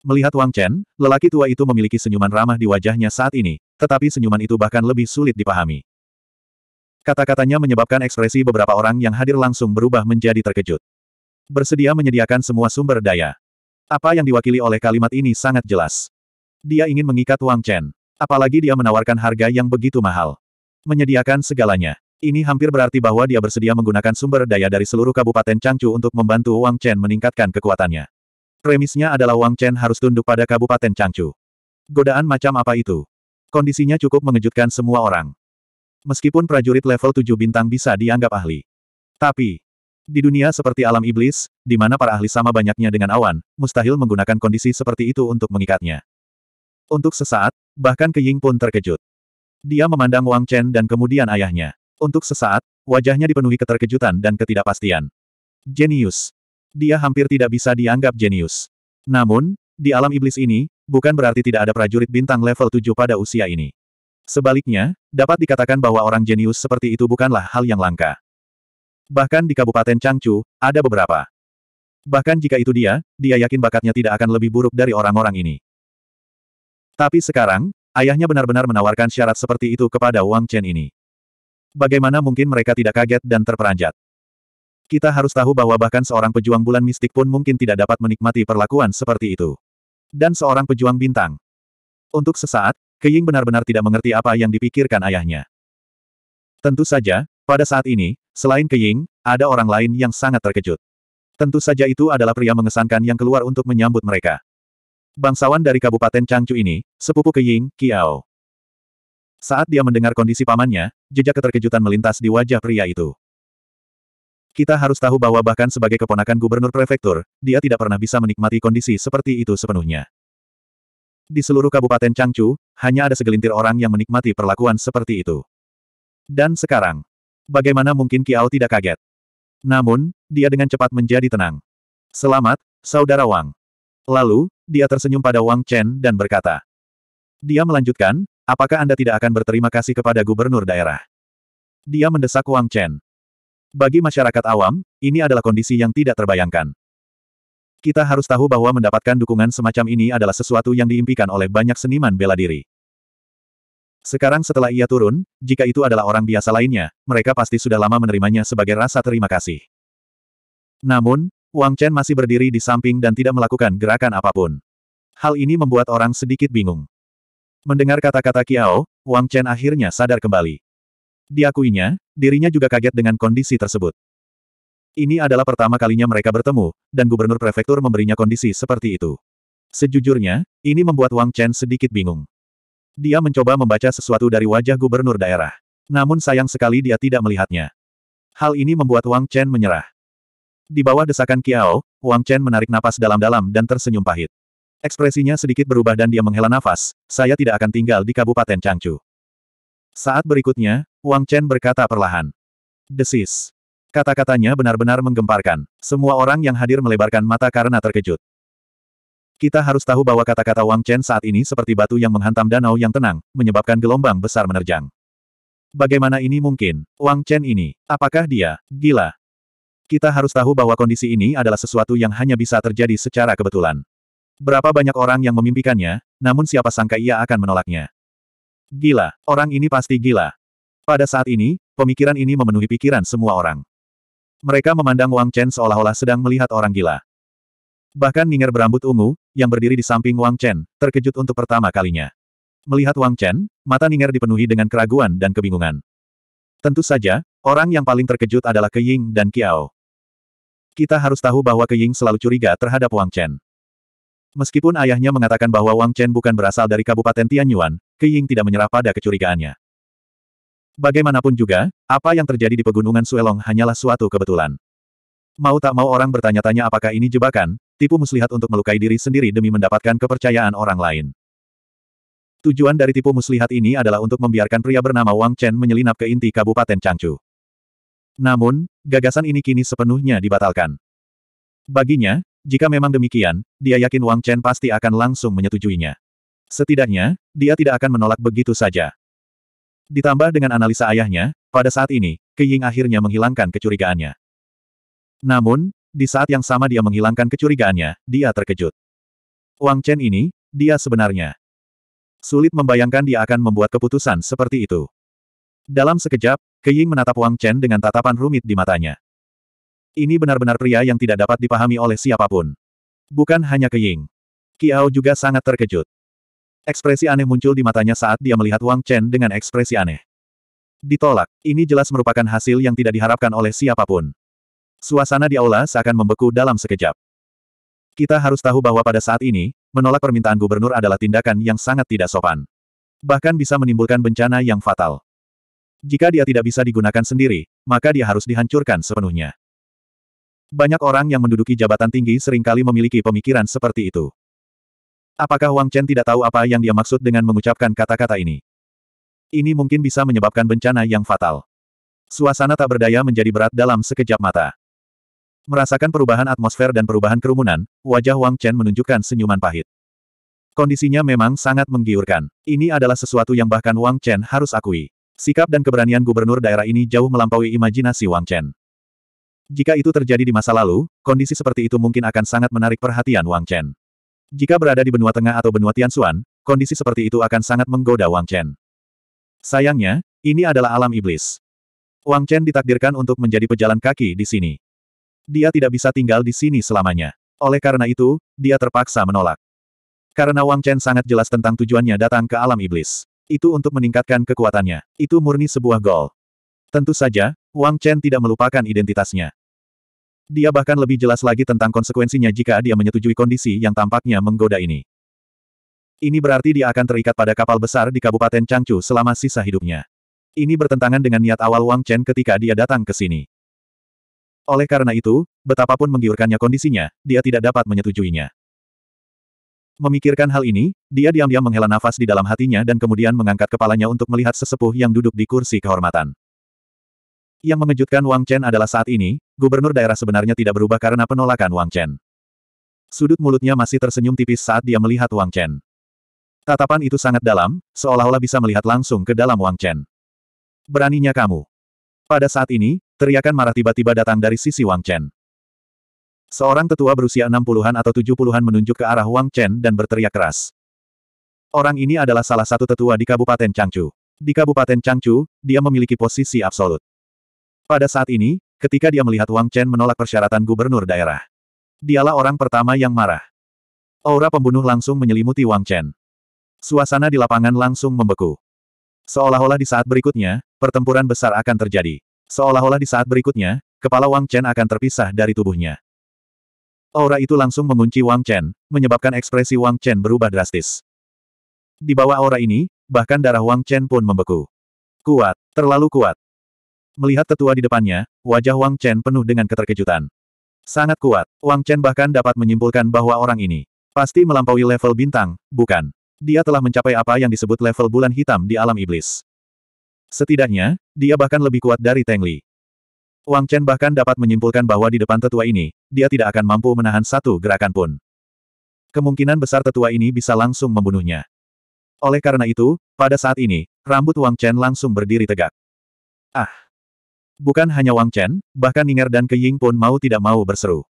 Melihat Wang Chen, lelaki tua itu memiliki senyuman ramah di wajahnya saat ini, tetapi senyuman itu bahkan lebih sulit dipahami. Kata-katanya menyebabkan ekspresi beberapa orang yang hadir langsung berubah menjadi terkejut. Bersedia menyediakan semua sumber daya. Apa yang diwakili oleh kalimat ini sangat jelas. Dia ingin mengikat Wang Chen. Apalagi dia menawarkan harga yang begitu mahal. Menyediakan segalanya. Ini hampir berarti bahwa dia bersedia menggunakan sumber daya dari seluruh kabupaten Changchu untuk membantu Wang Chen meningkatkan kekuatannya. Premisnya adalah Wang Chen harus tunduk pada Kabupaten Changchu. Godaan macam apa itu? Kondisinya cukup mengejutkan semua orang. Meskipun prajurit level 7 bintang bisa dianggap ahli. Tapi, di dunia seperti alam iblis, di mana para ahli sama banyaknya dengan awan, mustahil menggunakan kondisi seperti itu untuk mengikatnya. Untuk sesaat, bahkan Ke Ying pun terkejut. Dia memandang Wang Chen dan kemudian ayahnya. Untuk sesaat, wajahnya dipenuhi keterkejutan dan ketidakpastian. Genius. Dia hampir tidak bisa dianggap jenius. Namun, di alam iblis ini, bukan berarti tidak ada prajurit bintang level 7 pada usia ini. Sebaliknya, dapat dikatakan bahwa orang jenius seperti itu bukanlah hal yang langka. Bahkan di Kabupaten Changchu, ada beberapa. Bahkan jika itu dia, dia yakin bakatnya tidak akan lebih buruk dari orang-orang ini. Tapi sekarang, ayahnya benar-benar menawarkan syarat seperti itu kepada Wang Chen ini. Bagaimana mungkin mereka tidak kaget dan terperanjat? Kita harus tahu bahwa bahkan seorang pejuang bulan mistik pun mungkin tidak dapat menikmati perlakuan seperti itu. Dan seorang pejuang bintang. Untuk sesaat, Ying benar-benar tidak mengerti apa yang dipikirkan ayahnya. Tentu saja, pada saat ini, selain Ying, ada orang lain yang sangat terkejut. Tentu saja itu adalah pria mengesankan yang keluar untuk menyambut mereka. Bangsawan dari Kabupaten Changchu ini, sepupu Ying, Kiao. Saat dia mendengar kondisi pamannya, jejak keterkejutan melintas di wajah pria itu. Kita harus tahu bahwa bahkan sebagai keponakan gubernur prefektur, dia tidak pernah bisa menikmati kondisi seperti itu sepenuhnya. Di seluruh kabupaten Changchu, hanya ada segelintir orang yang menikmati perlakuan seperti itu. Dan sekarang, bagaimana mungkin Kiao tidak kaget? Namun, dia dengan cepat menjadi tenang. Selamat, Saudara Wang. Lalu, dia tersenyum pada Wang Chen dan berkata. Dia melanjutkan, apakah Anda tidak akan berterima kasih kepada gubernur daerah? Dia mendesak Wang Chen. Bagi masyarakat awam, ini adalah kondisi yang tidak terbayangkan. Kita harus tahu bahwa mendapatkan dukungan semacam ini adalah sesuatu yang diimpikan oleh banyak seniman bela diri. Sekarang setelah ia turun, jika itu adalah orang biasa lainnya, mereka pasti sudah lama menerimanya sebagai rasa terima kasih. Namun, Wang Chen masih berdiri di samping dan tidak melakukan gerakan apapun. Hal ini membuat orang sedikit bingung. Mendengar kata-kata Kiao, Wang Chen akhirnya sadar kembali. Diakuinya, dirinya juga kaget dengan kondisi tersebut. Ini adalah pertama kalinya mereka bertemu, dan gubernur prefektur memberinya kondisi seperti itu. Sejujurnya, ini membuat Wang Chen sedikit bingung. Dia mencoba membaca sesuatu dari wajah gubernur daerah. Namun sayang sekali dia tidak melihatnya. Hal ini membuat Wang Chen menyerah. Di bawah desakan Kiao, Wang Chen menarik napas dalam-dalam dan tersenyum pahit. Ekspresinya sedikit berubah dan dia menghela nafas, saya tidak akan tinggal di Kabupaten Changchu. Saat berikutnya, Wang Chen berkata perlahan. Desis. Kata-katanya benar-benar menggemparkan. Semua orang yang hadir melebarkan mata karena terkejut. Kita harus tahu bahwa kata-kata Wang Chen saat ini seperti batu yang menghantam danau yang tenang, menyebabkan gelombang besar menerjang. Bagaimana ini mungkin? Wang Chen ini, apakah dia, gila? Kita harus tahu bahwa kondisi ini adalah sesuatu yang hanya bisa terjadi secara kebetulan. Berapa banyak orang yang memimpikannya, namun siapa sangka ia akan menolaknya. Gila, orang ini pasti gila. Pada saat ini, pemikiran ini memenuhi pikiran semua orang. Mereka memandang Wang Chen seolah-olah sedang melihat orang gila. Bahkan Ninger berambut ungu, yang berdiri di samping Wang Chen, terkejut untuk pertama kalinya. Melihat Wang Chen, mata Ninger dipenuhi dengan keraguan dan kebingungan. Tentu saja, orang yang paling terkejut adalah Ke Ying dan Kiao. Kita harus tahu bahwa Ke Ying selalu curiga terhadap Wang Chen. Meskipun ayahnya mengatakan bahwa Wang Chen bukan berasal dari Kabupaten Tianyuan, Qiying tidak menyerah pada kecurigaannya. Bagaimanapun juga, apa yang terjadi di pegunungan Suelong hanyalah suatu kebetulan. Mau tak mau orang bertanya-tanya apakah ini jebakan, tipu muslihat untuk melukai diri sendiri demi mendapatkan kepercayaan orang lain. Tujuan dari tipu muslihat ini adalah untuk membiarkan pria bernama Wang Chen menyelinap ke inti Kabupaten Changchu. Namun, gagasan ini kini sepenuhnya dibatalkan. Baginya, jika memang demikian, dia yakin Wang Chen pasti akan langsung menyetujuinya. Setidaknya, dia tidak akan menolak begitu saja. Ditambah dengan analisa ayahnya, pada saat ini, Ke Ying akhirnya menghilangkan kecurigaannya. Namun, di saat yang sama dia menghilangkan kecurigaannya, dia terkejut. Wang Chen ini, dia sebenarnya. Sulit membayangkan dia akan membuat keputusan seperti itu. Dalam sekejap, Ke Ying menatap Wang Chen dengan tatapan rumit di matanya. Ini benar-benar pria yang tidak dapat dipahami oleh siapapun. Bukan hanya Ke Ying. Kiao juga sangat terkejut. Ekspresi aneh muncul di matanya saat dia melihat Wang Chen dengan ekspresi aneh. Ditolak, ini jelas merupakan hasil yang tidak diharapkan oleh siapapun. Suasana di aula seakan membeku dalam sekejap. Kita harus tahu bahwa pada saat ini, menolak permintaan gubernur adalah tindakan yang sangat tidak sopan. Bahkan bisa menimbulkan bencana yang fatal. Jika dia tidak bisa digunakan sendiri, maka dia harus dihancurkan sepenuhnya. Banyak orang yang menduduki jabatan tinggi seringkali memiliki pemikiran seperti itu. Apakah Wang Chen tidak tahu apa yang dia maksud dengan mengucapkan kata-kata ini? Ini mungkin bisa menyebabkan bencana yang fatal. Suasana tak berdaya menjadi berat dalam sekejap mata. Merasakan perubahan atmosfer dan perubahan kerumunan, wajah Wang Chen menunjukkan senyuman pahit. Kondisinya memang sangat menggiurkan. Ini adalah sesuatu yang bahkan Wang Chen harus akui. Sikap dan keberanian gubernur daerah ini jauh melampaui imajinasi Wang Chen. Jika itu terjadi di masa lalu, kondisi seperti itu mungkin akan sangat menarik perhatian Wang Chen. Jika berada di benua tengah atau benua Tianxuan, kondisi seperti itu akan sangat menggoda Wang Chen. Sayangnya, ini adalah alam iblis. Wang Chen ditakdirkan untuk menjadi pejalan kaki di sini. Dia tidak bisa tinggal di sini selamanya. Oleh karena itu, dia terpaksa menolak. Karena Wang Chen sangat jelas tentang tujuannya datang ke alam iblis. Itu untuk meningkatkan kekuatannya. Itu murni sebuah gol. Tentu saja, Wang Chen tidak melupakan identitasnya. Dia bahkan lebih jelas lagi tentang konsekuensinya jika dia menyetujui kondisi yang tampaknya menggoda ini. Ini berarti dia akan terikat pada kapal besar di Kabupaten Changchu selama sisa hidupnya. Ini bertentangan dengan niat awal Wang Chen ketika dia datang ke sini. Oleh karena itu, betapapun menggiurkannya kondisinya, dia tidak dapat menyetujuinya. Memikirkan hal ini, dia diam-diam menghela nafas di dalam hatinya dan kemudian mengangkat kepalanya untuk melihat sesepuh yang duduk di kursi kehormatan. Yang mengejutkan Wang Chen adalah saat ini, gubernur daerah sebenarnya tidak berubah karena penolakan Wang Chen. Sudut mulutnya masih tersenyum tipis saat dia melihat Wang Chen. Tatapan itu sangat dalam, seolah-olah bisa melihat langsung ke dalam Wang Chen. Beraninya kamu. Pada saat ini, teriakan marah tiba-tiba datang dari sisi Wang Chen. Seorang tetua berusia 60-an atau 70-an menunjuk ke arah Wang Chen dan berteriak keras. Orang ini adalah salah satu tetua di Kabupaten Changchu. Di Kabupaten Changchu, dia memiliki posisi absolut. Pada saat ini, ketika dia melihat Wang Chen menolak persyaratan gubernur daerah. Dialah orang pertama yang marah. Aura pembunuh langsung menyelimuti Wang Chen. Suasana di lapangan langsung membeku. Seolah-olah di saat berikutnya, pertempuran besar akan terjadi. Seolah-olah di saat berikutnya, kepala Wang Chen akan terpisah dari tubuhnya. Aura itu langsung mengunci Wang Chen, menyebabkan ekspresi Wang Chen berubah drastis. Di bawah aura ini, bahkan darah Wang Chen pun membeku. Kuat, terlalu kuat. Melihat tetua di depannya, wajah Wang Chen penuh dengan keterkejutan. Sangat kuat, Wang Chen bahkan dapat menyimpulkan bahwa orang ini pasti melampaui level bintang, bukan? Dia telah mencapai apa yang disebut level bulan hitam di alam iblis. Setidaknya, dia bahkan lebih kuat dari Teng Li. Wang Chen bahkan dapat menyimpulkan bahwa di depan tetua ini, dia tidak akan mampu menahan satu gerakan pun. Kemungkinan besar tetua ini bisa langsung membunuhnya. Oleh karena itu, pada saat ini, rambut Wang Chen langsung berdiri tegak. Ah! Bukan hanya Wang Chen, bahkan Ninger dan Ke Ying pun mau tidak mau berseru.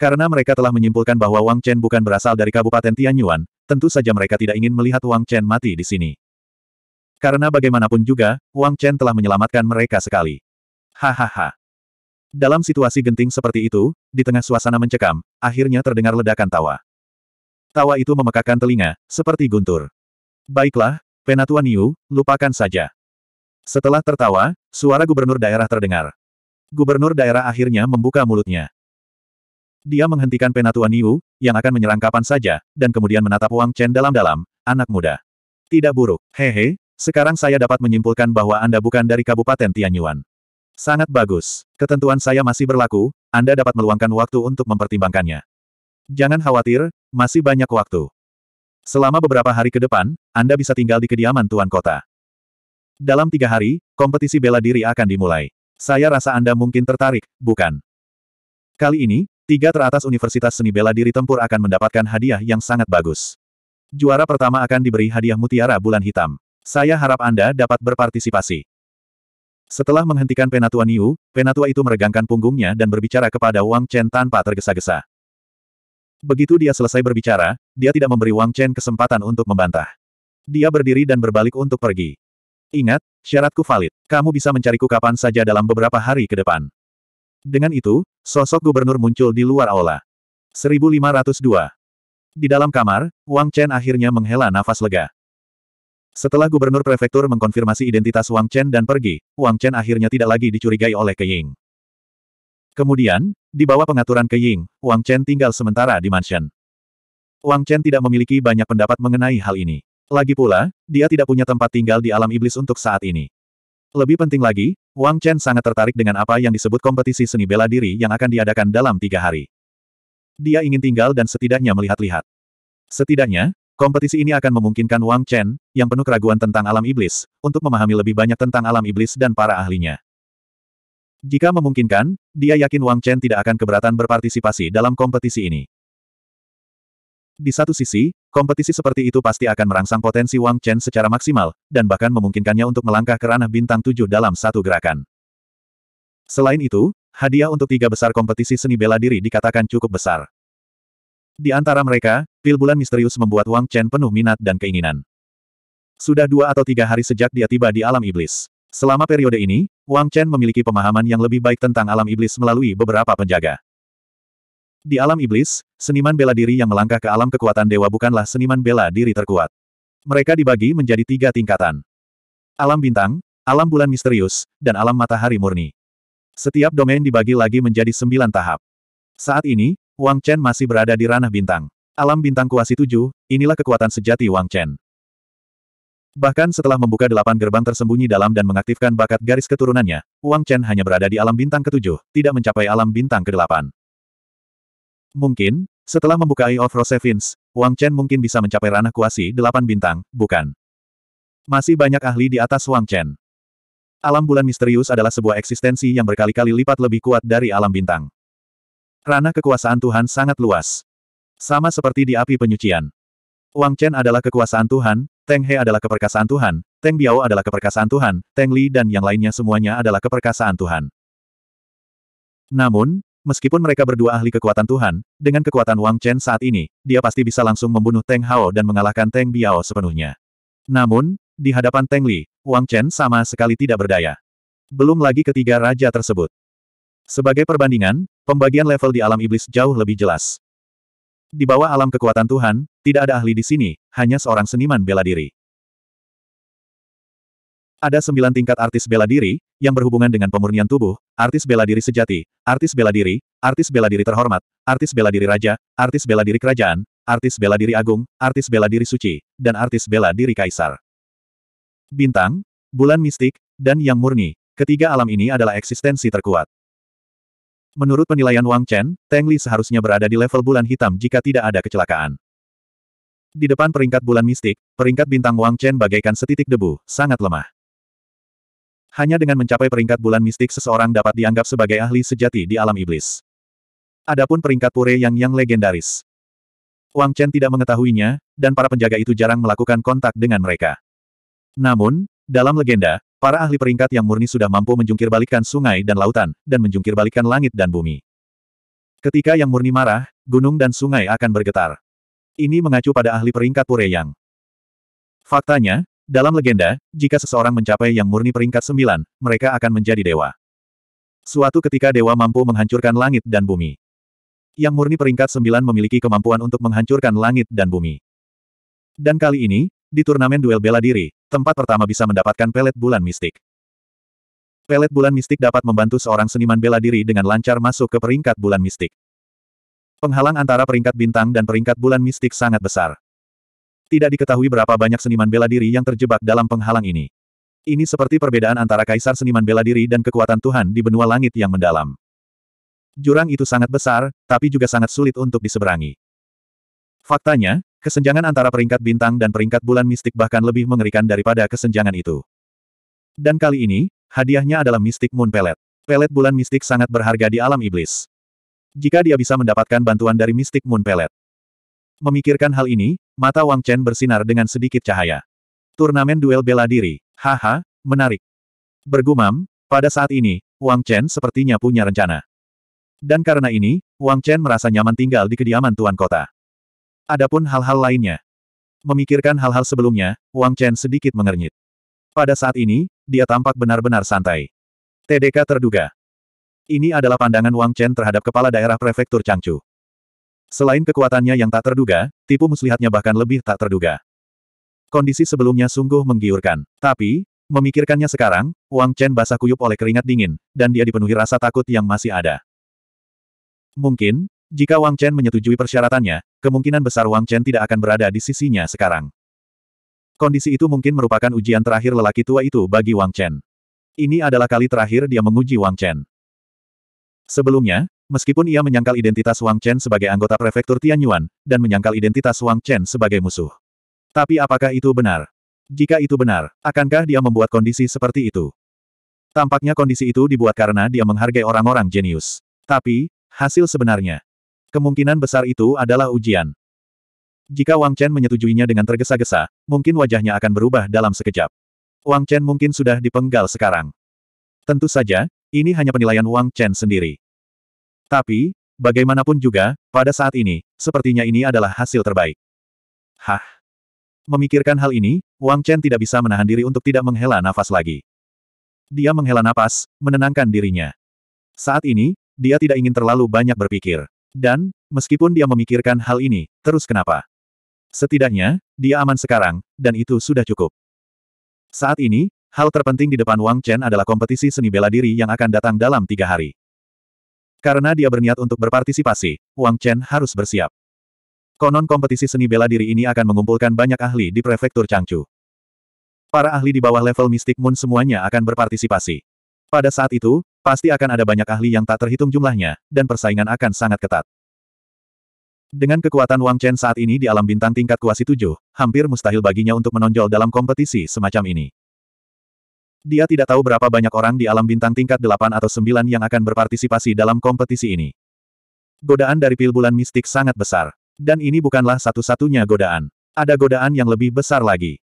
Karena mereka telah menyimpulkan bahwa Wang Chen bukan berasal dari Kabupaten Tianyuan, tentu saja mereka tidak ingin melihat Wang Chen mati di sini. Karena bagaimanapun juga, Wang Chen telah menyelamatkan mereka sekali. Hahaha. Dalam situasi genting seperti itu, di tengah suasana mencekam, akhirnya terdengar ledakan tawa. Tawa itu memekakan telinga, seperti guntur. Baiklah, Penatuan Yu, lupakan saja. Setelah tertawa, suara gubernur daerah terdengar. Gubernur daerah akhirnya membuka mulutnya. Dia menghentikan Penatua Niu, yang akan menyerang kapan saja, dan kemudian menatap Wang Chen dalam-dalam, anak muda. Tidak buruk, hehe, sekarang saya dapat menyimpulkan bahwa Anda bukan dari Kabupaten Tianyuan. Sangat bagus. Ketentuan saya masih berlaku, Anda dapat meluangkan waktu untuk mempertimbangkannya. Jangan khawatir, masih banyak waktu. Selama beberapa hari ke depan, Anda bisa tinggal di kediaman Tuan Kota. Dalam tiga hari, kompetisi bela diri akan dimulai. Saya rasa Anda mungkin tertarik, bukan? Kali ini, tiga teratas Universitas Seni Bela Diri Tempur akan mendapatkan hadiah yang sangat bagus. Juara pertama akan diberi hadiah mutiara bulan hitam. Saya harap Anda dapat berpartisipasi. Setelah menghentikan Penatua Niu, Penatua itu meregangkan punggungnya dan berbicara kepada Wang Chen tanpa tergesa-gesa. Begitu dia selesai berbicara, dia tidak memberi Wang Chen kesempatan untuk membantah. Dia berdiri dan berbalik untuk pergi. Ingat, syaratku valid. Kamu bisa mencariku kapan saja dalam beberapa hari ke depan. Dengan itu, sosok gubernur muncul di luar aula. 1502. Di dalam kamar, Wang Chen akhirnya menghela nafas lega. Setelah gubernur prefektur mengkonfirmasi identitas Wang Chen dan pergi, Wang Chen akhirnya tidak lagi dicurigai oleh Ke Ying. Kemudian, di bawah pengaturan Ke Ying, Wang Chen tinggal sementara di mansion. Wang Chen tidak memiliki banyak pendapat mengenai hal ini. Lagi pula, dia tidak punya tempat tinggal di alam iblis untuk saat ini. Lebih penting lagi, Wang Chen sangat tertarik dengan apa yang disebut kompetisi seni bela diri yang akan diadakan dalam tiga hari. Dia ingin tinggal dan setidaknya melihat-lihat. Setidaknya, kompetisi ini akan memungkinkan Wang Chen, yang penuh keraguan tentang alam iblis, untuk memahami lebih banyak tentang alam iblis dan para ahlinya. Jika memungkinkan, dia yakin Wang Chen tidak akan keberatan berpartisipasi dalam kompetisi ini. Di satu sisi, kompetisi seperti itu pasti akan merangsang potensi Wang Chen secara maksimal, dan bahkan memungkinkannya untuk melangkah ke ranah bintang tujuh dalam satu gerakan. Selain itu, hadiah untuk tiga besar kompetisi seni bela diri dikatakan cukup besar. Di antara mereka, pil bulan misterius membuat Wang Chen penuh minat dan keinginan. Sudah dua atau tiga hari sejak dia tiba di alam iblis. Selama periode ini, Wang Chen memiliki pemahaman yang lebih baik tentang alam iblis melalui beberapa penjaga. Di alam iblis, seniman bela diri yang melangkah ke alam kekuatan dewa bukanlah seniman bela diri terkuat. Mereka dibagi menjadi tiga tingkatan. Alam bintang, alam bulan misterius, dan alam matahari murni. Setiap domain dibagi lagi menjadi sembilan tahap. Saat ini, Wang Chen masih berada di ranah bintang. Alam bintang kuasi tujuh, inilah kekuatan sejati Wang Chen. Bahkan setelah membuka delapan gerbang tersembunyi dalam dan mengaktifkan bakat garis keturunannya, Wang Chen hanya berada di alam bintang ketujuh, tidak mencapai alam bintang kedelapan. Mungkin, setelah membuka Eye of Rosevins, Wang Chen mungkin bisa mencapai ranah kuasi delapan bintang, bukan? Masih banyak ahli di atas Wang Chen. Alam bulan misterius adalah sebuah eksistensi yang berkali-kali lipat lebih kuat dari alam bintang. Ranah kekuasaan Tuhan sangat luas. Sama seperti di api penyucian. Wang Chen adalah kekuasaan Tuhan, Teng He adalah keperkasaan Tuhan, Teng Biao adalah keperkasaan Tuhan, Teng Li dan yang lainnya semuanya adalah keperkasaan Tuhan. Namun, Meskipun mereka berdua ahli kekuatan Tuhan, dengan kekuatan Wang Chen saat ini, dia pasti bisa langsung membunuh Teng Hao dan mengalahkan Teng Biao sepenuhnya. Namun, di hadapan Teng Li, Wang Chen sama sekali tidak berdaya. Belum lagi ketiga raja tersebut. Sebagai perbandingan, pembagian level di alam iblis jauh lebih jelas. Di bawah alam kekuatan Tuhan, tidak ada ahli di sini, hanya seorang seniman bela diri. Ada sembilan tingkat artis bela diri, yang berhubungan dengan pemurnian tubuh, artis bela diri sejati, artis bela diri, artis bela diri terhormat, artis bela diri raja, artis bela diri kerajaan, artis bela diri agung, artis bela diri suci, dan artis bela diri kaisar. Bintang, bulan mistik, dan yang murni, ketiga alam ini adalah eksistensi terkuat. Menurut penilaian Wang Chen, Tang Li seharusnya berada di level bulan hitam jika tidak ada kecelakaan. Di depan peringkat bulan mistik, peringkat bintang Wang Chen bagaikan setitik debu, sangat lemah. Hanya dengan mencapai peringkat bulan mistik seseorang dapat dianggap sebagai ahli sejati di alam iblis. Adapun peringkat pure yang yang legendaris. Wang Chen tidak mengetahuinya, dan para penjaga itu jarang melakukan kontak dengan mereka. Namun, dalam legenda, para ahli peringkat yang murni sudah mampu menjungkir balikan sungai dan lautan, dan menjungkir balikan langit dan bumi. Ketika yang murni marah, gunung dan sungai akan bergetar. Ini mengacu pada ahli peringkat pure yang. Faktanya, dalam legenda, jika seseorang mencapai yang murni peringkat sembilan, mereka akan menjadi dewa. Suatu ketika dewa mampu menghancurkan langit dan bumi. Yang murni peringkat sembilan memiliki kemampuan untuk menghancurkan langit dan bumi. Dan kali ini, di turnamen duel bela diri, tempat pertama bisa mendapatkan pelet bulan mistik. Pelet bulan mistik dapat membantu seorang seniman bela diri dengan lancar masuk ke peringkat bulan mistik. Penghalang antara peringkat bintang dan peringkat bulan mistik sangat besar. Tidak diketahui berapa banyak seniman bela diri yang terjebak dalam penghalang ini. Ini seperti perbedaan antara kaisar seniman bela diri dan kekuatan Tuhan di benua langit yang mendalam. Jurang itu sangat besar, tapi juga sangat sulit untuk diseberangi. Faktanya, kesenjangan antara peringkat bintang dan peringkat bulan mistik bahkan lebih mengerikan daripada kesenjangan itu. Dan kali ini, hadiahnya adalah mistik Moon Pellet. Pelet bulan mistik sangat berharga di alam iblis. Jika dia bisa mendapatkan bantuan dari mistik Moon Pelet. Memikirkan hal ini, Mata Wang Chen bersinar dengan sedikit cahaya. Turnamen duel bela diri, haha, menarik. Bergumam, pada saat ini, Wang Chen sepertinya punya rencana. Dan karena ini, Wang Chen merasa nyaman tinggal di kediaman tuan kota. Adapun hal-hal lainnya. Memikirkan hal-hal sebelumnya, Wang Chen sedikit mengernyit. Pada saat ini, dia tampak benar-benar santai. TDK terduga. Ini adalah pandangan Wang Chen terhadap kepala daerah prefektur Changchu. Selain kekuatannya yang tak terduga, tipu muslihatnya bahkan lebih tak terduga. Kondisi sebelumnya sungguh menggiurkan. Tapi, memikirkannya sekarang, Wang Chen basah kuyup oleh keringat dingin, dan dia dipenuhi rasa takut yang masih ada. Mungkin, jika Wang Chen menyetujui persyaratannya, kemungkinan besar Wang Chen tidak akan berada di sisinya sekarang. Kondisi itu mungkin merupakan ujian terakhir lelaki tua itu bagi Wang Chen. Ini adalah kali terakhir dia menguji Wang Chen. Sebelumnya, Meskipun ia menyangkal identitas Wang Chen sebagai anggota prefektur Tianyuan, dan menyangkal identitas Wang Chen sebagai musuh. Tapi apakah itu benar? Jika itu benar, akankah dia membuat kondisi seperti itu? Tampaknya kondisi itu dibuat karena dia menghargai orang-orang jenius. Tapi, hasil sebenarnya. Kemungkinan besar itu adalah ujian. Jika Wang Chen menyetujuinya dengan tergesa-gesa, mungkin wajahnya akan berubah dalam sekejap. Wang Chen mungkin sudah dipenggal sekarang. Tentu saja, ini hanya penilaian Wang Chen sendiri. Tapi, bagaimanapun juga, pada saat ini, sepertinya ini adalah hasil terbaik. Hah? Memikirkan hal ini, Wang Chen tidak bisa menahan diri untuk tidak menghela nafas lagi. Dia menghela nafas, menenangkan dirinya. Saat ini, dia tidak ingin terlalu banyak berpikir. Dan, meskipun dia memikirkan hal ini, terus kenapa? Setidaknya, dia aman sekarang, dan itu sudah cukup. Saat ini, hal terpenting di depan Wang Chen adalah kompetisi seni bela diri yang akan datang dalam tiga hari. Karena dia berniat untuk berpartisipasi, Wang Chen harus bersiap. Konon kompetisi seni bela diri ini akan mengumpulkan banyak ahli di prefektur Changchu. Para ahli di bawah level Mystic Moon semuanya akan berpartisipasi. Pada saat itu, pasti akan ada banyak ahli yang tak terhitung jumlahnya, dan persaingan akan sangat ketat. Dengan kekuatan Wang Chen saat ini di alam bintang tingkat kuasi tujuh, hampir mustahil baginya untuk menonjol dalam kompetisi semacam ini. Dia tidak tahu berapa banyak orang di alam bintang tingkat 8 atau 9 yang akan berpartisipasi dalam kompetisi ini. Godaan dari pil bulan mistik sangat besar. Dan ini bukanlah satu-satunya godaan. Ada godaan yang lebih besar lagi.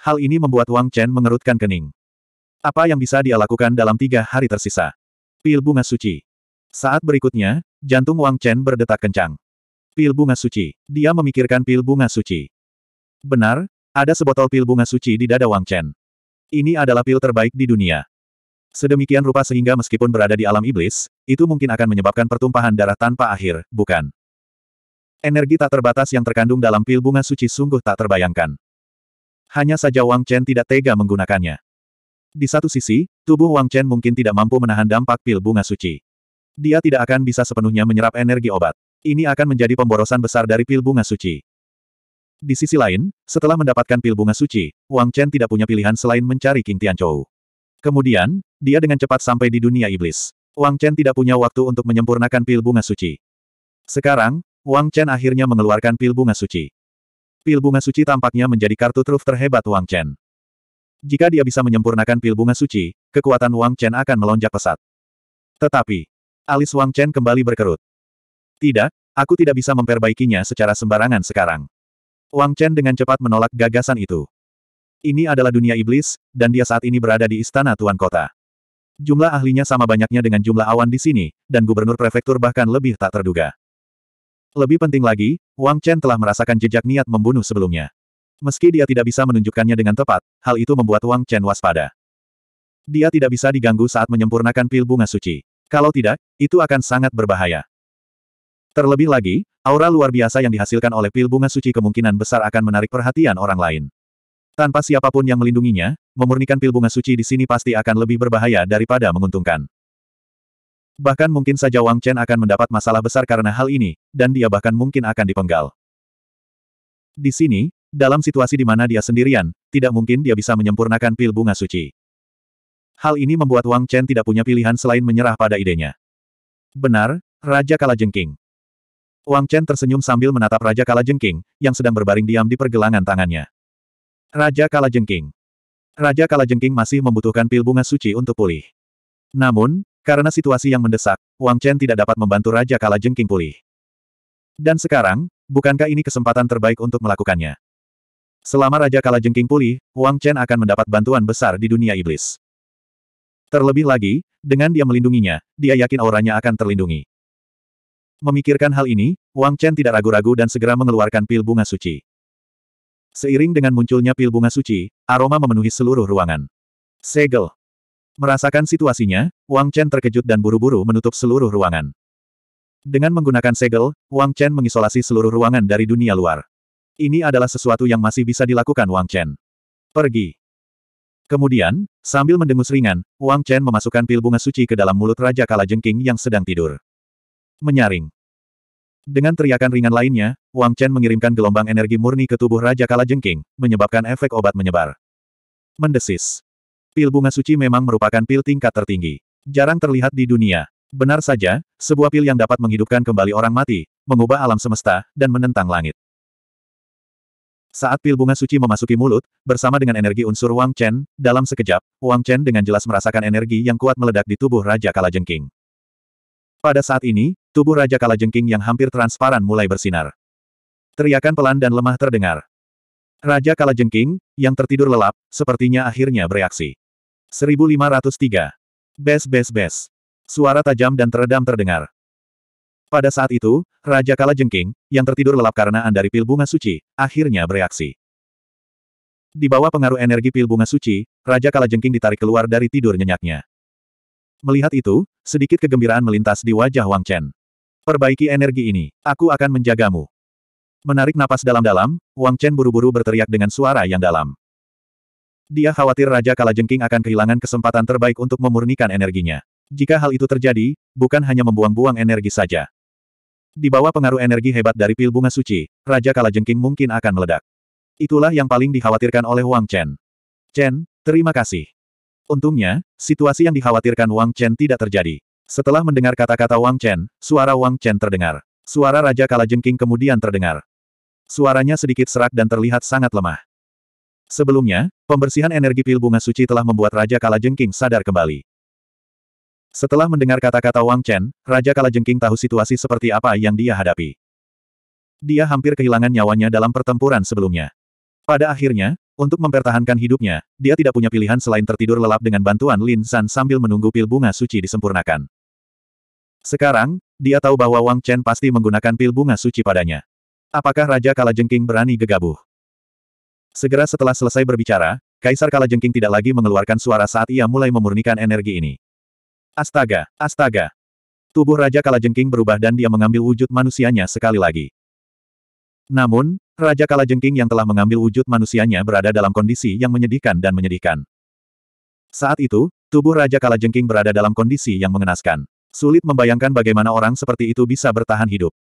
Hal ini membuat Wang Chen mengerutkan kening. Apa yang bisa dia lakukan dalam tiga hari tersisa? Pil bunga suci. Saat berikutnya, jantung Wang Chen berdetak kencang. Pil bunga suci. Dia memikirkan pil bunga suci. Benar, ada sebotol pil bunga suci di dada Wang Chen. Ini adalah pil terbaik di dunia. Sedemikian rupa sehingga meskipun berada di alam iblis, itu mungkin akan menyebabkan pertumpahan darah tanpa akhir, bukan? Energi tak terbatas yang terkandung dalam pil bunga suci sungguh tak terbayangkan. Hanya saja Wang Chen tidak tega menggunakannya. Di satu sisi, tubuh Wang Chen mungkin tidak mampu menahan dampak pil bunga suci. Dia tidak akan bisa sepenuhnya menyerap energi obat. Ini akan menjadi pemborosan besar dari pil bunga suci. Di sisi lain, setelah mendapatkan pil bunga suci, Wang Chen tidak punya pilihan selain mencari King Tianchou. Kemudian, dia dengan cepat sampai di dunia iblis. Wang Chen tidak punya waktu untuk menyempurnakan pil bunga suci. Sekarang, Wang Chen akhirnya mengeluarkan pil bunga suci. Pil bunga suci tampaknya menjadi kartu truf terhebat Wang Chen. Jika dia bisa menyempurnakan pil bunga suci, kekuatan Wang Chen akan melonjak pesat. Tetapi, alis Wang Chen kembali berkerut. Tidak, aku tidak bisa memperbaikinya secara sembarangan sekarang. Wang Chen dengan cepat menolak gagasan itu. Ini adalah dunia iblis, dan dia saat ini berada di istana tuan kota. Jumlah ahlinya sama banyaknya dengan jumlah awan di sini, dan gubernur prefektur bahkan lebih tak terduga. Lebih penting lagi, Wang Chen telah merasakan jejak niat membunuh sebelumnya. Meski dia tidak bisa menunjukkannya dengan tepat, hal itu membuat Wang Chen waspada. Dia tidak bisa diganggu saat menyempurnakan pil bunga suci. Kalau tidak, itu akan sangat berbahaya. Terlebih lagi, aura luar biasa yang dihasilkan oleh pil bunga suci kemungkinan besar akan menarik perhatian orang lain. Tanpa siapapun yang melindunginya, memurnikan pil bunga suci di sini pasti akan lebih berbahaya daripada menguntungkan. Bahkan mungkin saja Wang Chen akan mendapat masalah besar karena hal ini, dan dia bahkan mungkin akan dipenggal. Di sini, dalam situasi di mana dia sendirian, tidak mungkin dia bisa menyempurnakan pil bunga suci. Hal ini membuat Wang Chen tidak punya pilihan selain menyerah pada idenya. Benar, Raja Kalajengking. Wang Chen tersenyum sambil menatap Raja Kalajengking, yang sedang berbaring diam di pergelangan tangannya. Raja Kalajengking. Raja Kalajengking masih membutuhkan pil bunga suci untuk pulih. Namun, karena situasi yang mendesak, Wang Chen tidak dapat membantu Raja Kalajengking pulih. Dan sekarang, bukankah ini kesempatan terbaik untuk melakukannya? Selama Raja Kalajengking pulih, Wang Chen akan mendapat bantuan besar di dunia iblis. Terlebih lagi, dengan dia melindunginya, dia yakin auranya akan terlindungi. Memikirkan hal ini, Wang Chen tidak ragu-ragu dan segera mengeluarkan pil bunga suci. Seiring dengan munculnya pil bunga suci, aroma memenuhi seluruh ruangan. Segel. Merasakan situasinya, Wang Chen terkejut dan buru-buru menutup seluruh ruangan. Dengan menggunakan segel, Wang Chen mengisolasi seluruh ruangan dari dunia luar. Ini adalah sesuatu yang masih bisa dilakukan Wang Chen. Pergi. Kemudian, sambil mendengus ringan, Wang Chen memasukkan pil bunga suci ke dalam mulut Raja Kala Kalajengking yang sedang tidur. Menyaring. Dengan teriakan ringan lainnya, Wang Chen mengirimkan gelombang energi murni ke tubuh Raja Kala Jengking, menyebabkan efek obat menyebar. Mendesis. Pil bunga suci memang merupakan pil tingkat tertinggi. Jarang terlihat di dunia. Benar saja, sebuah pil yang dapat menghidupkan kembali orang mati, mengubah alam semesta, dan menentang langit. Saat pil bunga suci memasuki mulut, bersama dengan energi unsur Wang Chen, dalam sekejap, Wang Chen dengan jelas merasakan energi yang kuat meledak di tubuh Raja Kala Jengking. Pada saat ini, tubuh Raja Kalajengking yang hampir transparan mulai bersinar. Teriakan pelan dan lemah terdengar. Raja Kalajengking, yang tertidur lelap, sepertinya akhirnya bereaksi. 1503. Bes bes bes. Suara tajam dan teredam terdengar. Pada saat itu, Raja Kalajengking, yang tertidur lelap karena andari pil bunga suci, akhirnya bereaksi. Di bawah pengaruh energi pil bunga suci, Raja Kalajengking ditarik keluar dari tidur nyenyaknya. Melihat itu, sedikit kegembiraan melintas di wajah Wang Chen. Perbaiki energi ini, aku akan menjagamu. Menarik napas dalam-dalam, Wang Chen buru-buru berteriak dengan suara yang dalam. Dia khawatir Raja Kalajengking akan kehilangan kesempatan terbaik untuk memurnikan energinya. Jika hal itu terjadi, bukan hanya membuang-buang energi saja. Di bawah pengaruh energi hebat dari pil bunga suci, Raja Kalajengking mungkin akan meledak. Itulah yang paling dikhawatirkan oleh Wang Chen. Chen, terima kasih. Untungnya, situasi yang dikhawatirkan Wang Chen tidak terjadi. Setelah mendengar kata-kata Wang Chen, suara Wang Chen terdengar. Suara Raja Kalajengking kemudian terdengar. Suaranya sedikit serak dan terlihat sangat lemah. Sebelumnya, pembersihan energi pil bunga suci telah membuat Raja Kalajengking sadar kembali. Setelah mendengar kata-kata Wang Chen, Raja Kalajengking tahu situasi seperti apa yang dia hadapi. Dia hampir kehilangan nyawanya dalam pertempuran sebelumnya. Pada akhirnya, untuk mempertahankan hidupnya, dia tidak punya pilihan selain tertidur lelap dengan bantuan Lin San sambil menunggu pil bunga suci disempurnakan. Sekarang, dia tahu bahwa Wang Chen pasti menggunakan pil bunga suci padanya. Apakah Raja Kalajengking berani gegabah? Segera setelah selesai berbicara, Kaisar Kalajengking tidak lagi mengeluarkan suara saat ia mulai memurnikan energi ini. Astaga, astaga. Tubuh Raja Kalajengking berubah dan dia mengambil wujud manusianya sekali lagi. Namun, Raja Kalajengking yang telah mengambil wujud manusianya berada dalam kondisi yang menyedihkan dan menyedihkan. Saat itu, tubuh Raja Kalajengking berada dalam kondisi yang mengenaskan. Sulit membayangkan bagaimana orang seperti itu bisa bertahan hidup.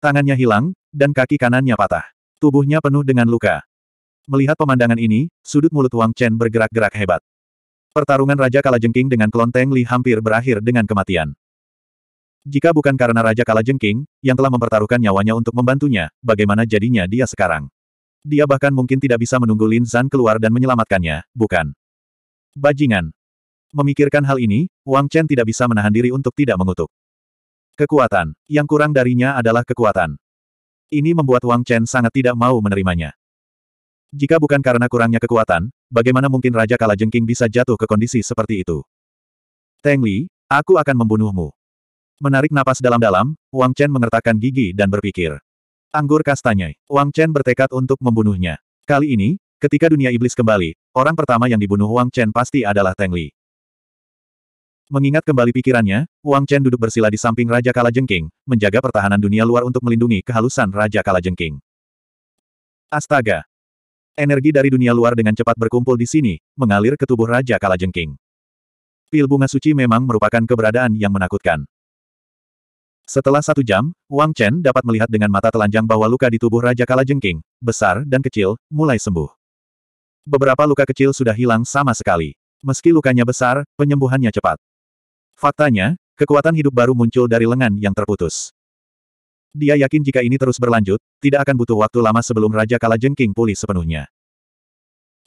Tangannya hilang, dan kaki kanannya patah. Tubuhnya penuh dengan luka. Melihat pemandangan ini, sudut mulut Wang Chen bergerak-gerak hebat. Pertarungan Raja Kalajengking dengan Teng Li hampir berakhir dengan kematian. Jika bukan karena Raja Kalajengking, yang telah mempertaruhkan nyawanya untuk membantunya, bagaimana jadinya dia sekarang? Dia bahkan mungkin tidak bisa menunggu Lin Zhan keluar dan menyelamatkannya, bukan? Bajingan. Memikirkan hal ini, Wang Chen tidak bisa menahan diri untuk tidak mengutuk. Kekuatan. Yang kurang darinya adalah kekuatan. Ini membuat Wang Chen sangat tidak mau menerimanya. Jika bukan karena kurangnya kekuatan, bagaimana mungkin Raja Kalajengking bisa jatuh ke kondisi seperti itu? Teng Li, aku akan membunuhmu. Menarik napas dalam-dalam, Wang Chen mengertakkan gigi dan berpikir. Anggur kastanya. Wang Chen bertekad untuk membunuhnya. Kali ini, ketika dunia iblis kembali, orang pertama yang dibunuh Wang Chen pasti adalah Teng Li. Mengingat kembali pikirannya, Wang Chen duduk bersila di samping Raja Kalajengking, menjaga pertahanan dunia luar untuk melindungi kehalusan Raja Kalajengking. Astaga! Energi dari dunia luar dengan cepat berkumpul di sini, mengalir ke tubuh Raja Kalajengking. Pil bunga suci memang merupakan keberadaan yang menakutkan. Setelah satu jam, Wang Chen dapat melihat dengan mata telanjang bahwa luka di tubuh Raja Kalajengking, besar dan kecil, mulai sembuh. Beberapa luka kecil sudah hilang sama sekali. Meski lukanya besar, penyembuhannya cepat. Faktanya, kekuatan hidup baru muncul dari lengan yang terputus. Dia yakin jika ini terus berlanjut, tidak akan butuh waktu lama sebelum Raja Kalajengking pulih sepenuhnya.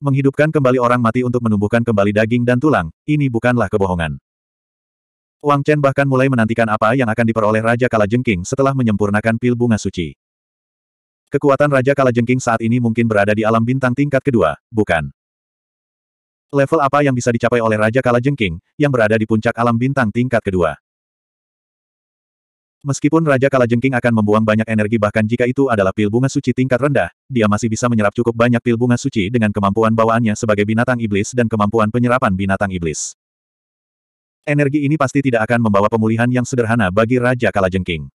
Menghidupkan kembali orang mati untuk menumbuhkan kembali daging dan tulang, ini bukanlah kebohongan. Wang Chen bahkan mulai menantikan apa yang akan diperoleh Raja Kalajengking setelah menyempurnakan pil bunga suci. Kekuatan Raja Kalajengking saat ini mungkin berada di alam bintang tingkat kedua, bukan? Level apa yang bisa dicapai oleh Raja Kalajengking, yang berada di puncak alam bintang tingkat kedua? Meskipun Raja Kalajengking akan membuang banyak energi bahkan jika itu adalah pil bunga suci tingkat rendah, dia masih bisa menyerap cukup banyak pil bunga suci dengan kemampuan bawaannya sebagai binatang iblis dan kemampuan penyerapan binatang iblis. Energi ini pasti tidak akan membawa pemulihan yang sederhana bagi Raja Kalajengking.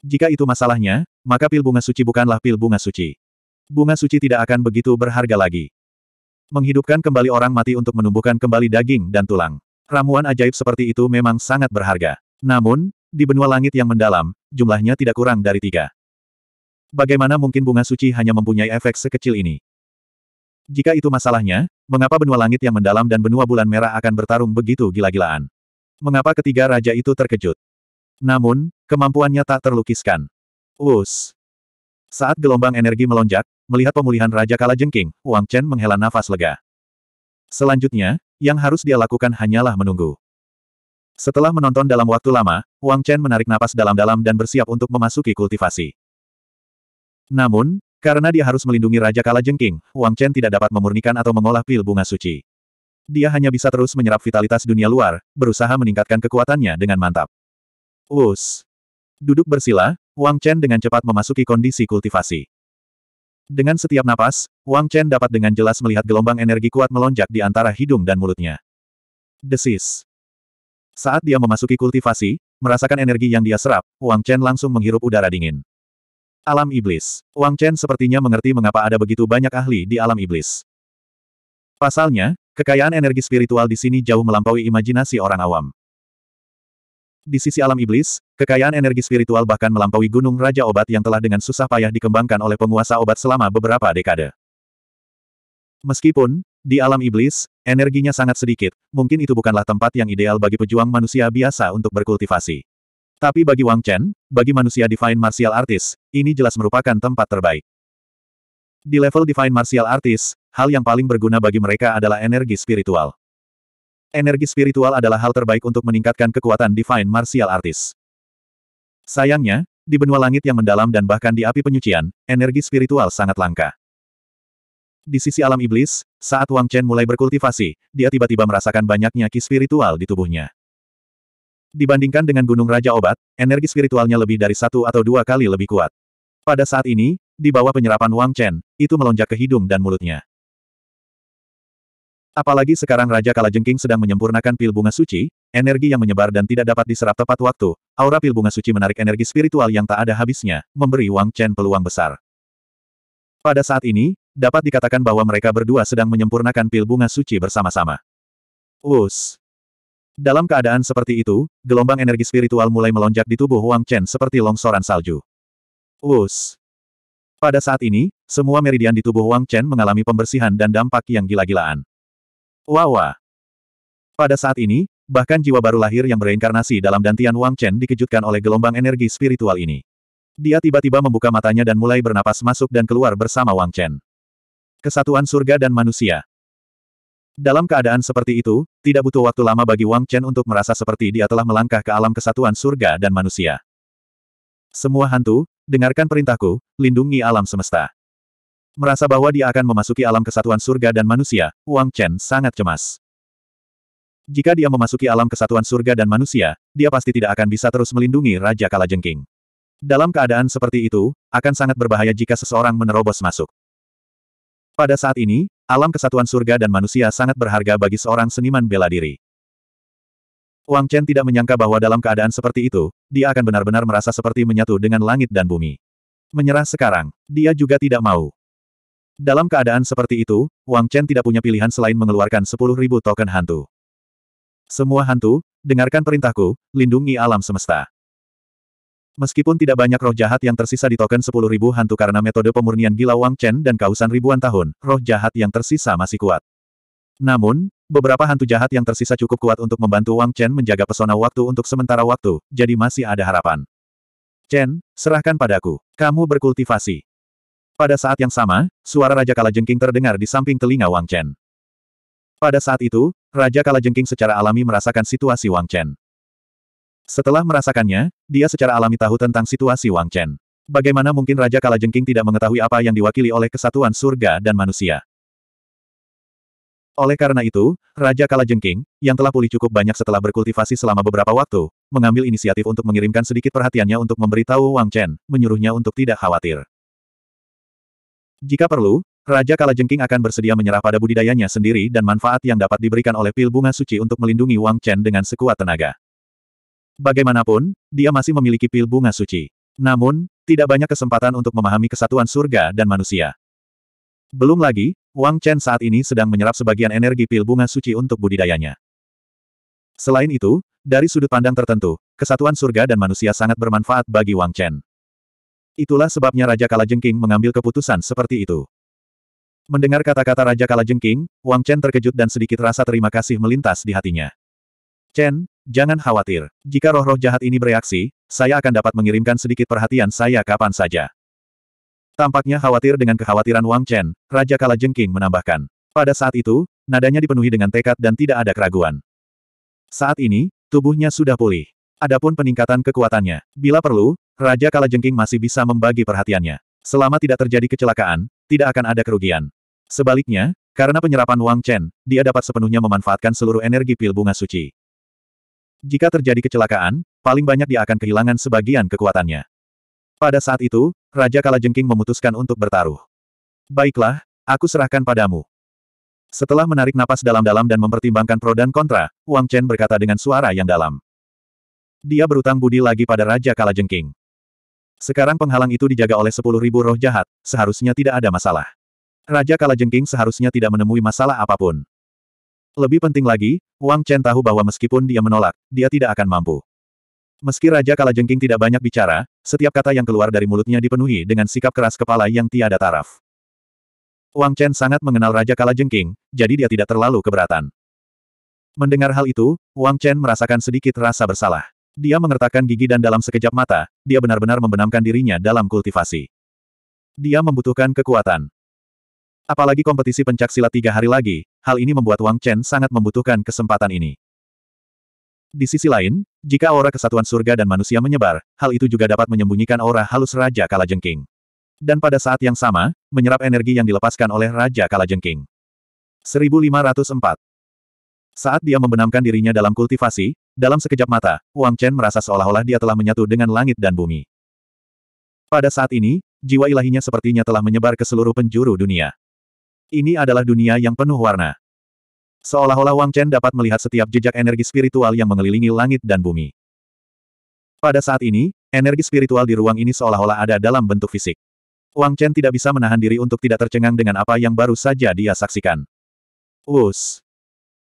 Jika itu masalahnya, maka pil bunga suci bukanlah pil bunga suci. Bunga suci tidak akan begitu berharga lagi. Menghidupkan kembali orang mati untuk menumbuhkan kembali daging dan tulang. Ramuan ajaib seperti itu memang sangat berharga. Namun, di benua langit yang mendalam, jumlahnya tidak kurang dari tiga. Bagaimana mungkin bunga suci hanya mempunyai efek sekecil ini? Jika itu masalahnya, mengapa benua langit yang mendalam dan benua bulan merah akan bertarung begitu gila-gilaan? Mengapa ketiga raja itu terkejut? Namun, kemampuannya tak terlukiskan. Us Saat gelombang energi melonjak, melihat pemulihan Raja Kala Jengking, Wang Chen menghela nafas lega. Selanjutnya, yang harus dia lakukan hanyalah menunggu. Setelah menonton dalam waktu lama, Wang Chen menarik napas dalam-dalam dan bersiap untuk memasuki kultivasi. Namun, karena dia harus melindungi Raja Kala Jengking, Wang Chen tidak dapat memurnikan atau mengolah pil bunga suci. Dia hanya bisa terus menyerap vitalitas dunia luar, berusaha meningkatkan kekuatannya dengan mantap. Us. Duduk bersila, Wang Chen dengan cepat memasuki kondisi kultivasi. Dengan setiap napas, Wang Chen dapat dengan jelas melihat gelombang energi kuat melonjak di antara hidung dan mulutnya. Desis. Saat dia memasuki kultivasi, merasakan energi yang dia serap, Wang Chen langsung menghirup udara dingin. Alam Iblis. Wang Chen sepertinya mengerti mengapa ada begitu banyak ahli di alam iblis. Pasalnya, kekayaan energi spiritual di sini jauh melampaui imajinasi orang awam. Di sisi alam iblis, kekayaan energi spiritual bahkan melampaui gunung Raja Obat yang telah dengan susah payah dikembangkan oleh penguasa obat selama beberapa dekade. Meskipun, di alam iblis, energinya sangat sedikit, mungkin itu bukanlah tempat yang ideal bagi pejuang manusia biasa untuk berkultivasi. Tapi bagi Wang Chen, bagi manusia Divine Martial Artist, ini jelas merupakan tempat terbaik. Di level Divine Martial Artist, hal yang paling berguna bagi mereka adalah energi spiritual. Energi spiritual adalah hal terbaik untuk meningkatkan kekuatan Divine Martial Artist. Sayangnya, di benua langit yang mendalam dan bahkan di api penyucian, energi spiritual sangat langka. Di sisi alam iblis, saat Wang Chen mulai berkultivasi, dia tiba-tiba merasakan banyaknya ki spiritual di tubuhnya. Dibandingkan dengan Gunung Raja Obat, energi spiritualnya lebih dari satu atau dua kali lebih kuat. Pada saat ini, di bawah penyerapan Wang Chen, itu melonjak ke hidung dan mulutnya. Apalagi sekarang Raja Kalajengking sedang menyempurnakan pil bunga suci, energi yang menyebar dan tidak dapat diserap tepat waktu, aura pil bunga suci menarik energi spiritual yang tak ada habisnya, memberi Wang Chen peluang besar. Pada saat ini, dapat dikatakan bahwa mereka berdua sedang menyempurnakan pil bunga suci bersama-sama. Wus! Dalam keadaan seperti itu, gelombang energi spiritual mulai melonjak di tubuh Wang Chen seperti longsoran salju. Wus! Pada saat ini, semua meridian di tubuh Wang Chen mengalami pembersihan dan dampak yang gila-gilaan. Wawa! Pada saat ini, bahkan jiwa baru lahir yang bereinkarnasi dalam dantian Wang Chen dikejutkan oleh gelombang energi spiritual ini. Dia tiba-tiba membuka matanya dan mulai bernapas masuk dan keluar bersama Wang Chen. Kesatuan surga dan manusia. Dalam keadaan seperti itu, tidak butuh waktu lama bagi Wang Chen untuk merasa seperti dia telah melangkah ke alam kesatuan surga dan manusia. Semua hantu, dengarkan perintahku, lindungi alam semesta. Merasa bahwa dia akan memasuki alam kesatuan surga dan manusia, Wang Chen sangat cemas. Jika dia memasuki alam kesatuan surga dan manusia, dia pasti tidak akan bisa terus melindungi Raja Kalajengking. Dalam keadaan seperti itu, akan sangat berbahaya jika seseorang menerobos masuk. Pada saat ini, Alam kesatuan surga dan manusia sangat berharga bagi seorang seniman bela diri. Wang Chen tidak menyangka bahwa dalam keadaan seperti itu, dia akan benar-benar merasa seperti menyatu dengan langit dan bumi. Menyerah sekarang, dia juga tidak mau. Dalam keadaan seperti itu, Wang Chen tidak punya pilihan selain mengeluarkan 10.000 token hantu. Semua hantu, dengarkan perintahku, lindungi alam semesta. Meskipun tidak banyak roh jahat yang tersisa di token 10.000 hantu karena metode pemurnian gila Wang Chen dan kausan ribuan tahun, roh jahat yang tersisa masih kuat. Namun, beberapa hantu jahat yang tersisa cukup kuat untuk membantu Wang Chen menjaga pesona waktu untuk sementara waktu, jadi masih ada harapan. Chen, serahkan padaku. Kamu berkultivasi. Pada saat yang sama, suara Raja Kalajengking terdengar di samping telinga Wang Chen. Pada saat itu, Raja Kalajengking secara alami merasakan situasi Wang Chen. Setelah merasakannya, dia secara alami tahu tentang situasi Wang Chen. Bagaimana mungkin Raja Kalajengking tidak mengetahui apa yang diwakili oleh kesatuan surga dan manusia? Oleh karena itu, Raja Kalajengking, yang telah pulih cukup banyak setelah berkultivasi selama beberapa waktu, mengambil inisiatif untuk mengirimkan sedikit perhatiannya untuk memberitahu Wang Chen, menyuruhnya untuk tidak khawatir. Jika perlu, Raja Kalajengking akan bersedia menyerah pada budidayanya sendiri dan manfaat yang dapat diberikan oleh pil bunga suci untuk melindungi Wang Chen dengan sekuat tenaga. Bagaimanapun, dia masih memiliki pil bunga suci. Namun, tidak banyak kesempatan untuk memahami kesatuan surga dan manusia. Belum lagi, Wang Chen saat ini sedang menyerap sebagian energi pil bunga suci untuk budidayanya. Selain itu, dari sudut pandang tertentu, kesatuan surga dan manusia sangat bermanfaat bagi Wang Chen. Itulah sebabnya Raja Kalajengking mengambil keputusan seperti itu. Mendengar kata-kata Raja Kalajengking, Wang Chen terkejut dan sedikit rasa terima kasih melintas di hatinya. Chen, Jangan khawatir, jika roh-roh jahat ini bereaksi, saya akan dapat mengirimkan sedikit perhatian saya kapan saja. Tampaknya khawatir dengan kekhawatiran Wang Chen, Raja Kala Jengking menambahkan. Pada saat itu, nadanya dipenuhi dengan tekad dan tidak ada keraguan. Saat ini, tubuhnya sudah pulih. Adapun peningkatan kekuatannya, bila perlu, Raja Kala Jengking masih bisa membagi perhatiannya. Selama tidak terjadi kecelakaan, tidak akan ada kerugian. Sebaliknya, karena penyerapan Wang Chen, dia dapat sepenuhnya memanfaatkan seluruh energi pil bunga suci. Jika terjadi kecelakaan, paling banyak dia akan kehilangan sebagian kekuatannya. Pada saat itu, Raja Kalajengking memutuskan untuk bertaruh. Baiklah, aku serahkan padamu. Setelah menarik napas dalam-dalam dan mempertimbangkan pro dan kontra, Wang Chen berkata dengan suara yang dalam. Dia berutang budi lagi pada Raja Kalajengking. Sekarang penghalang itu dijaga oleh sepuluh ribu roh jahat, seharusnya tidak ada masalah. Raja Kalajengking seharusnya tidak menemui masalah apapun. Lebih penting lagi, Wang Chen tahu bahwa meskipun dia menolak, dia tidak akan mampu. Meski Raja Kalajengking tidak banyak bicara, setiap kata yang keluar dari mulutnya dipenuhi dengan sikap keras kepala yang tiada taraf. Wang Chen sangat mengenal Raja Kalajengking, jadi dia tidak terlalu keberatan. Mendengar hal itu, Wang Chen merasakan sedikit rasa bersalah. Dia mengertakkan gigi dan dalam sekejap mata, dia benar-benar membenamkan dirinya dalam kultivasi. Dia membutuhkan kekuatan. Apalagi kompetisi pencak silat tiga hari lagi, hal ini membuat Wang Chen sangat membutuhkan kesempatan ini. Di sisi lain, jika aura kesatuan surga dan manusia menyebar, hal itu juga dapat menyembunyikan aura halus Raja Kalajengking. Dan pada saat yang sama, menyerap energi yang dilepaskan oleh Raja Kalajengking. 1504 Saat dia membenamkan dirinya dalam kultivasi, dalam sekejap mata, Wang Chen merasa seolah-olah dia telah menyatu dengan langit dan bumi. Pada saat ini, jiwa ilahinya sepertinya telah menyebar ke seluruh penjuru dunia. Ini adalah dunia yang penuh warna. Seolah-olah Wang Chen dapat melihat setiap jejak energi spiritual yang mengelilingi langit dan bumi. Pada saat ini, energi spiritual di ruang ini seolah-olah ada dalam bentuk fisik. Wang Chen tidak bisa menahan diri untuk tidak tercengang dengan apa yang baru saja dia saksikan. Wus.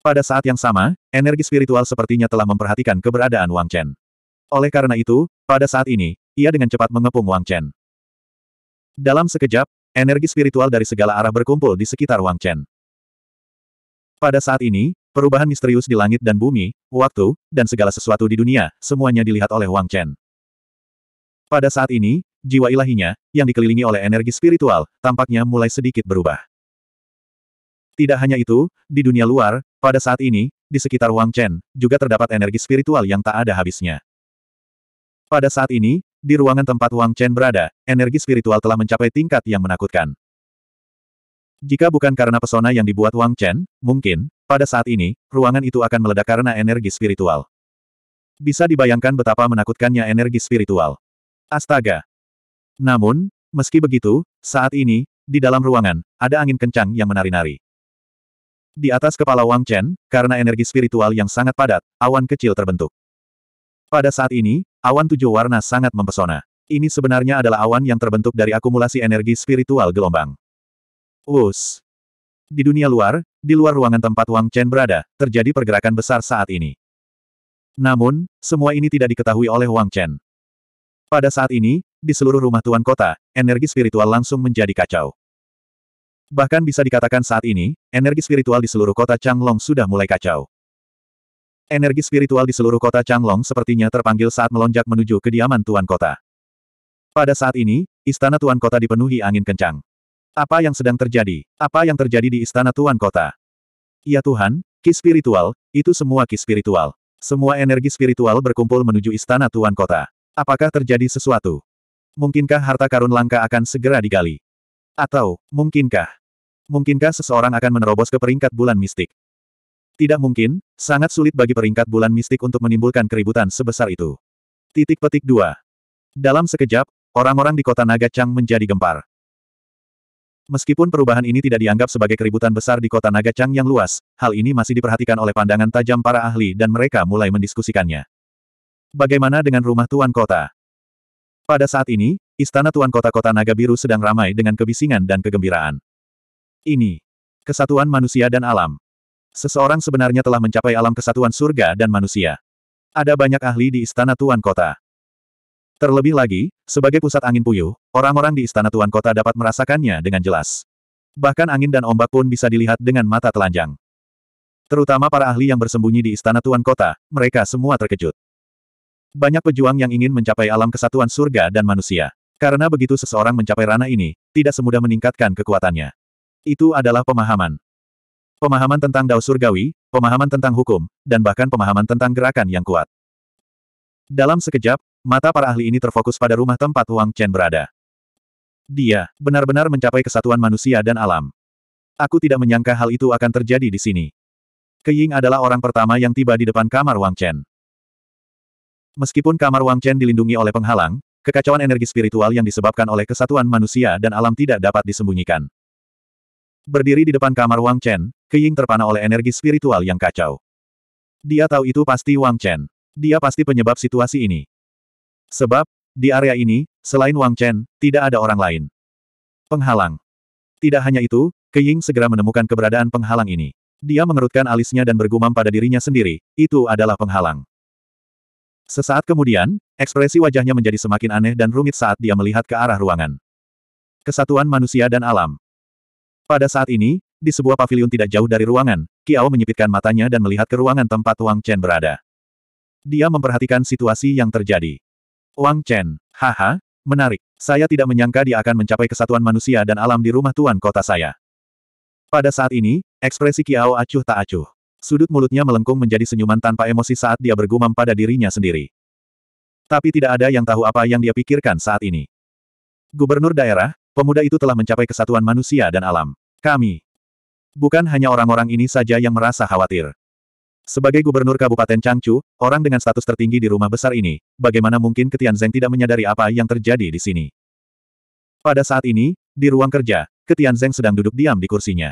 Pada saat yang sama, energi spiritual sepertinya telah memperhatikan keberadaan Wang Chen. Oleh karena itu, pada saat ini, ia dengan cepat mengepung Wang Chen. Dalam sekejap, Energi spiritual dari segala arah berkumpul di sekitar Wang Chen. Pada saat ini, perubahan misterius di langit dan bumi, waktu, dan segala sesuatu di dunia, semuanya dilihat oleh Wang Chen. Pada saat ini, jiwa ilahinya, yang dikelilingi oleh energi spiritual, tampaknya mulai sedikit berubah. Tidak hanya itu, di dunia luar, pada saat ini, di sekitar Wang Chen, juga terdapat energi spiritual yang tak ada habisnya. Pada saat ini, di ruangan tempat Wang Chen berada, energi spiritual telah mencapai tingkat yang menakutkan. Jika bukan karena pesona yang dibuat Wang Chen, mungkin, pada saat ini, ruangan itu akan meledak karena energi spiritual. Bisa dibayangkan betapa menakutkannya energi spiritual. Astaga! Namun, meski begitu, saat ini, di dalam ruangan, ada angin kencang yang menari-nari. Di atas kepala Wang Chen, karena energi spiritual yang sangat padat, awan kecil terbentuk. Pada saat ini, awan tujuh warna sangat mempesona. Ini sebenarnya adalah awan yang terbentuk dari akumulasi energi spiritual gelombang. Us, Di dunia luar, di luar ruangan tempat Wang Chen berada, terjadi pergerakan besar saat ini. Namun, semua ini tidak diketahui oleh Wang Chen. Pada saat ini, di seluruh rumah tuan kota, energi spiritual langsung menjadi kacau. Bahkan bisa dikatakan saat ini, energi spiritual di seluruh kota Changlong sudah mulai kacau. Energi spiritual di seluruh kota Changlong sepertinya terpanggil saat melonjak menuju kediaman Tuan Kota. Pada saat ini, istana Tuan Kota dipenuhi angin kencang. Apa yang sedang terjadi? Apa yang terjadi di istana Tuan Kota? Ya Tuhan, ki spiritual, itu semua ki spiritual. Semua energi spiritual berkumpul menuju istana Tuan Kota. Apakah terjadi sesuatu? Mungkinkah harta karun langka akan segera digali? Atau, mungkinkah? Mungkinkah seseorang akan menerobos ke peringkat bulan mistik? Tidak mungkin, sangat sulit bagi peringkat bulan mistik untuk menimbulkan keributan sebesar itu. Titik petik 2. Dalam sekejap, orang-orang di kota Naga Chang menjadi gempar. Meskipun perubahan ini tidak dianggap sebagai keributan besar di kota Naga Chang yang luas, hal ini masih diperhatikan oleh pandangan tajam para ahli dan mereka mulai mendiskusikannya. Bagaimana dengan rumah Tuan Kota? Pada saat ini, istana Tuan Kota-Kota Naga Biru sedang ramai dengan kebisingan dan kegembiraan. Ini. Kesatuan manusia dan alam. Seseorang sebenarnya telah mencapai alam kesatuan surga dan manusia. Ada banyak ahli di istana tuan kota. Terlebih lagi, sebagai pusat angin puyuh, orang-orang di istana tuan kota dapat merasakannya dengan jelas. Bahkan angin dan ombak pun bisa dilihat dengan mata telanjang. Terutama para ahli yang bersembunyi di istana tuan kota, mereka semua terkejut. Banyak pejuang yang ingin mencapai alam kesatuan surga dan manusia. Karena begitu seseorang mencapai ranah ini, tidak semudah meningkatkan kekuatannya. Itu adalah pemahaman. Pemahaman tentang dao surgawi, pemahaman tentang hukum, dan bahkan pemahaman tentang gerakan yang kuat. Dalam sekejap, mata para ahli ini terfokus pada rumah tempat Wang Chen berada. Dia benar-benar mencapai kesatuan manusia dan alam. Aku tidak menyangka hal itu akan terjadi di sini. Ying adalah orang pertama yang tiba di depan kamar Wang Chen. Meskipun kamar Wang Chen dilindungi oleh penghalang, kekacauan energi spiritual yang disebabkan oleh kesatuan manusia dan alam tidak dapat disembunyikan. Berdiri di depan kamar Wang Chen, Ying terpana oleh energi spiritual yang kacau. Dia tahu itu pasti Wang Chen. Dia pasti penyebab situasi ini. Sebab, di area ini, selain Wang Chen, tidak ada orang lain. Penghalang. Tidak hanya itu, Ying segera menemukan keberadaan penghalang ini. Dia mengerutkan alisnya dan bergumam pada dirinya sendiri, itu adalah penghalang. Sesaat kemudian, ekspresi wajahnya menjadi semakin aneh dan rumit saat dia melihat ke arah ruangan. Kesatuan manusia dan alam. Pada saat ini, di sebuah pavilion tidak jauh dari ruangan, Kiao menyipitkan matanya dan melihat ke ruangan tempat Wang Chen berada. Dia memperhatikan situasi yang terjadi. Wang Chen, haha, menarik. Saya tidak menyangka dia akan mencapai kesatuan manusia dan alam di rumah tuan kota saya. Pada saat ini, ekspresi Kiao acuh tak acuh. Sudut mulutnya melengkung menjadi senyuman tanpa emosi saat dia bergumam pada dirinya sendiri. Tapi tidak ada yang tahu apa yang dia pikirkan saat ini. Gubernur daerah, pemuda itu telah mencapai kesatuan manusia dan alam. Kami, Bukan hanya orang-orang ini saja yang merasa khawatir. Sebagai gubernur Kabupaten Changchu, orang dengan status tertinggi di rumah besar ini, bagaimana mungkin Ketian Zeng tidak menyadari apa yang terjadi di sini? Pada saat ini, di ruang kerja, Ketian Zeng sedang duduk diam di kursinya.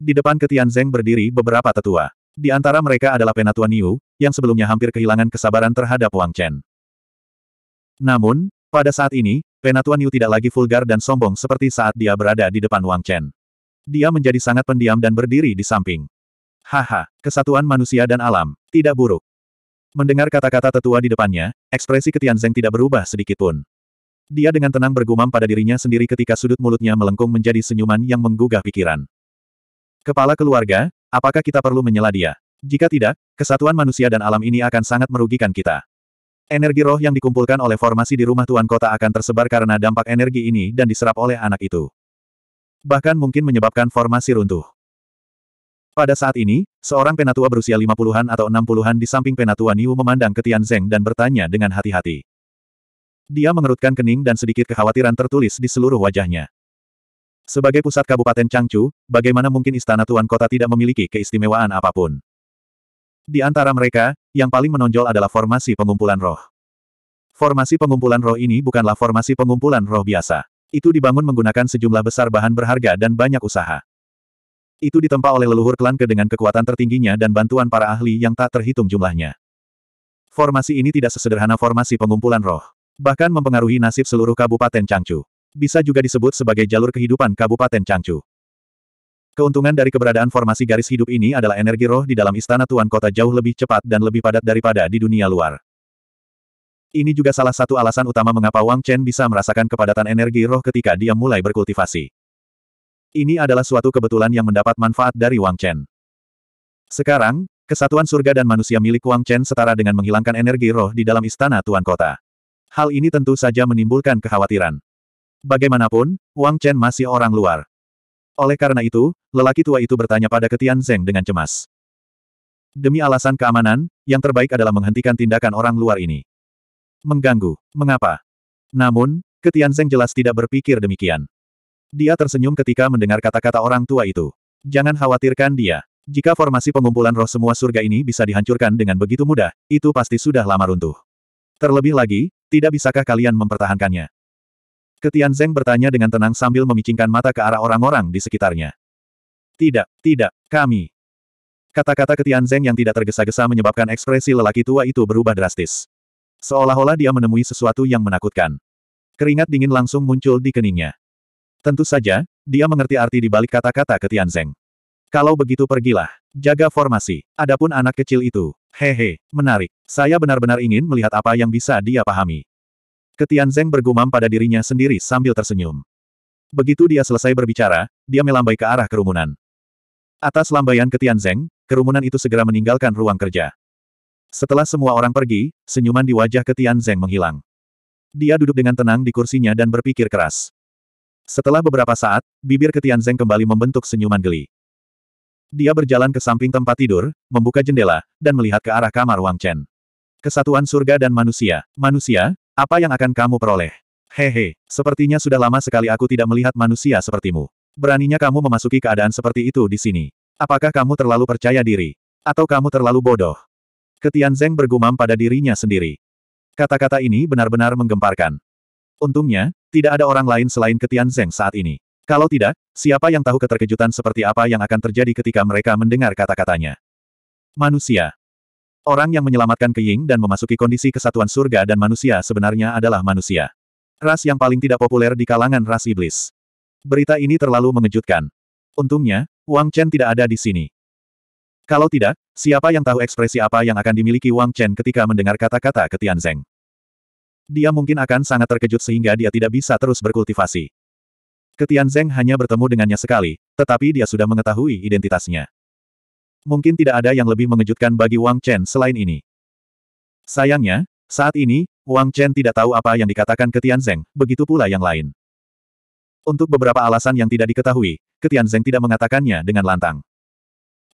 Di depan Ketian Zeng berdiri beberapa tetua. Di antara mereka adalah Penatua Niu, yang sebelumnya hampir kehilangan kesabaran terhadap Wang Chen. Namun, pada saat ini, Penatua Niu tidak lagi vulgar dan sombong seperti saat dia berada di depan Wang Chen. Dia menjadi sangat pendiam dan berdiri di samping. Haha, kesatuan manusia dan alam, tidak buruk. Mendengar kata-kata tetua di depannya, ekspresi Ketian Zeng tidak berubah sedikit pun. Dia dengan tenang bergumam pada dirinya sendiri ketika sudut mulutnya melengkung menjadi senyuman yang menggugah pikiran. Kepala keluarga, apakah kita perlu menyela dia? Jika tidak, kesatuan manusia dan alam ini akan sangat merugikan kita. Energi roh yang dikumpulkan oleh formasi di rumah tuan kota akan tersebar karena dampak energi ini dan diserap oleh anak itu bahkan mungkin menyebabkan formasi runtuh. Pada saat ini, seorang penatua berusia 50-an atau 60-an di samping penatua Niu memandang ke Tian Zeng dan bertanya dengan hati-hati. Dia mengerutkan kening dan sedikit kekhawatiran tertulis di seluruh wajahnya. Sebagai pusat Kabupaten Changchu, bagaimana mungkin istana tuan kota tidak memiliki keistimewaan apapun? Di antara mereka, yang paling menonjol adalah formasi pengumpulan roh. Formasi pengumpulan roh ini bukanlah formasi pengumpulan roh biasa. Itu dibangun menggunakan sejumlah besar bahan berharga dan banyak usaha. Itu ditempa oleh leluhur klan ke dengan kekuatan tertingginya dan bantuan para ahli yang tak terhitung jumlahnya. Formasi ini tidak sesederhana formasi pengumpulan roh. Bahkan mempengaruhi nasib seluruh Kabupaten Changchu. Bisa juga disebut sebagai jalur kehidupan Kabupaten Changchu. Keuntungan dari keberadaan formasi garis hidup ini adalah energi roh di dalam istana tuan kota jauh lebih cepat dan lebih padat daripada di dunia luar. Ini juga salah satu alasan utama mengapa Wang Chen bisa merasakan kepadatan energi roh ketika dia mulai berkultivasi. Ini adalah suatu kebetulan yang mendapat manfaat dari Wang Chen. Sekarang, kesatuan surga dan manusia milik Wang Chen setara dengan menghilangkan energi roh di dalam istana Tuan Kota. Hal ini tentu saja menimbulkan kekhawatiran. Bagaimanapun, Wang Chen masih orang luar. Oleh karena itu, lelaki tua itu bertanya pada Ketian Zeng dengan cemas. Demi alasan keamanan, yang terbaik adalah menghentikan tindakan orang luar ini. Mengganggu. Mengapa? Namun, Ketian Zeng jelas tidak berpikir demikian. Dia tersenyum ketika mendengar kata-kata orang tua itu. Jangan khawatirkan dia. Jika formasi pengumpulan roh semua surga ini bisa dihancurkan dengan begitu mudah, itu pasti sudah lama runtuh. Terlebih lagi, tidak bisakah kalian mempertahankannya? Ketian Zeng bertanya dengan tenang sambil memicingkan mata ke arah orang-orang di sekitarnya. Tidak, tidak, kami. Kata-kata Ketian Zeng yang tidak tergesa-gesa menyebabkan ekspresi lelaki tua itu berubah drastis. Seolah-olah dia menemui sesuatu yang menakutkan. Keringat dingin langsung muncul di keningnya. Tentu saja, dia mengerti arti di balik kata-kata ke Tianzeng. Kalau begitu pergilah. Jaga formasi. Adapun anak kecil itu. Hehe, menarik. Saya benar-benar ingin melihat apa yang bisa dia pahami. Ketian Zeng bergumam pada dirinya sendiri sambil tersenyum. Begitu dia selesai berbicara, dia melambai ke arah kerumunan. Atas lambaian Ketian Zeng, kerumunan itu segera meninggalkan ruang kerja. Setelah semua orang pergi, senyuman di wajah Ketian Zeng menghilang. Dia duduk dengan tenang di kursinya dan berpikir keras. Setelah beberapa saat, bibir Ketian Zeng kembali membentuk senyuman geli. Dia berjalan ke samping tempat tidur, membuka jendela, dan melihat ke arah kamar Wang Chen. Kesatuan surga dan manusia. Manusia, apa yang akan kamu peroleh? Hehe, sepertinya sudah lama sekali aku tidak melihat manusia sepertimu. Beraninya kamu memasuki keadaan seperti itu di sini. Apakah kamu terlalu percaya diri? Atau kamu terlalu bodoh? Ketian Zeng bergumam pada dirinya sendiri. Kata-kata ini benar-benar menggemparkan. Untungnya, tidak ada orang lain selain Ketian Zeng saat ini. Kalau tidak, siapa yang tahu keterkejutan seperti apa yang akan terjadi ketika mereka mendengar kata-katanya. Manusia. Orang yang menyelamatkan Ying dan memasuki kondisi kesatuan surga dan manusia sebenarnya adalah manusia. Ras yang paling tidak populer di kalangan ras iblis. Berita ini terlalu mengejutkan. Untungnya, Wang Chen tidak ada di sini. Kalau tidak, siapa yang tahu ekspresi apa yang akan dimiliki Wang Chen ketika mendengar kata-kata ke Tian Zeng. Dia mungkin akan sangat terkejut sehingga dia tidak bisa terus berkultivasi. Ketian Zeng hanya bertemu dengannya sekali, tetapi dia sudah mengetahui identitasnya. Mungkin tidak ada yang lebih mengejutkan bagi Wang Chen selain ini. Sayangnya, saat ini, Wang Chen tidak tahu apa yang dikatakan Ketian Zeng, begitu pula yang lain. Untuk beberapa alasan yang tidak diketahui, Ketian Zeng tidak mengatakannya dengan lantang.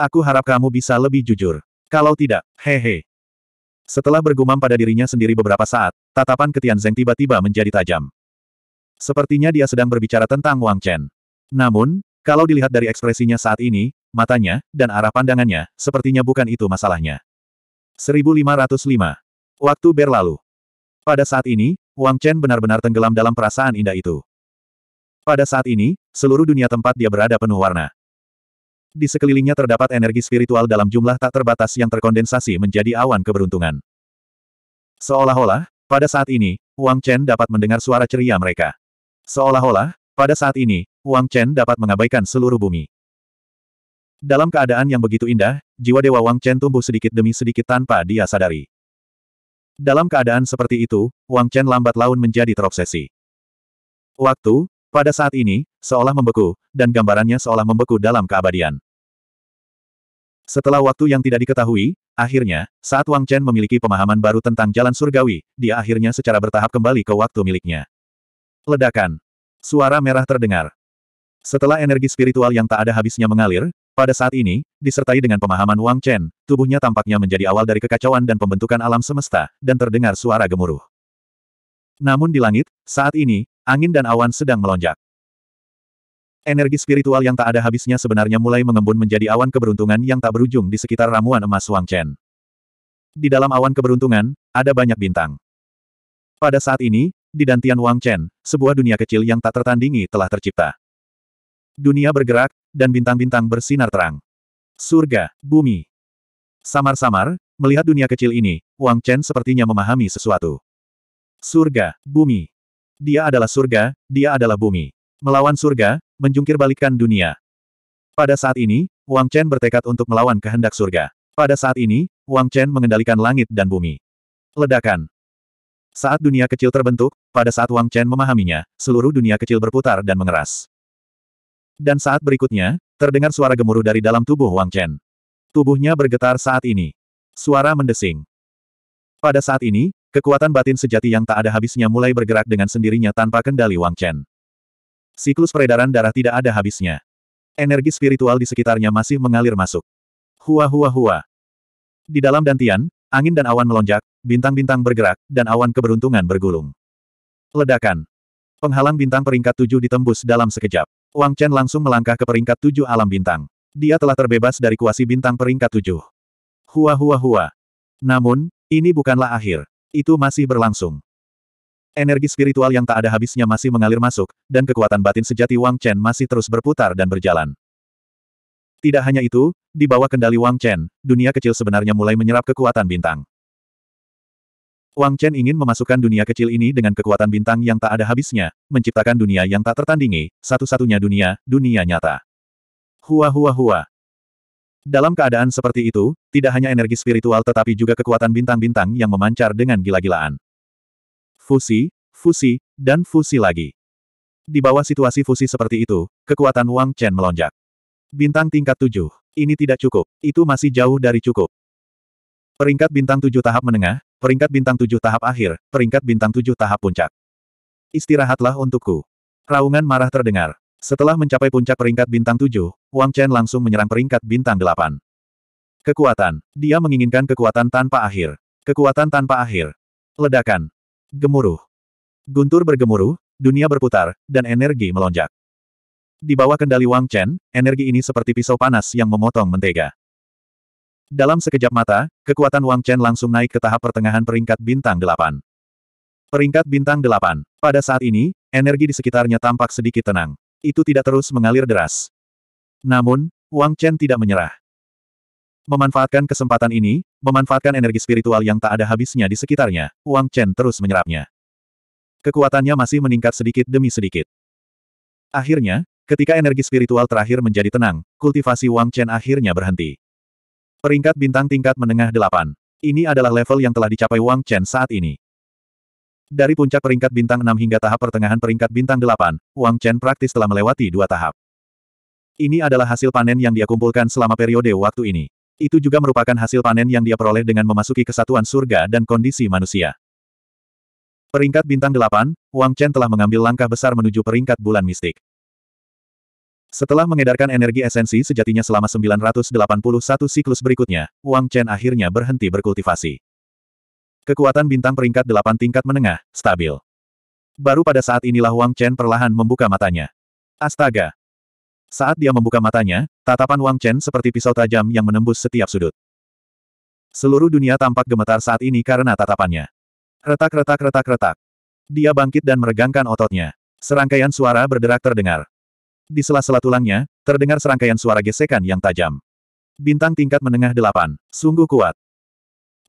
Aku harap kamu bisa lebih jujur. Kalau tidak, hehe. Setelah bergumam pada dirinya sendiri beberapa saat, tatapan Ketian Zeng tiba-tiba menjadi tajam. Sepertinya dia sedang berbicara tentang Wang Chen. Namun, kalau dilihat dari ekspresinya saat ini, matanya, dan arah pandangannya, sepertinya bukan itu masalahnya. 1505. Waktu berlalu. Pada saat ini, Wang Chen benar-benar tenggelam dalam perasaan indah itu. Pada saat ini, seluruh dunia tempat dia berada penuh warna. Di sekelilingnya terdapat energi spiritual dalam jumlah tak terbatas yang terkondensasi menjadi awan keberuntungan. Seolah-olah, pada saat ini, Wang Chen dapat mendengar suara ceria mereka. Seolah-olah, pada saat ini, Wang Chen dapat mengabaikan seluruh bumi. Dalam keadaan yang begitu indah, jiwa dewa Wang Chen tumbuh sedikit demi sedikit tanpa dia sadari. Dalam keadaan seperti itu, Wang Chen lambat laun menjadi terobsesi. Waktu, pada saat ini, seolah membeku, dan gambarannya seolah membeku dalam keabadian. Setelah waktu yang tidak diketahui, akhirnya, saat Wang Chen memiliki pemahaman baru tentang jalan surgawi, dia akhirnya secara bertahap kembali ke waktu miliknya. Ledakan. Suara merah terdengar. Setelah energi spiritual yang tak ada habisnya mengalir, pada saat ini, disertai dengan pemahaman Wang Chen, tubuhnya tampaknya menjadi awal dari kekacauan dan pembentukan alam semesta, dan terdengar suara gemuruh. Namun di langit, saat ini, Angin dan awan sedang melonjak. Energi spiritual yang tak ada habisnya sebenarnya mulai mengembun menjadi awan keberuntungan yang tak berujung di sekitar ramuan emas Wang Chen. Di dalam awan keberuntungan, ada banyak bintang. Pada saat ini, di Dantian Wang Chen, sebuah dunia kecil yang tak tertandingi telah tercipta. Dunia bergerak, dan bintang-bintang bersinar terang. Surga, bumi. Samar-samar, melihat dunia kecil ini, Wang Chen sepertinya memahami sesuatu. Surga, bumi. Dia adalah surga, dia adalah bumi. Melawan surga, menjungkir balikan dunia. Pada saat ini, Wang Chen bertekad untuk melawan kehendak surga. Pada saat ini, Wang Chen mengendalikan langit dan bumi. Ledakan. Saat dunia kecil terbentuk, pada saat Wang Chen memahaminya, seluruh dunia kecil berputar dan mengeras. Dan saat berikutnya, terdengar suara gemuruh dari dalam tubuh Wang Chen. Tubuhnya bergetar saat ini. Suara mendesing. Pada saat ini, Kekuatan batin sejati yang tak ada habisnya mulai bergerak dengan sendirinya tanpa kendali Wang Chen. Siklus peredaran darah tidak ada habisnya. Energi spiritual di sekitarnya masih mengalir masuk. Hua hua hua. Di dalam dantian, angin dan awan melonjak, bintang-bintang bergerak, dan awan keberuntungan bergulung. Ledakan. Penghalang bintang peringkat tujuh ditembus dalam sekejap. Wang Chen langsung melangkah ke peringkat tujuh alam bintang. Dia telah terbebas dari kuasi bintang peringkat tujuh. Hua hua hua. Namun, ini bukanlah akhir. Itu masih berlangsung. Energi spiritual yang tak ada habisnya masih mengalir masuk, dan kekuatan batin sejati Wang Chen masih terus berputar dan berjalan. Tidak hanya itu, di bawah kendali Wang Chen, dunia kecil sebenarnya mulai menyerap kekuatan bintang. Wang Chen ingin memasukkan dunia kecil ini dengan kekuatan bintang yang tak ada habisnya, menciptakan dunia yang tak tertandingi, satu-satunya dunia, dunia nyata. Hua hua hua. Dalam keadaan seperti itu, tidak hanya energi spiritual tetapi juga kekuatan bintang-bintang yang memancar dengan gila-gilaan. Fusi, fusi, dan fusi lagi. Di bawah situasi fusi seperti itu, kekuatan Wang Chen melonjak. Bintang tingkat tujuh. Ini tidak cukup. Itu masih jauh dari cukup. Peringkat bintang tujuh tahap menengah, peringkat bintang tujuh tahap akhir, peringkat bintang tujuh tahap puncak. Istirahatlah untukku. Raungan marah terdengar. Setelah mencapai puncak peringkat bintang 7, Wang Chen langsung menyerang peringkat bintang 8. Kekuatan. Dia menginginkan kekuatan tanpa akhir. Kekuatan tanpa akhir. Ledakan. Gemuruh. Guntur bergemuruh, dunia berputar, dan energi melonjak. Di bawah kendali Wang Chen, energi ini seperti pisau panas yang memotong mentega. Dalam sekejap mata, kekuatan Wang Chen langsung naik ke tahap pertengahan peringkat bintang 8. Peringkat bintang 8. Pada saat ini, energi di sekitarnya tampak sedikit tenang itu tidak terus mengalir deras. Namun, Wang Chen tidak menyerah. Memanfaatkan kesempatan ini, memanfaatkan energi spiritual yang tak ada habisnya di sekitarnya, Wang Chen terus menyerapnya. Kekuatannya masih meningkat sedikit demi sedikit. Akhirnya, ketika energi spiritual terakhir menjadi tenang, kultivasi Wang Chen akhirnya berhenti. Peringkat bintang tingkat menengah delapan. Ini adalah level yang telah dicapai Wang Chen saat ini. Dari puncak peringkat bintang 6 hingga tahap pertengahan peringkat bintang 8, Wang Chen praktis telah melewati dua tahap. Ini adalah hasil panen yang dia kumpulkan selama periode waktu ini. Itu juga merupakan hasil panen yang dia peroleh dengan memasuki kesatuan surga dan kondisi manusia. Peringkat bintang 8, Wang Chen telah mengambil langkah besar menuju peringkat bulan mistik. Setelah mengedarkan energi esensi sejatinya selama 981 siklus berikutnya, Wang Chen akhirnya berhenti berkultivasi. Kekuatan bintang peringkat delapan tingkat menengah, stabil. Baru pada saat inilah Wang Chen perlahan membuka matanya. Astaga! Saat dia membuka matanya, tatapan Wang Chen seperti pisau tajam yang menembus setiap sudut. Seluruh dunia tampak gemetar saat ini karena tatapannya. Retak-retak-retak-retak. Dia bangkit dan meregangkan ototnya. Serangkaian suara berderak terdengar. Di sela-sela tulangnya, terdengar serangkaian suara gesekan yang tajam. Bintang tingkat menengah delapan. Sungguh kuat.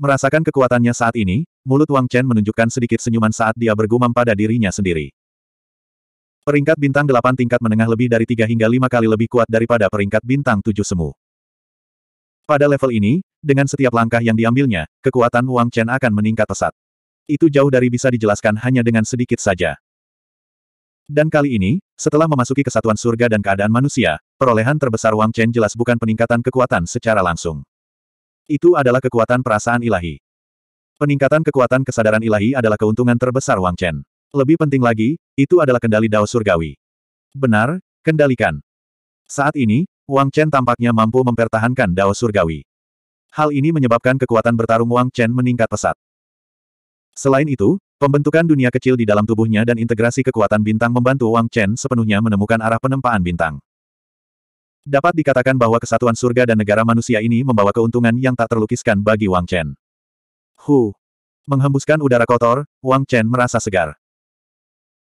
Merasakan kekuatannya saat ini, mulut Wang Chen menunjukkan sedikit senyuman saat dia bergumam pada dirinya sendiri. Peringkat bintang delapan tingkat menengah lebih dari tiga hingga lima kali lebih kuat daripada peringkat bintang tujuh semu. Pada level ini, dengan setiap langkah yang diambilnya, kekuatan Wang Chen akan meningkat pesat. Itu jauh dari bisa dijelaskan hanya dengan sedikit saja. Dan kali ini, setelah memasuki kesatuan surga dan keadaan manusia, perolehan terbesar Wang Chen jelas bukan peningkatan kekuatan secara langsung. Itu adalah kekuatan perasaan ilahi. Peningkatan kekuatan kesadaran ilahi adalah keuntungan terbesar Wang Chen. Lebih penting lagi, itu adalah kendali Dao Surgawi. Benar, kendalikan. Saat ini, Wang Chen tampaknya mampu mempertahankan Dao Surgawi. Hal ini menyebabkan kekuatan bertarung Wang Chen meningkat pesat. Selain itu, pembentukan dunia kecil di dalam tubuhnya dan integrasi kekuatan bintang membantu Wang Chen sepenuhnya menemukan arah penempaan bintang. Dapat dikatakan bahwa kesatuan surga dan negara manusia ini membawa keuntungan yang tak terlukiskan bagi Wang Chen. Hu! Menghembuskan udara kotor, Wang Chen merasa segar.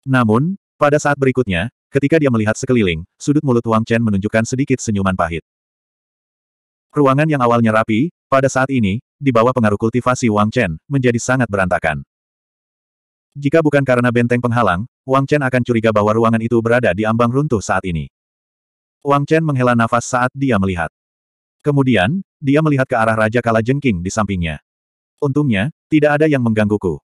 Namun, pada saat berikutnya, ketika dia melihat sekeliling, sudut mulut Wang Chen menunjukkan sedikit senyuman pahit. Ruangan yang awalnya rapi, pada saat ini, di bawah pengaruh kultivasi Wang Chen, menjadi sangat berantakan. Jika bukan karena benteng penghalang, Wang Chen akan curiga bahwa ruangan itu berada di ambang runtuh saat ini. Wang Chen menghela nafas saat dia melihat. Kemudian, dia melihat ke arah Raja Kala Jengking di sampingnya. Untungnya, tidak ada yang menggangguku.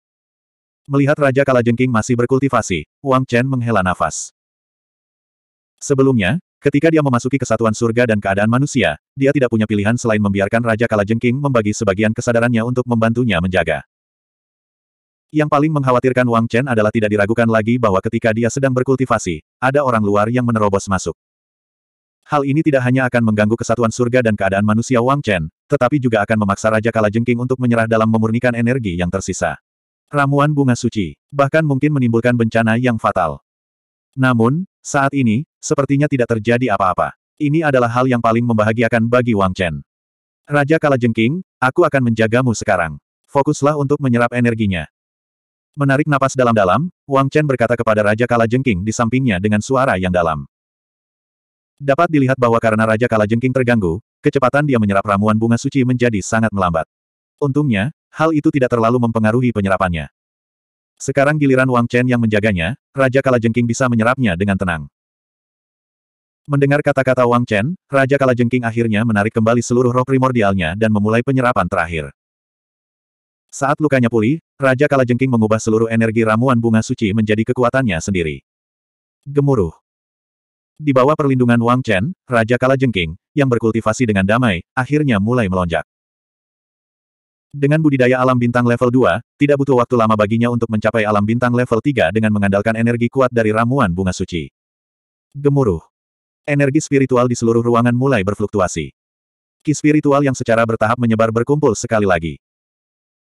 Melihat Raja Kala Jengking masih berkultivasi, Wang Chen menghela nafas. Sebelumnya, ketika dia memasuki kesatuan surga dan keadaan manusia, dia tidak punya pilihan selain membiarkan Raja Kala Jengking membagi sebagian kesadarannya untuk membantunya menjaga. Yang paling mengkhawatirkan Wang Chen adalah tidak diragukan lagi bahwa ketika dia sedang berkultivasi, ada orang luar yang menerobos masuk. Hal ini tidak hanya akan mengganggu kesatuan surga dan keadaan manusia Wang Chen, tetapi juga akan memaksa Raja Kalajengking untuk menyerah dalam memurnikan energi yang tersisa. Ramuan bunga suci, bahkan mungkin menimbulkan bencana yang fatal. Namun, saat ini, sepertinya tidak terjadi apa-apa. Ini adalah hal yang paling membahagiakan bagi Wang Chen. Raja Kalajengking, aku akan menjagamu sekarang. Fokuslah untuk menyerap energinya. Menarik napas dalam-dalam, Wang Chen berkata kepada Raja Kalajengking di sampingnya dengan suara yang dalam. Dapat dilihat bahwa karena Raja Kalajengking terganggu, kecepatan dia menyerap ramuan bunga suci menjadi sangat melambat. Untungnya, hal itu tidak terlalu mempengaruhi penyerapannya. Sekarang giliran Wang Chen yang menjaganya, Raja Kalajengking bisa menyerapnya dengan tenang. Mendengar kata-kata Wang Chen, Raja Kalajengking akhirnya menarik kembali seluruh roh primordialnya dan memulai penyerapan terakhir. Saat lukanya pulih, Raja Kalajengking mengubah seluruh energi ramuan bunga suci menjadi kekuatannya sendiri. Gemuruh. Di bawah perlindungan Wang Chen, Raja Kalajengking, yang berkultivasi dengan damai, akhirnya mulai melonjak. Dengan budidaya alam bintang level 2, tidak butuh waktu lama baginya untuk mencapai alam bintang level 3 dengan mengandalkan energi kuat dari ramuan bunga suci. Gemuruh. Energi spiritual di seluruh ruangan mulai berfluktuasi. Ki spiritual yang secara bertahap menyebar berkumpul sekali lagi.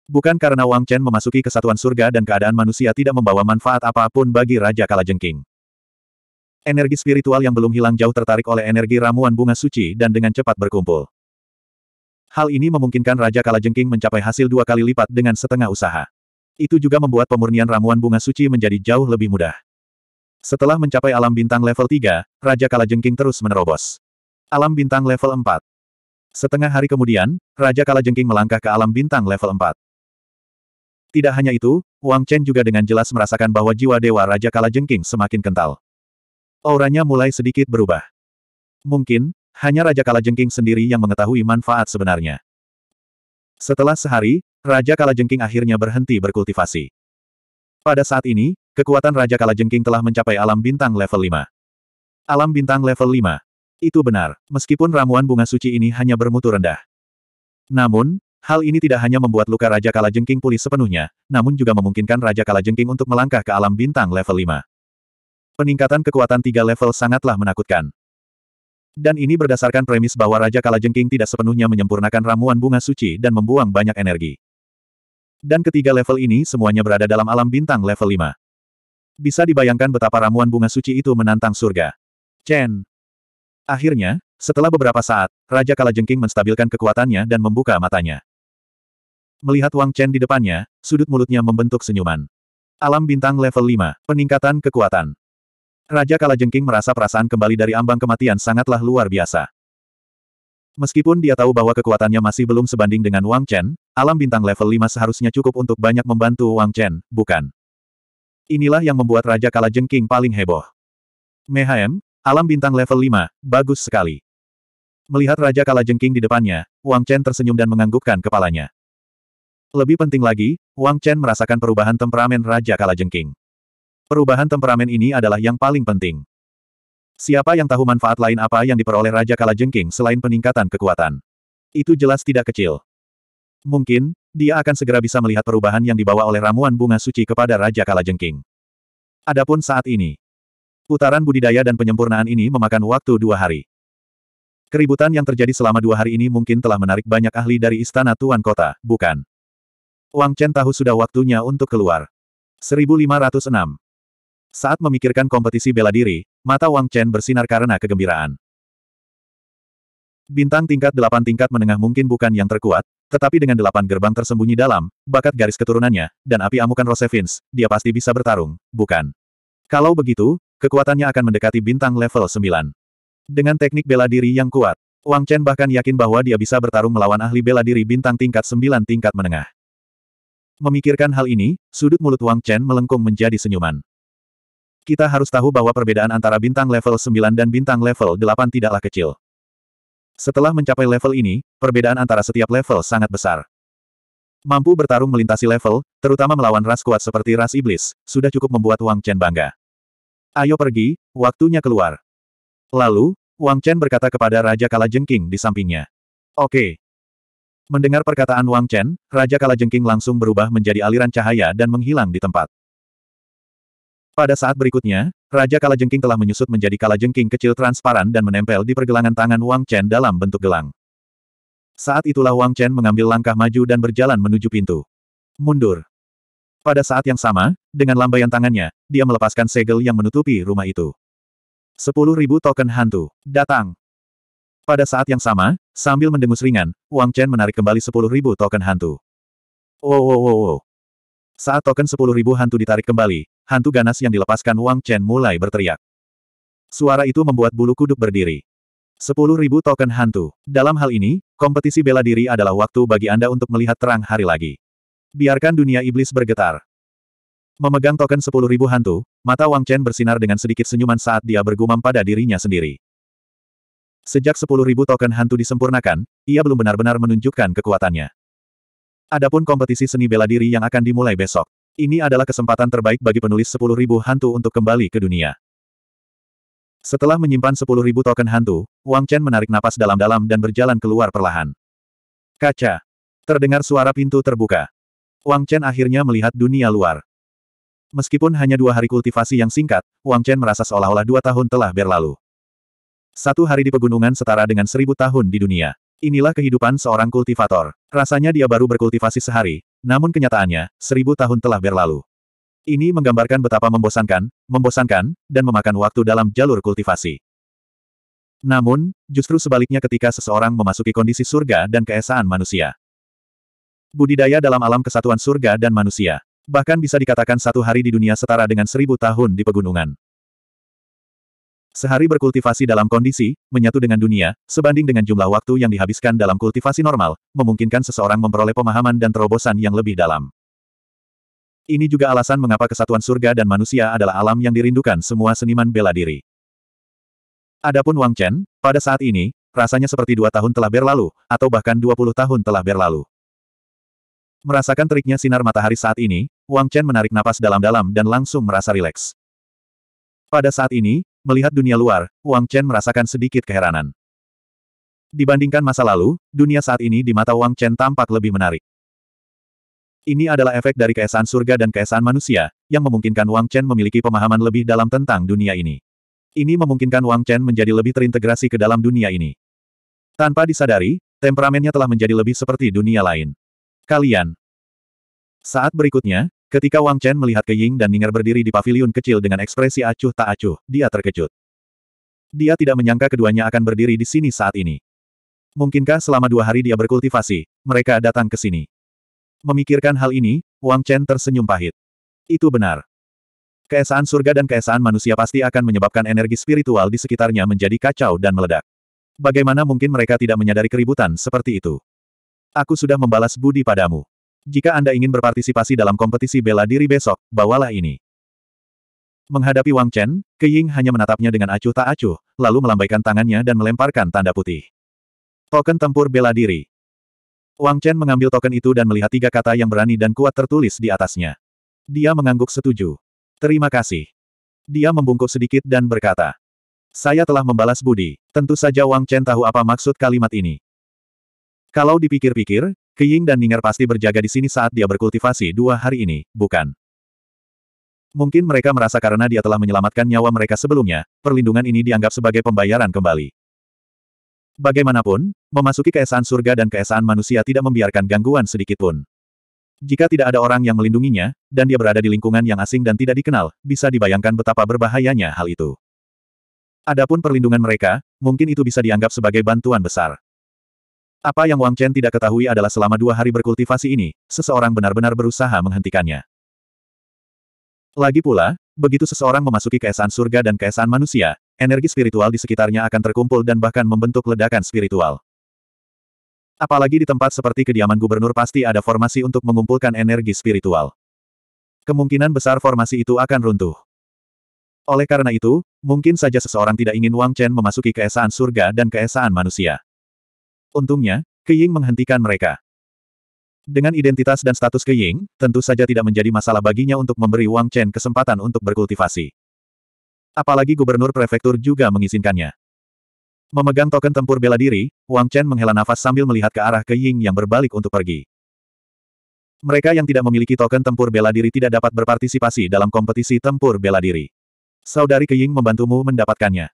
Bukan karena Wang Chen memasuki kesatuan surga dan keadaan manusia tidak membawa manfaat apapun bagi Raja Kalajengking. Energi spiritual yang belum hilang jauh tertarik oleh energi ramuan bunga suci dan dengan cepat berkumpul. Hal ini memungkinkan Raja Kalajengking mencapai hasil dua kali lipat dengan setengah usaha. Itu juga membuat pemurnian ramuan bunga suci menjadi jauh lebih mudah. Setelah mencapai alam bintang level 3, Raja Kalajengking terus menerobos. Alam bintang level 4. Setengah hari kemudian, Raja Kalajengking melangkah ke alam bintang level 4. Tidak hanya itu, Wang Chen juga dengan jelas merasakan bahwa jiwa dewa Raja Kalajengking semakin kental. Auranya mulai sedikit berubah. Mungkin, hanya Raja Kalajengking sendiri yang mengetahui manfaat sebenarnya. Setelah sehari, Raja Kalajengking akhirnya berhenti berkultivasi. Pada saat ini, kekuatan Raja Kalajengking telah mencapai alam bintang level 5. Alam bintang level 5. Itu benar, meskipun ramuan bunga suci ini hanya bermutu rendah. Namun, hal ini tidak hanya membuat luka Raja Kalajengking pulih sepenuhnya, namun juga memungkinkan Raja Kalajengking untuk melangkah ke alam bintang level 5. Peningkatan kekuatan tiga level sangatlah menakutkan. Dan ini berdasarkan premis bahwa Raja Kalajengking tidak sepenuhnya menyempurnakan ramuan bunga suci dan membuang banyak energi. Dan ketiga level ini semuanya berada dalam alam bintang level 5. Bisa dibayangkan betapa ramuan bunga suci itu menantang surga. Chen. Akhirnya, setelah beberapa saat, Raja Kalajengking menstabilkan kekuatannya dan membuka matanya. Melihat Wang Chen di depannya, sudut mulutnya membentuk senyuman. Alam bintang level 5, peningkatan kekuatan. Raja Kalajengking merasa perasaan kembali dari ambang kematian sangatlah luar biasa. Meskipun dia tahu bahwa kekuatannya masih belum sebanding dengan Wang Chen, alam bintang level 5 seharusnya cukup untuk banyak membantu Wang Chen, bukan? Inilah yang membuat Raja Kalajengking paling heboh. Mehaem, alam bintang level 5, bagus sekali. Melihat Raja Kalajengking di depannya, Wang Chen tersenyum dan menganggukkan kepalanya. Lebih penting lagi, Wang Chen merasakan perubahan temperamen Raja Kalajengking. Perubahan temperamen ini adalah yang paling penting. Siapa yang tahu manfaat lain apa yang diperoleh Raja Kalajengking selain peningkatan kekuatan? Itu jelas tidak kecil. Mungkin, dia akan segera bisa melihat perubahan yang dibawa oleh ramuan bunga suci kepada Raja Kalajengking. Adapun saat ini, putaran budidaya dan penyempurnaan ini memakan waktu dua hari. Keributan yang terjadi selama dua hari ini mungkin telah menarik banyak ahli dari Istana Tuan Kota, bukan? Wang Chen tahu sudah waktunya untuk keluar. 1506 saat memikirkan kompetisi bela diri, mata Wang Chen bersinar karena kegembiraan. Bintang tingkat delapan tingkat menengah mungkin bukan yang terkuat, tetapi dengan delapan gerbang tersembunyi dalam, bakat garis keturunannya, dan api amukan Rosevins, dia pasti bisa bertarung, bukan? Kalau begitu, kekuatannya akan mendekati bintang level sembilan. Dengan teknik bela diri yang kuat, Wang Chen bahkan yakin bahwa dia bisa bertarung melawan ahli bela diri bintang tingkat sembilan tingkat menengah. Memikirkan hal ini, sudut mulut Wang Chen melengkung menjadi senyuman. Kita harus tahu bahwa perbedaan antara bintang level 9 dan bintang level 8 tidaklah kecil. Setelah mencapai level ini, perbedaan antara setiap level sangat besar. Mampu bertarung melintasi level, terutama melawan ras kuat seperti ras iblis, sudah cukup membuat Wang Chen bangga. Ayo pergi, waktunya keluar. Lalu, Wang Chen berkata kepada Raja Kalajengking di sampingnya. Oke, Mendengar perkataan Wang Chen, Raja Kalajengking langsung berubah menjadi aliran cahaya dan menghilang di tempat. Pada saat berikutnya, Raja Kalajengking telah menyusut menjadi kalajengking kecil transparan dan menempel di pergelangan tangan Wang Chen dalam bentuk gelang. Saat itulah Wang Chen mengambil langkah maju dan berjalan menuju pintu. Mundur. Pada saat yang sama, dengan lambaian tangannya, dia melepaskan segel yang menutupi rumah itu. Sepuluh ribu token hantu. Datang. Pada saat yang sama, sambil mendengus ringan, Wang Chen menarik kembali sepuluh ribu token hantu. Wow oh, wow oh, wow oh, wow. Saat token sepuluh ribu hantu ditarik kembali, hantu ganas yang dilepaskan Wang Chen mulai berteriak. Suara itu membuat bulu kuduk berdiri. 10.000 token hantu. Dalam hal ini, kompetisi bela diri adalah waktu bagi Anda untuk melihat terang hari lagi. Biarkan dunia iblis bergetar. Memegang token 10.000 hantu, mata Wang Chen bersinar dengan sedikit senyuman saat dia bergumam pada dirinya sendiri. Sejak 10.000 token hantu disempurnakan, ia belum benar-benar menunjukkan kekuatannya. Adapun kompetisi seni bela diri yang akan dimulai besok, ini adalah kesempatan terbaik bagi penulis 10.000 hantu untuk kembali ke dunia. Setelah menyimpan 10.000 token hantu, Wang Chen menarik napas dalam-dalam dan berjalan keluar perlahan. Kaca. Terdengar suara pintu terbuka. Wang Chen akhirnya melihat dunia luar. Meskipun hanya dua hari kultivasi yang singkat, Wang Chen merasa seolah-olah dua tahun telah berlalu. Satu hari di pegunungan setara dengan seribu tahun di dunia. Inilah kehidupan seorang kultivator. Rasanya dia baru berkultivasi sehari, namun kenyataannya, seribu tahun telah berlalu. Ini menggambarkan betapa membosankan, membosankan, dan memakan waktu dalam jalur kultivasi. Namun, justru sebaliknya ketika seseorang memasuki kondisi surga dan keesaan manusia. Budidaya dalam alam kesatuan surga dan manusia. Bahkan bisa dikatakan satu hari di dunia setara dengan seribu tahun di pegunungan. Sehari berkultivasi dalam kondisi, menyatu dengan dunia, sebanding dengan jumlah waktu yang dihabiskan dalam kultivasi normal, memungkinkan seseorang memperoleh pemahaman dan terobosan yang lebih dalam. Ini juga alasan mengapa kesatuan surga dan manusia adalah alam yang dirindukan semua seniman bela diri. Adapun Wang Chen, pada saat ini, rasanya seperti dua tahun telah berlalu, atau bahkan dua puluh tahun telah berlalu. Merasakan teriknya sinar matahari saat ini, Wang Chen menarik napas dalam-dalam dan langsung merasa rileks. Pada saat ini, Melihat dunia luar, Wang Chen merasakan sedikit keheranan. Dibandingkan masa lalu, dunia saat ini di mata Wang Chen tampak lebih menarik. Ini adalah efek dari keesaan surga dan keesaan manusia, yang memungkinkan Wang Chen memiliki pemahaman lebih dalam tentang dunia ini. Ini memungkinkan Wang Chen menjadi lebih terintegrasi ke dalam dunia ini. Tanpa disadari, temperamennya telah menjadi lebih seperti dunia lain. Kalian. Saat berikutnya, Ketika Wang Chen melihat Ke Ying dan Ninger berdiri di pavilion kecil dengan ekspresi acuh tak acuh, dia terkejut. Dia tidak menyangka keduanya akan berdiri di sini saat ini. Mungkinkah selama dua hari dia berkultivasi, mereka datang ke sini. Memikirkan hal ini, Wang Chen tersenyum pahit. Itu benar. Keesaan surga dan keesaan manusia pasti akan menyebabkan energi spiritual di sekitarnya menjadi kacau dan meledak. Bagaimana mungkin mereka tidak menyadari keributan seperti itu? Aku sudah membalas budi padamu. Jika Anda ingin berpartisipasi dalam kompetisi bela diri besok, bawalah ini. Menghadapi Wang Chen, Ke Ying hanya menatapnya dengan acuh tak acuh, lalu melambaikan tangannya dan melemparkan tanda putih. Token tempur bela diri. Wang Chen mengambil token itu dan melihat tiga kata yang berani dan kuat tertulis di atasnya. Dia mengangguk setuju. Terima kasih. Dia membungkuk sedikit dan berkata, saya telah membalas budi. Tentu saja Wang Chen tahu apa maksud kalimat ini. Kalau dipikir-pikir, Kiying dan Ninger pasti berjaga di sini saat dia berkultivasi dua hari ini, bukan? Mungkin mereka merasa karena dia telah menyelamatkan nyawa mereka sebelumnya, perlindungan ini dianggap sebagai pembayaran kembali. Bagaimanapun, memasuki keesaan surga dan keesaan manusia tidak membiarkan gangguan sedikitpun. Jika tidak ada orang yang melindunginya, dan dia berada di lingkungan yang asing dan tidak dikenal, bisa dibayangkan betapa berbahayanya hal itu. Adapun perlindungan mereka, mungkin itu bisa dianggap sebagai bantuan besar. Apa yang Wang Chen tidak ketahui adalah selama dua hari berkultivasi ini, seseorang benar-benar berusaha menghentikannya. Lagi pula, begitu seseorang memasuki keesaan surga dan keesaan manusia, energi spiritual di sekitarnya akan terkumpul dan bahkan membentuk ledakan spiritual. Apalagi di tempat seperti kediaman gubernur pasti ada formasi untuk mengumpulkan energi spiritual. Kemungkinan besar formasi itu akan runtuh. Oleh karena itu, mungkin saja seseorang tidak ingin Wang Chen memasuki keesaan surga dan keesaan manusia. Untungnya, Ke Ying menghentikan mereka. Dengan identitas dan status Ke Ying, tentu saja tidak menjadi masalah baginya untuk memberi Wang Chen kesempatan untuk berkultivasi. Apalagi gubernur prefektur juga mengizinkannya. Memegang token tempur bela diri, Wang Chen menghela nafas sambil melihat ke arah Ke Ying yang berbalik untuk pergi. Mereka yang tidak memiliki token tempur bela diri tidak dapat berpartisipasi dalam kompetisi tempur bela diri. Saudari Ke Ying membantumu mendapatkannya.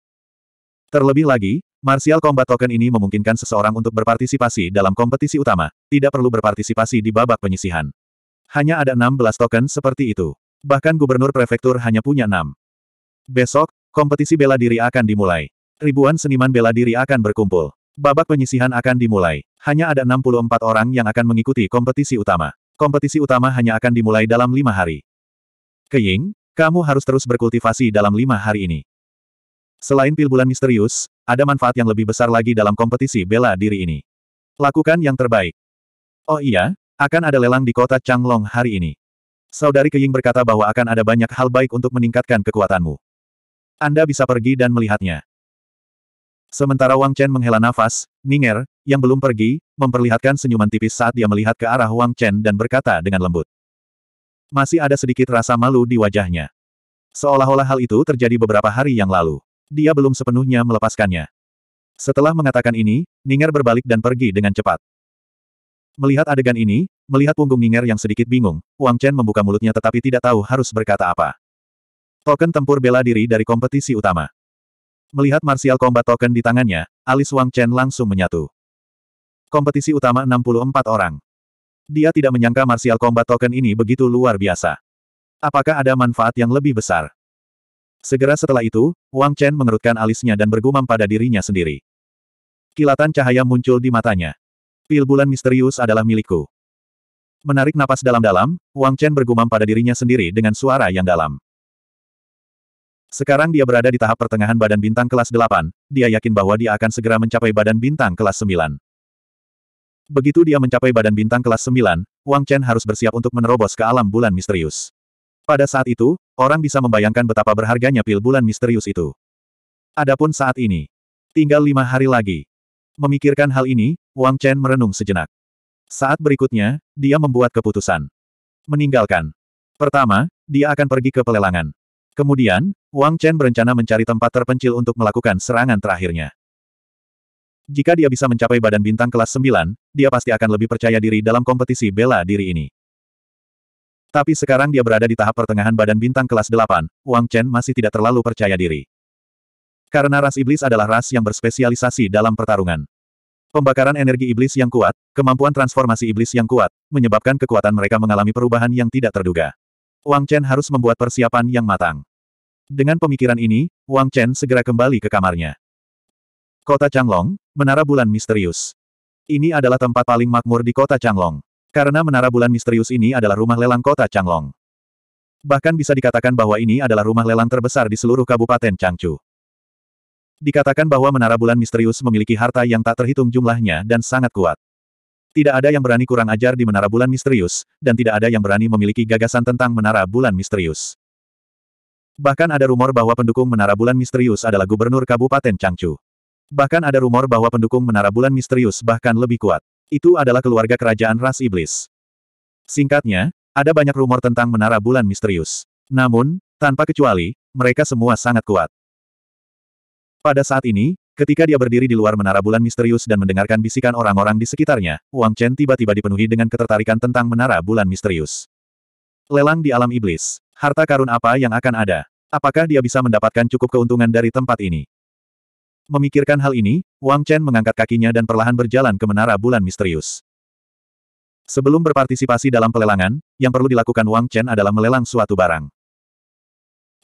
Terlebih lagi, Martial Combat Token ini memungkinkan seseorang untuk berpartisipasi dalam kompetisi utama, tidak perlu berpartisipasi di babak penyisihan. Hanya ada 16 token seperti itu. Bahkan gubernur prefektur hanya punya 6. Besok, kompetisi bela diri akan dimulai. Ribuan seniman bela diri akan berkumpul. Babak penyisihan akan dimulai. Hanya ada 64 orang yang akan mengikuti kompetisi utama. Kompetisi utama hanya akan dimulai dalam lima hari. Keying, kamu harus terus berkultivasi dalam lima hari ini. Selain pil bulan misterius, ada manfaat yang lebih besar lagi dalam kompetisi bela diri ini. Lakukan yang terbaik. Oh iya, akan ada lelang di kota Changlong hari ini. Saudari Keying berkata bahwa akan ada banyak hal baik untuk meningkatkan kekuatanmu. Anda bisa pergi dan melihatnya. Sementara Wang Chen menghela nafas, Ninger, yang belum pergi, memperlihatkan senyuman tipis saat dia melihat ke arah Wang Chen dan berkata dengan lembut. Masih ada sedikit rasa malu di wajahnya. Seolah-olah hal itu terjadi beberapa hari yang lalu. Dia belum sepenuhnya melepaskannya. Setelah mengatakan ini, Ninger berbalik dan pergi dengan cepat. Melihat adegan ini, melihat punggung Ninger yang sedikit bingung, Wang Chen membuka mulutnya tetapi tidak tahu harus berkata apa. Token tempur bela diri dari kompetisi utama. Melihat martial combat token di tangannya, alis Wang Chen langsung menyatu. Kompetisi utama 64 orang. Dia tidak menyangka martial combat token ini begitu luar biasa. Apakah ada manfaat yang lebih besar? Segera setelah itu, Wang Chen mengerutkan alisnya dan bergumam pada dirinya sendiri. Kilatan cahaya muncul di matanya. Pil bulan misterius adalah milikku. Menarik napas dalam-dalam, Wang Chen bergumam pada dirinya sendiri dengan suara yang dalam. Sekarang dia berada di tahap pertengahan badan bintang kelas 8, dia yakin bahwa dia akan segera mencapai badan bintang kelas 9. Begitu dia mencapai badan bintang kelas 9, Wang Chen harus bersiap untuk menerobos ke alam bulan misterius. Pada saat itu, Orang bisa membayangkan betapa berharganya pil bulan misterius itu. Adapun saat ini, tinggal lima hari lagi. Memikirkan hal ini, Wang Chen merenung sejenak. Saat berikutnya, dia membuat keputusan. Meninggalkan. Pertama, dia akan pergi ke pelelangan. Kemudian, Wang Chen berencana mencari tempat terpencil untuk melakukan serangan terakhirnya. Jika dia bisa mencapai badan bintang kelas 9, dia pasti akan lebih percaya diri dalam kompetisi bela diri ini. Tapi sekarang dia berada di tahap pertengahan badan bintang kelas 8, Wang Chen masih tidak terlalu percaya diri. Karena ras iblis adalah ras yang berspesialisasi dalam pertarungan. Pembakaran energi iblis yang kuat, kemampuan transformasi iblis yang kuat, menyebabkan kekuatan mereka mengalami perubahan yang tidak terduga. Wang Chen harus membuat persiapan yang matang. Dengan pemikiran ini, Wang Chen segera kembali ke kamarnya. Kota Changlong, Menara Bulan Misterius. Ini adalah tempat paling makmur di kota Changlong. Karena menara bulan misterius ini adalah rumah lelang kota Changlong. Bahkan bisa dikatakan bahwa ini adalah rumah lelang terbesar di seluruh Kabupaten Changchu. Dikatakan bahwa menara bulan misterius memiliki harta yang tak terhitung jumlahnya dan sangat kuat. Tidak ada yang berani kurang ajar di menara bulan misterius, dan tidak ada yang berani memiliki gagasan tentang menara bulan misterius. Bahkan ada rumor bahwa pendukung menara bulan misterius adalah gubernur Kabupaten Changchu. Bahkan ada rumor bahwa pendukung menara bulan misterius bahkan lebih kuat. Itu adalah keluarga kerajaan ras iblis. Singkatnya, ada banyak rumor tentang menara bulan misterius. Namun, tanpa kecuali, mereka semua sangat kuat. Pada saat ini, ketika dia berdiri di luar menara bulan misterius dan mendengarkan bisikan orang-orang di sekitarnya, Wang Chen tiba-tiba dipenuhi dengan ketertarikan tentang menara bulan misterius. Lelang di alam iblis. Harta karun apa yang akan ada? Apakah dia bisa mendapatkan cukup keuntungan dari tempat ini? Memikirkan hal ini, Wang Chen mengangkat kakinya dan perlahan berjalan ke Menara Bulan Misterius. Sebelum berpartisipasi dalam pelelangan, yang perlu dilakukan Wang Chen adalah melelang suatu barang.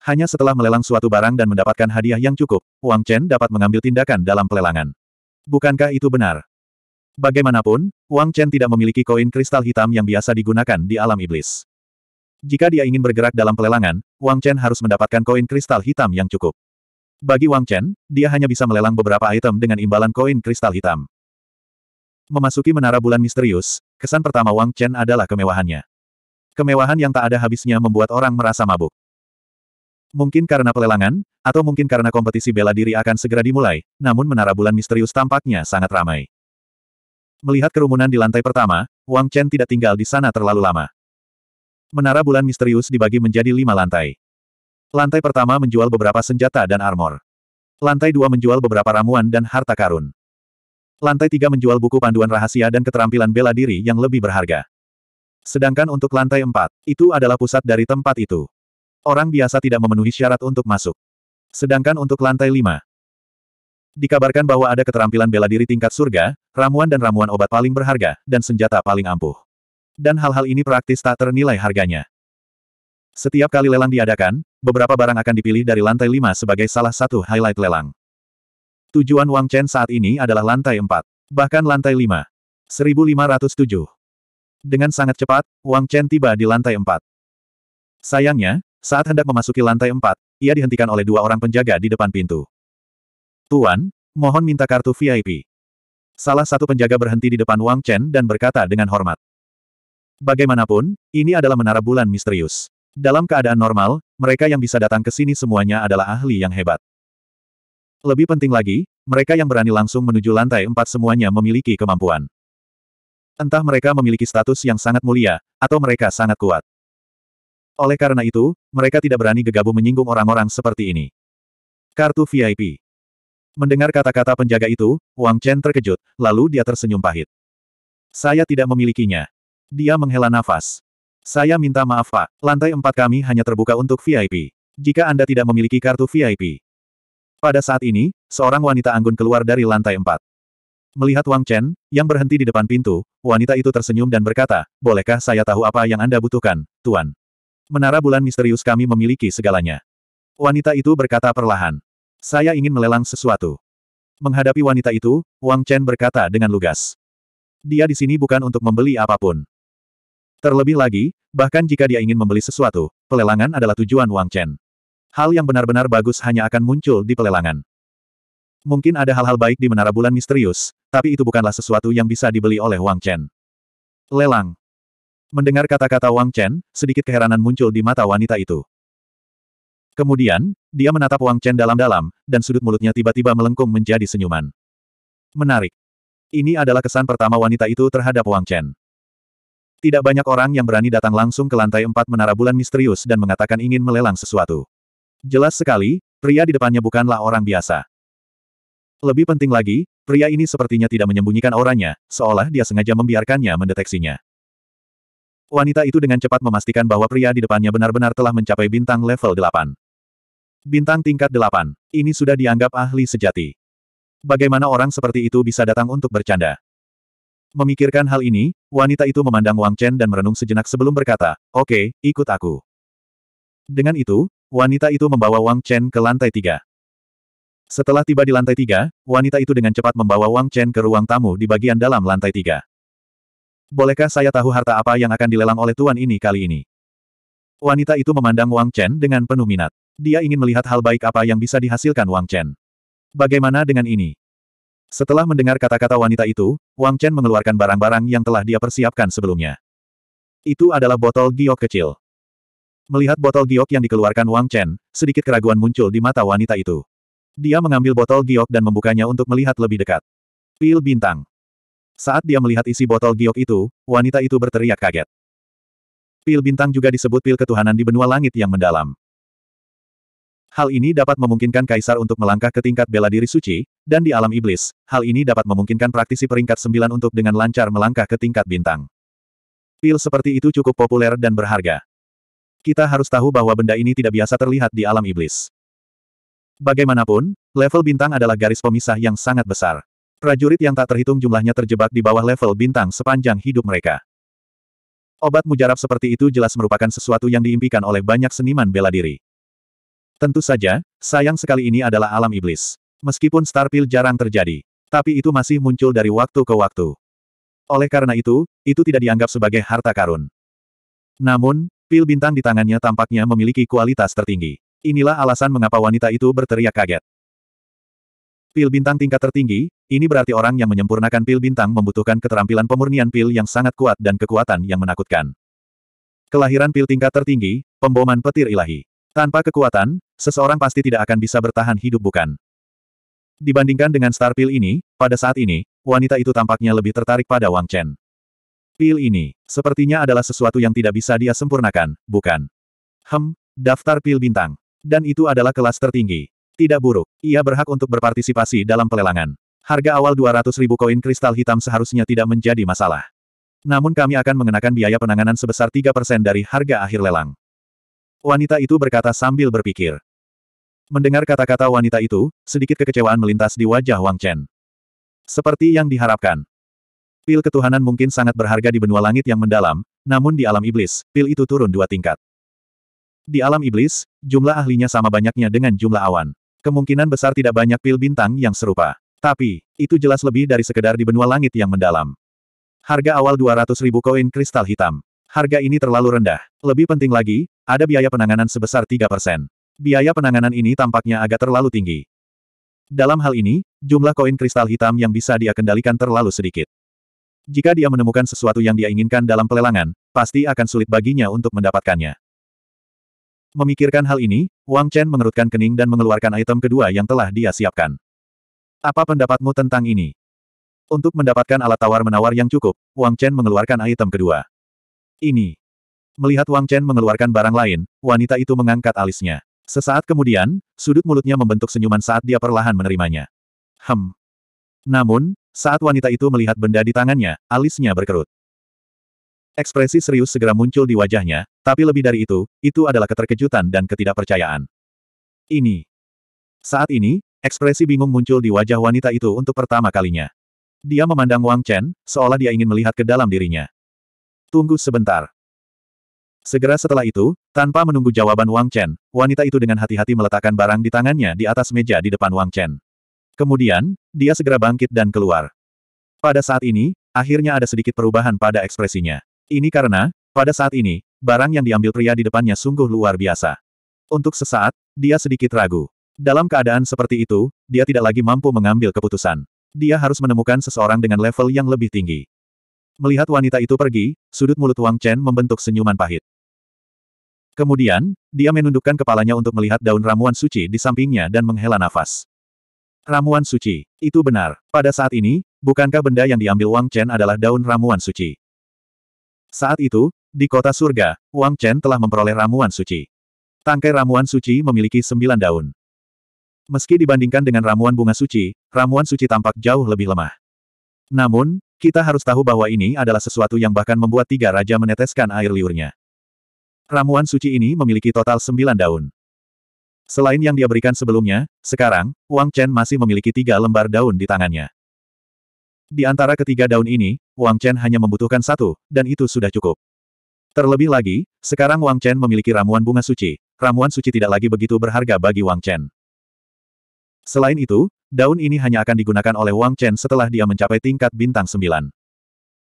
Hanya setelah melelang suatu barang dan mendapatkan hadiah yang cukup, Wang Chen dapat mengambil tindakan dalam pelelangan. Bukankah itu benar? Bagaimanapun, Wang Chen tidak memiliki koin kristal hitam yang biasa digunakan di alam iblis. Jika dia ingin bergerak dalam pelelangan, Wang Chen harus mendapatkan koin kristal hitam yang cukup. Bagi Wang Chen, dia hanya bisa melelang beberapa item dengan imbalan koin kristal hitam. Memasuki menara bulan misterius, kesan pertama Wang Chen adalah kemewahannya. Kemewahan yang tak ada habisnya membuat orang merasa mabuk. Mungkin karena pelelangan, atau mungkin karena kompetisi bela diri akan segera dimulai, namun menara bulan misterius tampaknya sangat ramai. Melihat kerumunan di lantai pertama, Wang Chen tidak tinggal di sana terlalu lama. Menara bulan misterius dibagi menjadi lima lantai. Lantai pertama menjual beberapa senjata dan armor. Lantai dua menjual beberapa ramuan dan harta karun. Lantai tiga menjual buku panduan rahasia dan keterampilan bela diri yang lebih berharga. Sedangkan untuk lantai empat, itu adalah pusat dari tempat itu. Orang biasa tidak memenuhi syarat untuk masuk. Sedangkan untuk lantai lima, Dikabarkan bahwa ada keterampilan bela diri tingkat surga, ramuan dan ramuan obat paling berharga, dan senjata paling ampuh. Dan hal-hal ini praktis tak ternilai harganya. Setiap kali lelang diadakan, beberapa barang akan dipilih dari lantai 5 sebagai salah satu highlight lelang. Tujuan Wang Chen saat ini adalah lantai 4, bahkan lantai 5. 1507. Dengan sangat cepat, Wang Chen tiba di lantai 4. Sayangnya, saat hendak memasuki lantai 4, ia dihentikan oleh dua orang penjaga di depan pintu. Tuan, mohon minta kartu VIP. Salah satu penjaga berhenti di depan Wang Chen dan berkata dengan hormat. Bagaimanapun, ini adalah menara bulan misterius. Dalam keadaan normal, mereka yang bisa datang ke sini semuanya adalah ahli yang hebat. Lebih penting lagi, mereka yang berani langsung menuju lantai empat semuanya memiliki kemampuan. Entah mereka memiliki status yang sangat mulia, atau mereka sangat kuat. Oleh karena itu, mereka tidak berani gegabah menyinggung orang-orang seperti ini. Kartu VIP Mendengar kata-kata penjaga itu, Wang Chen terkejut, lalu dia tersenyum pahit. Saya tidak memilikinya. Dia menghela nafas. Saya minta maaf Pak, lantai empat kami hanya terbuka untuk VIP. Jika Anda tidak memiliki kartu VIP. Pada saat ini, seorang wanita anggun keluar dari lantai empat. Melihat Wang Chen, yang berhenti di depan pintu, wanita itu tersenyum dan berkata, Bolehkah saya tahu apa yang Anda butuhkan, Tuan? Menara bulan misterius kami memiliki segalanya. Wanita itu berkata perlahan. Saya ingin melelang sesuatu. Menghadapi wanita itu, Wang Chen berkata dengan lugas. Dia di sini bukan untuk membeli apapun. Terlebih lagi, bahkan jika dia ingin membeli sesuatu, pelelangan adalah tujuan Wang Chen. Hal yang benar-benar bagus hanya akan muncul di pelelangan. Mungkin ada hal-hal baik di Menara Bulan Misterius, tapi itu bukanlah sesuatu yang bisa dibeli oleh Wang Chen. Lelang. Mendengar kata-kata Wang Chen, sedikit keheranan muncul di mata wanita itu. Kemudian, dia menatap Wang Chen dalam-dalam, dan sudut mulutnya tiba-tiba melengkung menjadi senyuman. Menarik. Ini adalah kesan pertama wanita itu terhadap Wang Chen. Tidak banyak orang yang berani datang langsung ke lantai empat menara bulan misterius dan mengatakan ingin melelang sesuatu. Jelas sekali, pria di depannya bukanlah orang biasa. Lebih penting lagi, pria ini sepertinya tidak menyembunyikan auranya, seolah dia sengaja membiarkannya mendeteksinya. Wanita itu dengan cepat memastikan bahwa pria di depannya benar-benar telah mencapai bintang level 8. Bintang tingkat 8. Ini sudah dianggap ahli sejati. Bagaimana orang seperti itu bisa datang untuk bercanda? Memikirkan hal ini, Wanita itu memandang Wang Chen dan merenung sejenak sebelum berkata, Oke, okay, ikut aku. Dengan itu, wanita itu membawa Wang Chen ke lantai tiga. Setelah tiba di lantai tiga, wanita itu dengan cepat membawa Wang Chen ke ruang tamu di bagian dalam lantai tiga. Bolehkah saya tahu harta apa yang akan dilelang oleh tuan ini kali ini? Wanita itu memandang Wang Chen dengan penuh minat. Dia ingin melihat hal baik apa yang bisa dihasilkan Wang Chen. Bagaimana dengan ini? Setelah mendengar kata-kata wanita itu, Wang Chen mengeluarkan barang-barang yang telah dia persiapkan sebelumnya. Itu adalah botol giok kecil. Melihat botol giok yang dikeluarkan Wang Chen, sedikit keraguan muncul di mata wanita itu. Dia mengambil botol giok dan membukanya untuk melihat lebih dekat. Pil bintang. Saat dia melihat isi botol giok itu, wanita itu berteriak kaget. Pil bintang juga disebut pil ketuhanan di benua langit yang mendalam. Hal ini dapat memungkinkan kaisar untuk melangkah ke tingkat bela diri suci, dan di alam iblis, hal ini dapat memungkinkan praktisi peringkat sembilan untuk dengan lancar melangkah ke tingkat bintang. Pil seperti itu cukup populer dan berharga. Kita harus tahu bahwa benda ini tidak biasa terlihat di alam iblis. Bagaimanapun, level bintang adalah garis pemisah yang sangat besar. Prajurit yang tak terhitung jumlahnya terjebak di bawah level bintang sepanjang hidup mereka. Obat mujarab seperti itu jelas merupakan sesuatu yang diimpikan oleh banyak seniman bela diri. Tentu saja, sayang sekali ini adalah alam iblis. Meskipun Starpil jarang terjadi, tapi itu masih muncul dari waktu ke waktu. Oleh karena itu, itu tidak dianggap sebagai harta karun. Namun, pil bintang di tangannya tampaknya memiliki kualitas tertinggi. Inilah alasan mengapa wanita itu berteriak kaget. Pil bintang tingkat tertinggi, ini berarti orang yang menyempurnakan pil bintang membutuhkan keterampilan pemurnian pil yang sangat kuat dan kekuatan yang menakutkan. Kelahiran pil tingkat tertinggi, pemboman petir ilahi. Tanpa kekuatan, seseorang pasti tidak akan bisa bertahan hidup bukan? Dibandingkan dengan star pil ini, pada saat ini, wanita itu tampaknya lebih tertarik pada Wang Chen. Pil ini, sepertinya adalah sesuatu yang tidak bisa dia sempurnakan, bukan? Hem, daftar pil bintang. Dan itu adalah kelas tertinggi. Tidak buruk, ia berhak untuk berpartisipasi dalam pelelangan. Harga awal 200 ribu koin kristal hitam seharusnya tidak menjadi masalah. Namun kami akan mengenakan biaya penanganan sebesar 3% dari harga akhir lelang. Wanita itu berkata sambil berpikir. Mendengar kata-kata wanita itu, sedikit kekecewaan melintas di wajah Wang Chen. Seperti yang diharapkan. Pil ketuhanan mungkin sangat berharga di benua langit yang mendalam, namun di alam iblis, pil itu turun dua tingkat. Di alam iblis, jumlah ahlinya sama banyaknya dengan jumlah awan. Kemungkinan besar tidak banyak pil bintang yang serupa. Tapi, itu jelas lebih dari sekedar di benua langit yang mendalam. Harga awal 200 ribu koin kristal hitam. Harga ini terlalu rendah. Lebih penting lagi, ada biaya penanganan sebesar 3%. Biaya penanganan ini tampaknya agak terlalu tinggi. Dalam hal ini, jumlah koin kristal hitam yang bisa dia kendalikan terlalu sedikit. Jika dia menemukan sesuatu yang dia inginkan dalam pelelangan, pasti akan sulit baginya untuk mendapatkannya. Memikirkan hal ini, Wang Chen mengerutkan kening dan mengeluarkan item kedua yang telah dia siapkan. Apa pendapatmu tentang ini? Untuk mendapatkan alat tawar-menawar yang cukup, Wang Chen mengeluarkan item kedua ini. Melihat Wang Chen mengeluarkan barang lain, wanita itu mengangkat alisnya. Sesaat kemudian, sudut mulutnya membentuk senyuman saat dia perlahan menerimanya. Hem. Namun, saat wanita itu melihat benda di tangannya, alisnya berkerut. Ekspresi serius segera muncul di wajahnya, tapi lebih dari itu, itu adalah keterkejutan dan ketidakpercayaan. Ini. Saat ini, ekspresi bingung muncul di wajah wanita itu untuk pertama kalinya. Dia memandang Wang Chen, seolah dia ingin melihat ke dalam dirinya. Tunggu sebentar. Segera setelah itu, tanpa menunggu jawaban Wang Chen, wanita itu dengan hati-hati meletakkan barang di tangannya di atas meja di depan Wang Chen. Kemudian, dia segera bangkit dan keluar. Pada saat ini, akhirnya ada sedikit perubahan pada ekspresinya. Ini karena, pada saat ini, barang yang diambil pria di depannya sungguh luar biasa. Untuk sesaat, dia sedikit ragu. Dalam keadaan seperti itu, dia tidak lagi mampu mengambil keputusan. Dia harus menemukan seseorang dengan level yang lebih tinggi. Melihat wanita itu pergi, sudut mulut Wang Chen membentuk senyuman pahit. Kemudian, dia menundukkan kepalanya untuk melihat daun ramuan suci di sampingnya dan menghela nafas. Ramuan suci, itu benar. Pada saat ini, bukankah benda yang diambil Wang Chen adalah daun ramuan suci? Saat itu, di kota surga, Wang Chen telah memperoleh ramuan suci. Tangkai ramuan suci memiliki sembilan daun. Meski dibandingkan dengan ramuan bunga suci, ramuan suci tampak jauh lebih lemah. Namun, kita harus tahu bahwa ini adalah sesuatu yang bahkan membuat tiga raja meneteskan air liurnya. Ramuan suci ini memiliki total sembilan daun. Selain yang dia berikan sebelumnya, sekarang, Wang Chen masih memiliki tiga lembar daun di tangannya. Di antara ketiga daun ini, Wang Chen hanya membutuhkan satu, dan itu sudah cukup. Terlebih lagi, sekarang Wang Chen memiliki ramuan bunga suci. Ramuan suci tidak lagi begitu berharga bagi Wang Chen. Selain itu, daun ini hanya akan digunakan oleh Wang Chen setelah dia mencapai tingkat bintang 9.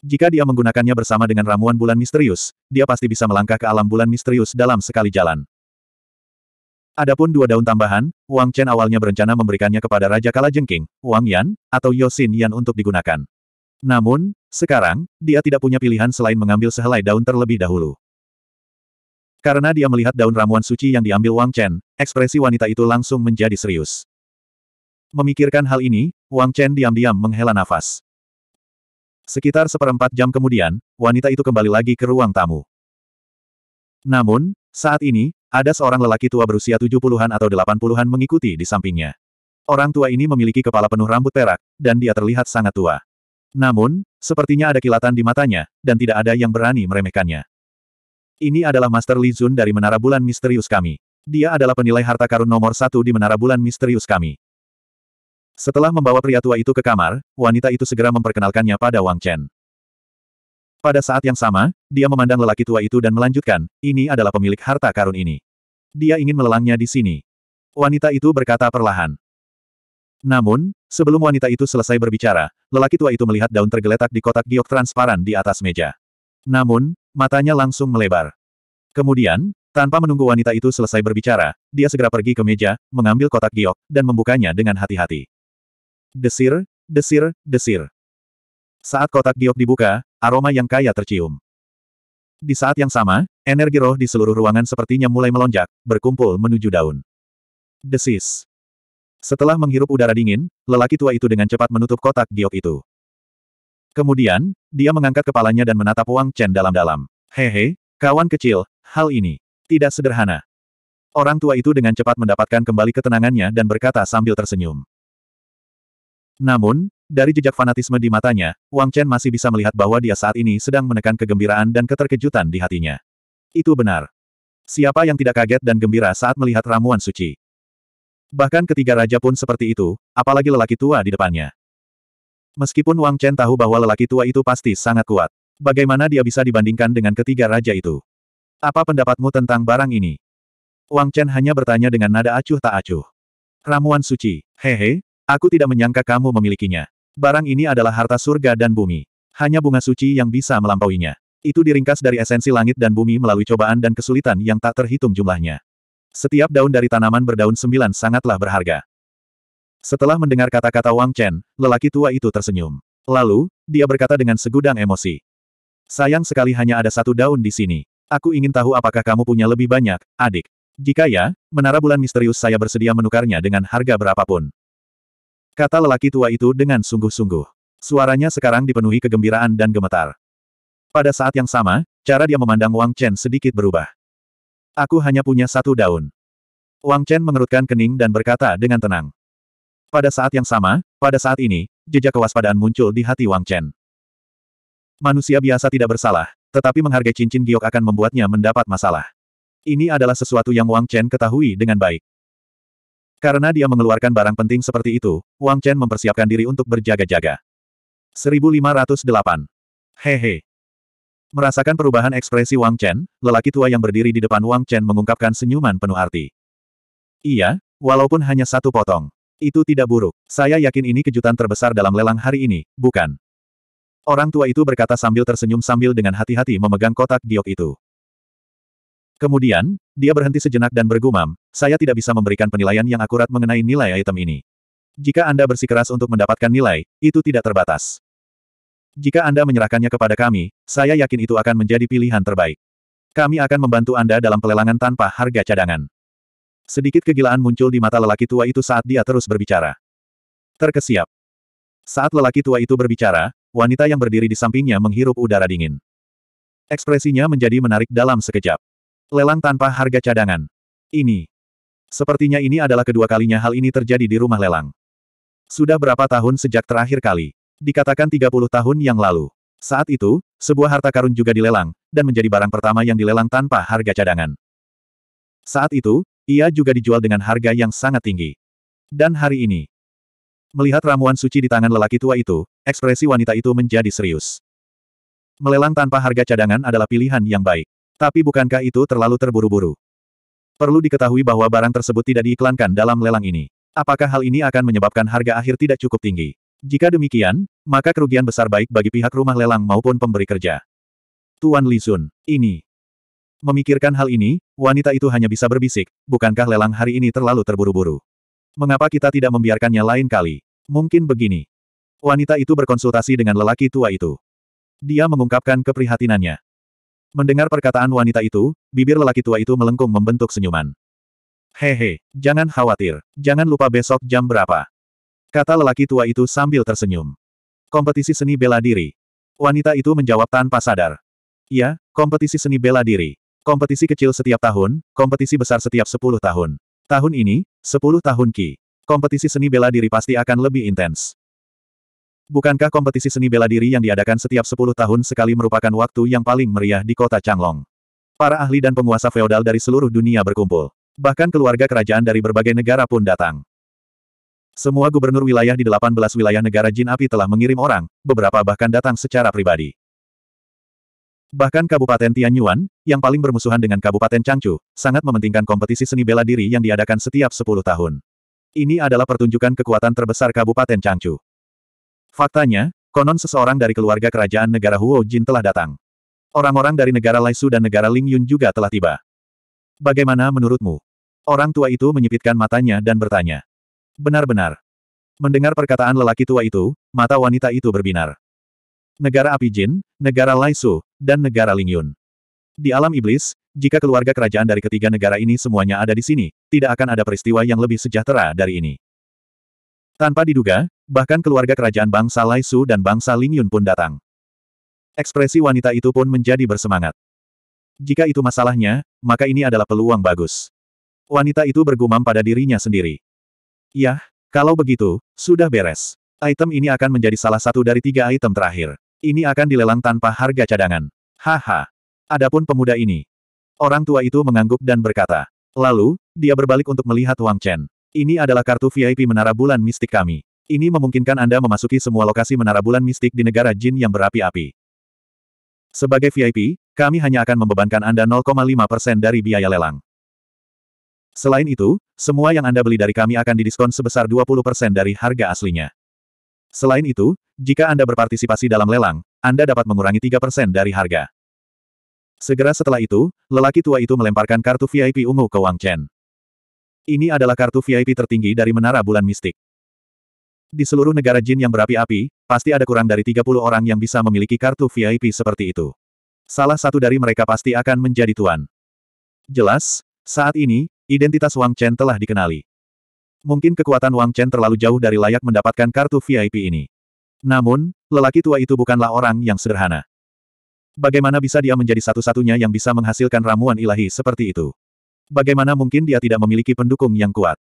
Jika dia menggunakannya bersama dengan ramuan bulan misterius, dia pasti bisa melangkah ke alam bulan misterius dalam sekali jalan. Adapun dua daun tambahan, Wang Chen awalnya berencana memberikannya kepada Raja Kala Kalajengking, Wang Yan, atau Yosin Yan untuk digunakan. Namun, sekarang, dia tidak punya pilihan selain mengambil sehelai daun terlebih dahulu. Karena dia melihat daun ramuan suci yang diambil Wang Chen, ekspresi wanita itu langsung menjadi serius. Memikirkan hal ini, Wang Chen diam-diam menghela nafas. Sekitar seperempat jam kemudian, wanita itu kembali lagi ke ruang tamu. Namun, saat ini, ada seorang lelaki tua berusia tujuh puluhan atau delapan puluhan mengikuti di sampingnya. Orang tua ini memiliki kepala penuh rambut perak, dan dia terlihat sangat tua. Namun, sepertinya ada kilatan di matanya, dan tidak ada yang berani meremehkannya. Ini adalah Master Li Zun dari Menara Bulan Misterius kami. Dia adalah penilai harta karun nomor satu di Menara Bulan Misterius kami. Setelah membawa pria tua itu ke kamar, wanita itu segera memperkenalkannya pada Wang Chen. Pada saat yang sama, dia memandang lelaki tua itu dan melanjutkan, ini adalah pemilik harta karun ini. Dia ingin melelangnya di sini. Wanita itu berkata perlahan. Namun, sebelum wanita itu selesai berbicara, lelaki tua itu melihat daun tergeletak di kotak giok transparan di atas meja. Namun, matanya langsung melebar. Kemudian, tanpa menunggu wanita itu selesai berbicara, dia segera pergi ke meja, mengambil kotak giok, dan membukanya dengan hati-hati. Desir, desir, desir. Saat kotak giok dibuka, aroma yang kaya tercium. Di saat yang sama, energi roh di seluruh ruangan sepertinya mulai melonjak, berkumpul menuju daun. Desis. Setelah menghirup udara dingin, lelaki tua itu dengan cepat menutup kotak giok itu. Kemudian, dia mengangkat kepalanya dan menatap Wang Chen dalam-dalam. Hehe, kawan kecil, hal ini tidak sederhana. Orang tua itu dengan cepat mendapatkan kembali ketenangannya dan berkata sambil tersenyum. Namun, dari jejak fanatisme di matanya, Wang Chen masih bisa melihat bahwa dia saat ini sedang menekan kegembiraan dan keterkejutan di hatinya. Itu benar. Siapa yang tidak kaget dan gembira saat melihat ramuan suci? Bahkan ketiga raja pun seperti itu, apalagi lelaki tua di depannya. Meskipun Wang Chen tahu bahwa lelaki tua itu pasti sangat kuat, bagaimana dia bisa dibandingkan dengan ketiga raja itu? Apa pendapatmu tentang barang ini? Wang Chen hanya bertanya dengan nada acuh tak acuh. Ramuan suci, hehe, Aku tidak menyangka kamu memilikinya. Barang ini adalah harta surga dan bumi. Hanya bunga suci yang bisa melampauinya. Itu diringkas dari esensi langit dan bumi melalui cobaan dan kesulitan yang tak terhitung jumlahnya. Setiap daun dari tanaman berdaun sembilan sangatlah berharga. Setelah mendengar kata-kata Wang Chen, lelaki tua itu tersenyum. Lalu, dia berkata dengan segudang emosi. Sayang sekali hanya ada satu daun di sini. Aku ingin tahu apakah kamu punya lebih banyak, adik. Jika ya, menara bulan misterius saya bersedia menukarnya dengan harga berapapun. Kata lelaki tua itu dengan sungguh-sungguh. Suaranya sekarang dipenuhi kegembiraan dan gemetar. Pada saat yang sama, cara dia memandang Wang Chen sedikit berubah. Aku hanya punya satu daun. Wang Chen mengerutkan kening dan berkata dengan tenang. Pada saat yang sama, pada saat ini, jejak kewaspadaan muncul di hati Wang Chen. Manusia biasa tidak bersalah, tetapi menghargai cincin giok akan membuatnya mendapat masalah. Ini adalah sesuatu yang Wang Chen ketahui dengan baik. Karena dia mengeluarkan barang penting seperti itu, Wang Chen mempersiapkan diri untuk berjaga-jaga. 1508. Hehe. Merasakan perubahan ekspresi Wang Chen, lelaki tua yang berdiri di depan Wang Chen mengungkapkan senyuman penuh arti. Iya, walaupun hanya satu potong. Itu tidak buruk. Saya yakin ini kejutan terbesar dalam lelang hari ini, bukan? Orang tua itu berkata sambil tersenyum sambil dengan hati-hati memegang kotak giok itu. Kemudian, dia berhenti sejenak dan bergumam, saya tidak bisa memberikan penilaian yang akurat mengenai nilai item ini. Jika Anda bersikeras untuk mendapatkan nilai, itu tidak terbatas. Jika Anda menyerahkannya kepada kami, saya yakin itu akan menjadi pilihan terbaik. Kami akan membantu Anda dalam pelelangan tanpa harga cadangan. Sedikit kegilaan muncul di mata lelaki tua itu saat dia terus berbicara. Terkesiap. Saat lelaki tua itu berbicara, wanita yang berdiri di sampingnya menghirup udara dingin. Ekspresinya menjadi menarik dalam sekejap. Lelang tanpa harga cadangan. Ini. Sepertinya ini adalah kedua kalinya hal ini terjadi di rumah lelang. Sudah berapa tahun sejak terakhir kali? Dikatakan 30 tahun yang lalu. Saat itu, sebuah harta karun juga dilelang, dan menjadi barang pertama yang dilelang tanpa harga cadangan. Saat itu, ia juga dijual dengan harga yang sangat tinggi. Dan hari ini, melihat ramuan suci di tangan lelaki tua itu, ekspresi wanita itu menjadi serius. Melelang tanpa harga cadangan adalah pilihan yang baik. Tapi bukankah itu terlalu terburu-buru? Perlu diketahui bahwa barang tersebut tidak diiklankan dalam lelang ini. Apakah hal ini akan menyebabkan harga akhir tidak cukup tinggi? Jika demikian, maka kerugian besar baik bagi pihak rumah lelang maupun pemberi kerja. Tuan Li Sun, ini. Memikirkan hal ini, wanita itu hanya bisa berbisik, bukankah lelang hari ini terlalu terburu-buru? Mengapa kita tidak membiarkannya lain kali? Mungkin begini. Wanita itu berkonsultasi dengan lelaki tua itu. Dia mengungkapkan keprihatinannya. Mendengar perkataan wanita itu, bibir lelaki tua itu melengkung membentuk senyuman. Hehe, jangan khawatir, jangan lupa besok jam berapa. Kata lelaki tua itu sambil tersenyum. Kompetisi seni bela diri. Wanita itu menjawab tanpa sadar. Ya, kompetisi seni bela diri. Kompetisi kecil setiap tahun, kompetisi besar setiap 10 tahun. Tahun ini, 10 tahun Ki. Kompetisi seni bela diri pasti akan lebih intens. Bukankah kompetisi seni bela diri yang diadakan setiap 10 tahun sekali merupakan waktu yang paling meriah di kota Changlong? Para ahli dan penguasa feodal dari seluruh dunia berkumpul. Bahkan keluarga kerajaan dari berbagai negara pun datang. Semua gubernur wilayah di 18 wilayah negara Jin Api telah mengirim orang, beberapa bahkan datang secara pribadi. Bahkan Kabupaten Tianyuan, yang paling bermusuhan dengan Kabupaten Changchu, sangat mementingkan kompetisi seni bela diri yang diadakan setiap 10 tahun. Ini adalah pertunjukan kekuatan terbesar Kabupaten Changchu. Faktanya, konon seseorang dari keluarga kerajaan negara Huo Jin telah datang. Orang-orang dari negara Lai Su dan negara Ling Yun juga telah tiba. Bagaimana menurutmu? Orang tua itu menyipitkan matanya dan bertanya. Benar-benar. Mendengar perkataan lelaki tua itu, mata wanita itu berbinar. Negara Api Jin, negara Lai Su, dan negara Ling Yun. Di alam iblis, jika keluarga kerajaan dari ketiga negara ini semuanya ada di sini, tidak akan ada peristiwa yang lebih sejahtera dari ini. Tanpa diduga, bahkan keluarga kerajaan bangsa Lai Su dan bangsa Ling Yun pun datang. Ekspresi wanita itu pun menjadi bersemangat. Jika itu masalahnya, maka ini adalah peluang bagus. Wanita itu bergumam pada dirinya sendiri. Yah, kalau begitu, sudah beres. Item ini akan menjadi salah satu dari tiga item terakhir. Ini akan dilelang tanpa harga cadangan. Haha. Adapun pemuda ini. Orang tua itu mengangguk dan berkata. Lalu, dia berbalik untuk melihat Wang Chen. Ini adalah kartu VIP Menara Bulan Mistik kami. Ini memungkinkan Anda memasuki semua lokasi Menara Bulan Mistik di negara Jin yang berapi-api. Sebagai VIP, kami hanya akan membebankan Anda 0,5% dari biaya lelang. Selain itu, semua yang Anda beli dari kami akan didiskon sebesar 20% dari harga aslinya. Selain itu, jika Anda berpartisipasi dalam lelang, Anda dapat mengurangi 3% dari harga. Segera setelah itu, lelaki tua itu melemparkan kartu VIP ungu ke Wang Chen. Ini adalah kartu VIP tertinggi dari Menara Bulan Mistik. Di seluruh negara jin yang berapi-api, pasti ada kurang dari 30 orang yang bisa memiliki kartu VIP seperti itu. Salah satu dari mereka pasti akan menjadi tuan. Jelas, saat ini, identitas Wang Chen telah dikenali. Mungkin kekuatan Wang Chen terlalu jauh dari layak mendapatkan kartu VIP ini. Namun, lelaki tua itu bukanlah orang yang sederhana. Bagaimana bisa dia menjadi satu-satunya yang bisa menghasilkan ramuan ilahi seperti itu? Bagaimana mungkin dia tidak memiliki pendukung yang kuat?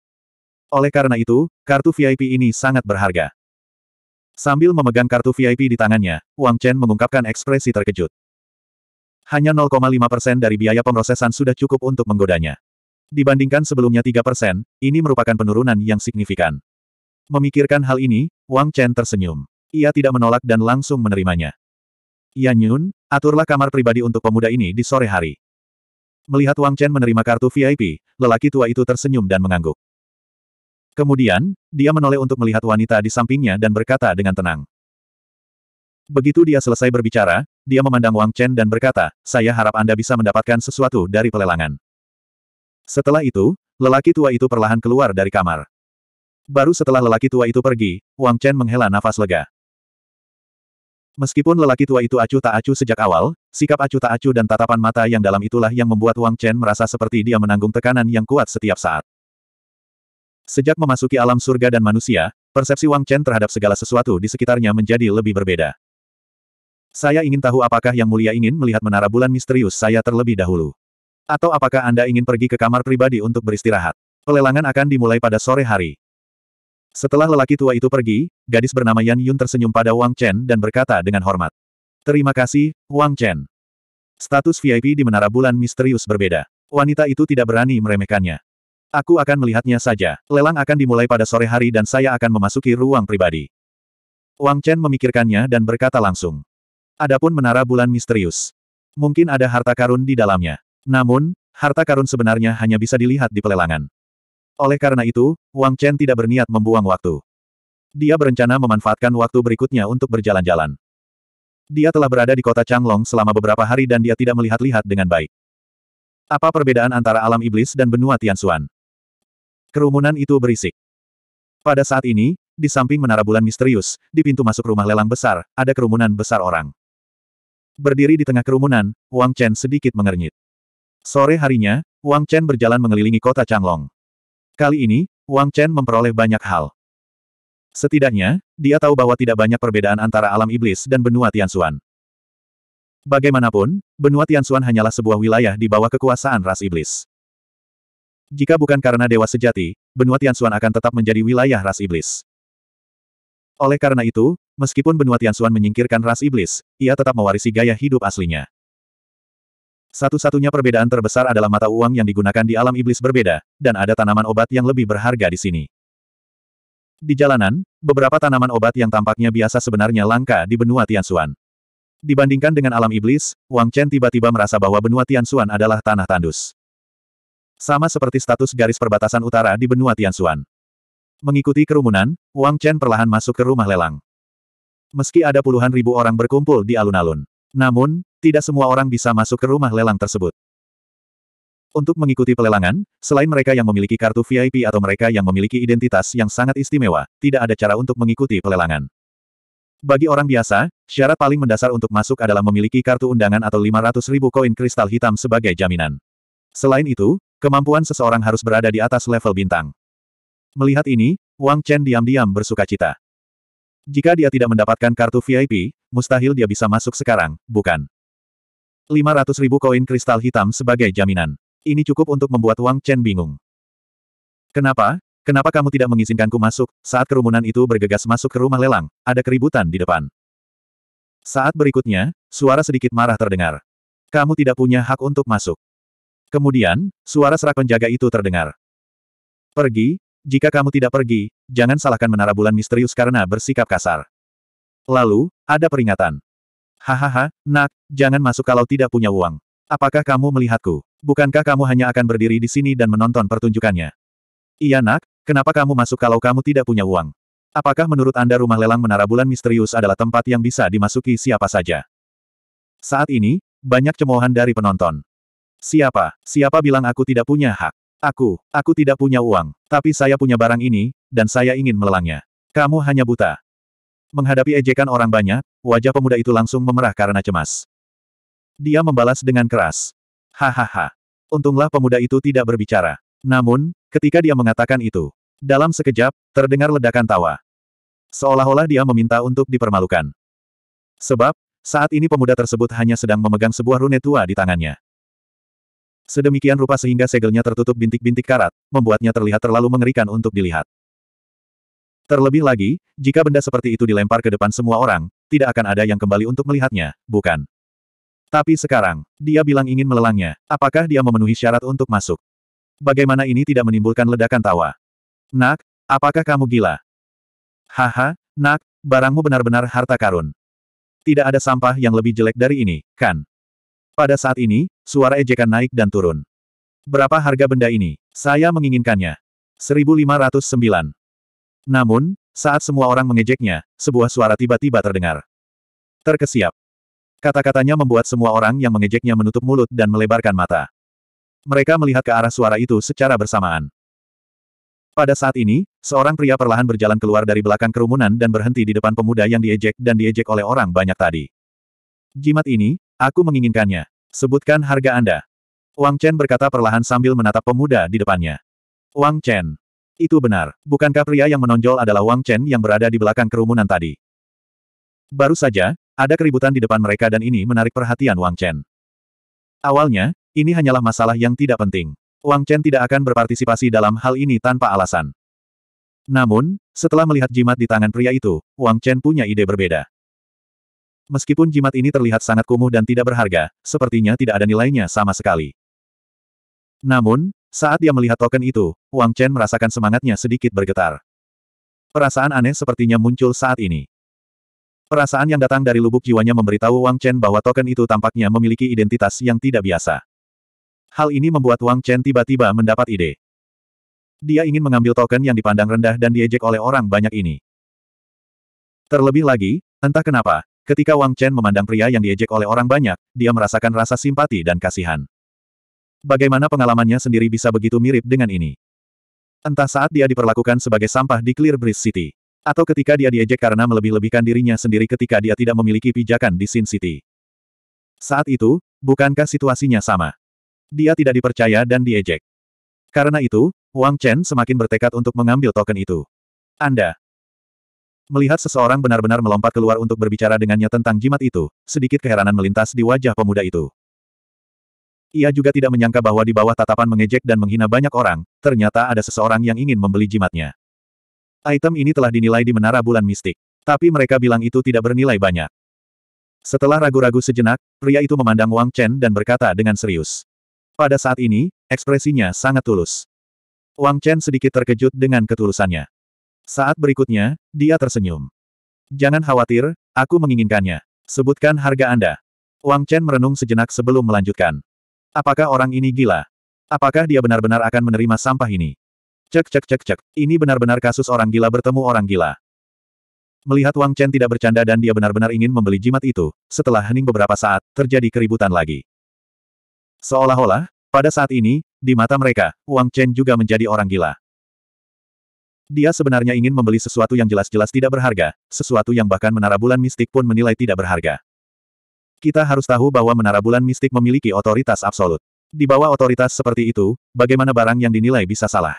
Oleh karena itu, kartu VIP ini sangat berharga. Sambil memegang kartu VIP di tangannya, Wang Chen mengungkapkan ekspresi terkejut. Hanya 0,5 persen dari biaya pemrosesan sudah cukup untuk menggodanya. Dibandingkan sebelumnya 3 persen, ini merupakan penurunan yang signifikan. Memikirkan hal ini, Wang Chen tersenyum. Ia tidak menolak dan langsung menerimanya. Yan Yun, aturlah kamar pribadi untuk pemuda ini di sore hari. Melihat Wang Chen menerima kartu VIP, lelaki tua itu tersenyum dan mengangguk. Kemudian, dia menoleh untuk melihat wanita di sampingnya dan berkata dengan tenang. Begitu dia selesai berbicara, dia memandang Wang Chen dan berkata, saya harap Anda bisa mendapatkan sesuatu dari pelelangan. Setelah itu, lelaki tua itu perlahan keluar dari kamar. Baru setelah lelaki tua itu pergi, Wang Chen menghela nafas lega. Meskipun lelaki tua itu acuh tak acuh sejak awal, sikap acuh tak acuh dan tatapan mata yang dalam itulah yang membuat Wang Chen merasa seperti dia menanggung tekanan yang kuat setiap saat. Sejak memasuki alam surga dan manusia, persepsi Wang Chen terhadap segala sesuatu di sekitarnya menjadi lebih berbeda. Saya ingin tahu apakah Yang Mulia ingin melihat menara bulan misterius saya terlebih dahulu. Atau apakah Anda ingin pergi ke kamar pribadi untuk beristirahat? Pelelangan akan dimulai pada sore hari. Setelah lelaki tua itu pergi, gadis bernama Yan Yun tersenyum pada Wang Chen dan berkata dengan hormat. Terima kasih, Wang Chen. Status VIP di Menara Bulan misterius berbeda. Wanita itu tidak berani meremehkannya. Aku akan melihatnya saja. Lelang akan dimulai pada sore hari dan saya akan memasuki ruang pribadi. Wang Chen memikirkannya dan berkata langsung. Adapun Menara Bulan misterius. Mungkin ada harta karun di dalamnya. Namun, harta karun sebenarnya hanya bisa dilihat di pelelangan. Oleh karena itu, Wang Chen tidak berniat membuang waktu. Dia berencana memanfaatkan waktu berikutnya untuk berjalan-jalan. Dia telah berada di kota Changlong selama beberapa hari dan dia tidak melihat-lihat dengan baik. Apa perbedaan antara alam iblis dan benua Tianxuan? Kerumunan itu berisik. Pada saat ini, di samping menara bulan misterius, di pintu masuk rumah lelang besar, ada kerumunan besar orang. Berdiri di tengah kerumunan, Wang Chen sedikit mengernyit. Sore harinya, Wang Chen berjalan mengelilingi kota Changlong. Kali ini, Wang Chen memperoleh banyak hal. Setidaknya, dia tahu bahwa tidak banyak perbedaan antara alam iblis dan benua Tianxuan. Bagaimanapun, benua Tianxuan hanyalah sebuah wilayah di bawah kekuasaan ras iblis. Jika bukan karena dewa sejati, benua Tianxuan akan tetap menjadi wilayah ras iblis. Oleh karena itu, meskipun benua Tianxuan menyingkirkan ras iblis, ia tetap mewarisi gaya hidup aslinya. Satu-satunya perbedaan terbesar adalah mata uang yang digunakan di alam iblis berbeda, dan ada tanaman obat yang lebih berharga di sini. Di jalanan, beberapa tanaman obat yang tampaknya biasa sebenarnya langka di benua Tianxuan. Dibandingkan dengan alam iblis, Wang Chen tiba-tiba merasa bahwa benua Tianxuan adalah tanah tandus. Sama seperti status garis perbatasan utara di benua Tianxuan. Mengikuti kerumunan, Wang Chen perlahan masuk ke rumah lelang. Meski ada puluhan ribu orang berkumpul di alun-alun. Namun, tidak semua orang bisa masuk ke rumah lelang tersebut. Untuk mengikuti pelelangan, selain mereka yang memiliki kartu VIP atau mereka yang memiliki identitas yang sangat istimewa, tidak ada cara untuk mengikuti pelelangan. Bagi orang biasa, syarat paling mendasar untuk masuk adalah memiliki kartu undangan atau 500 ribu koin kristal hitam sebagai jaminan. Selain itu, kemampuan seseorang harus berada di atas level bintang. Melihat ini, Wang Chen diam-diam bersuka cita. Jika dia tidak mendapatkan kartu VIP, mustahil dia bisa masuk sekarang, bukan? 500 ribu koin kristal hitam sebagai jaminan. Ini cukup untuk membuat Wang Chen bingung. Kenapa? Kenapa kamu tidak mengizinkanku masuk? Saat kerumunan itu bergegas masuk ke rumah lelang, ada keributan di depan. Saat berikutnya, suara sedikit marah terdengar. Kamu tidak punya hak untuk masuk. Kemudian, suara serak penjaga itu terdengar. Pergi, jika kamu tidak pergi, jangan salahkan menara bulan misterius karena bersikap kasar. Lalu, ada peringatan. Hahaha, nak, jangan masuk kalau tidak punya uang. Apakah kamu melihatku? Bukankah kamu hanya akan berdiri di sini dan menonton pertunjukannya? Iya nak, kenapa kamu masuk kalau kamu tidak punya uang? Apakah menurut Anda rumah lelang menara bulan misterius adalah tempat yang bisa dimasuki siapa saja? Saat ini, banyak cemoohan dari penonton. Siapa? Siapa bilang aku tidak punya hak? Aku, aku tidak punya uang, tapi saya punya barang ini, dan saya ingin melelangnya. Kamu hanya buta. Menghadapi ejekan orang banyak, wajah pemuda itu langsung memerah karena cemas. Dia membalas dengan keras. Hahaha. Untunglah pemuda itu tidak berbicara. Namun, ketika dia mengatakan itu, dalam sekejap, terdengar ledakan tawa. Seolah-olah dia meminta untuk dipermalukan. Sebab, saat ini pemuda tersebut hanya sedang memegang sebuah rune tua di tangannya. Sedemikian rupa sehingga segelnya tertutup bintik-bintik karat, membuatnya terlihat terlalu mengerikan untuk dilihat. Terlebih lagi, jika benda seperti itu dilempar ke depan semua orang, tidak akan ada yang kembali untuk melihatnya, bukan? Tapi sekarang, dia bilang ingin melelangnya. Apakah dia memenuhi syarat untuk masuk? Bagaimana ini tidak menimbulkan ledakan tawa? Nak, apakah kamu gila? Haha, nak, barangmu benar-benar harta karun. Tidak ada sampah yang lebih jelek dari ini, kan? Pada saat ini, suara ejekan naik dan turun. Berapa harga benda ini? Saya menginginkannya. 1509. Namun, saat semua orang mengejeknya, sebuah suara tiba-tiba terdengar. Terkesiap. Kata-katanya membuat semua orang yang mengejeknya menutup mulut dan melebarkan mata. Mereka melihat ke arah suara itu secara bersamaan. Pada saat ini, seorang pria perlahan berjalan keluar dari belakang kerumunan dan berhenti di depan pemuda yang diejek dan diejek oleh orang banyak tadi. Jimat ini, aku menginginkannya. Sebutkan harga Anda. Wang Chen berkata perlahan sambil menatap pemuda di depannya. Wang Chen. Itu benar. Bukankah pria yang menonjol adalah Wang Chen yang berada di belakang kerumunan tadi? Baru saja, ada keributan di depan mereka dan ini menarik perhatian Wang Chen. Awalnya, ini hanyalah masalah yang tidak penting. Wang Chen tidak akan berpartisipasi dalam hal ini tanpa alasan. Namun, setelah melihat jimat di tangan pria itu, Wang Chen punya ide berbeda. Meskipun jimat ini terlihat sangat kumuh dan tidak berharga, sepertinya tidak ada nilainya sama sekali. Namun, saat dia melihat token itu, Wang Chen merasakan semangatnya sedikit bergetar. Perasaan aneh sepertinya muncul saat ini. Perasaan yang datang dari lubuk jiwanya memberitahu Wang Chen bahwa token itu tampaknya memiliki identitas yang tidak biasa. Hal ini membuat Wang Chen tiba-tiba mendapat ide. Dia ingin mengambil token yang dipandang rendah dan diejek oleh orang banyak ini. Terlebih lagi, entah kenapa, ketika Wang Chen memandang pria yang diejek oleh orang banyak, dia merasakan rasa simpati dan kasihan. Bagaimana pengalamannya sendiri bisa begitu mirip dengan ini? Entah saat dia diperlakukan sebagai sampah di Clear Breeze City. Atau ketika dia diejek karena melebih-lebihkan dirinya sendiri ketika dia tidak memiliki pijakan di Sin City. Saat itu, bukankah situasinya sama? Dia tidak dipercaya dan diejek. Karena itu, Wang Chen semakin bertekad untuk mengambil token itu. Anda. Melihat seseorang benar-benar melompat keluar untuk berbicara dengannya tentang jimat itu, sedikit keheranan melintas di wajah pemuda itu. Ia juga tidak menyangka bahwa di bawah tatapan mengejek dan menghina banyak orang, ternyata ada seseorang yang ingin membeli jimatnya. Item ini telah dinilai di Menara Bulan Mistik. Tapi mereka bilang itu tidak bernilai banyak. Setelah ragu-ragu sejenak, pria itu memandang Wang Chen dan berkata dengan serius. Pada saat ini, ekspresinya sangat tulus. Wang Chen sedikit terkejut dengan ketulusannya. Saat berikutnya, dia tersenyum. Jangan khawatir, aku menginginkannya. Sebutkan harga Anda. Wang Chen merenung sejenak sebelum melanjutkan. Apakah orang ini gila? Apakah dia benar-benar akan menerima sampah ini? Cek cek cek cek, ini benar-benar kasus orang gila bertemu orang gila. Melihat Wang Chen tidak bercanda dan dia benar-benar ingin membeli jimat itu, setelah hening beberapa saat, terjadi keributan lagi. Seolah-olah, pada saat ini, di mata mereka, Wang Chen juga menjadi orang gila. Dia sebenarnya ingin membeli sesuatu yang jelas-jelas tidak berharga, sesuatu yang bahkan menara bulan mistik pun menilai tidak berharga. Kita harus tahu bahwa menara bulan mistik memiliki otoritas absolut. Di bawah otoritas seperti itu, bagaimana barang yang dinilai bisa salah?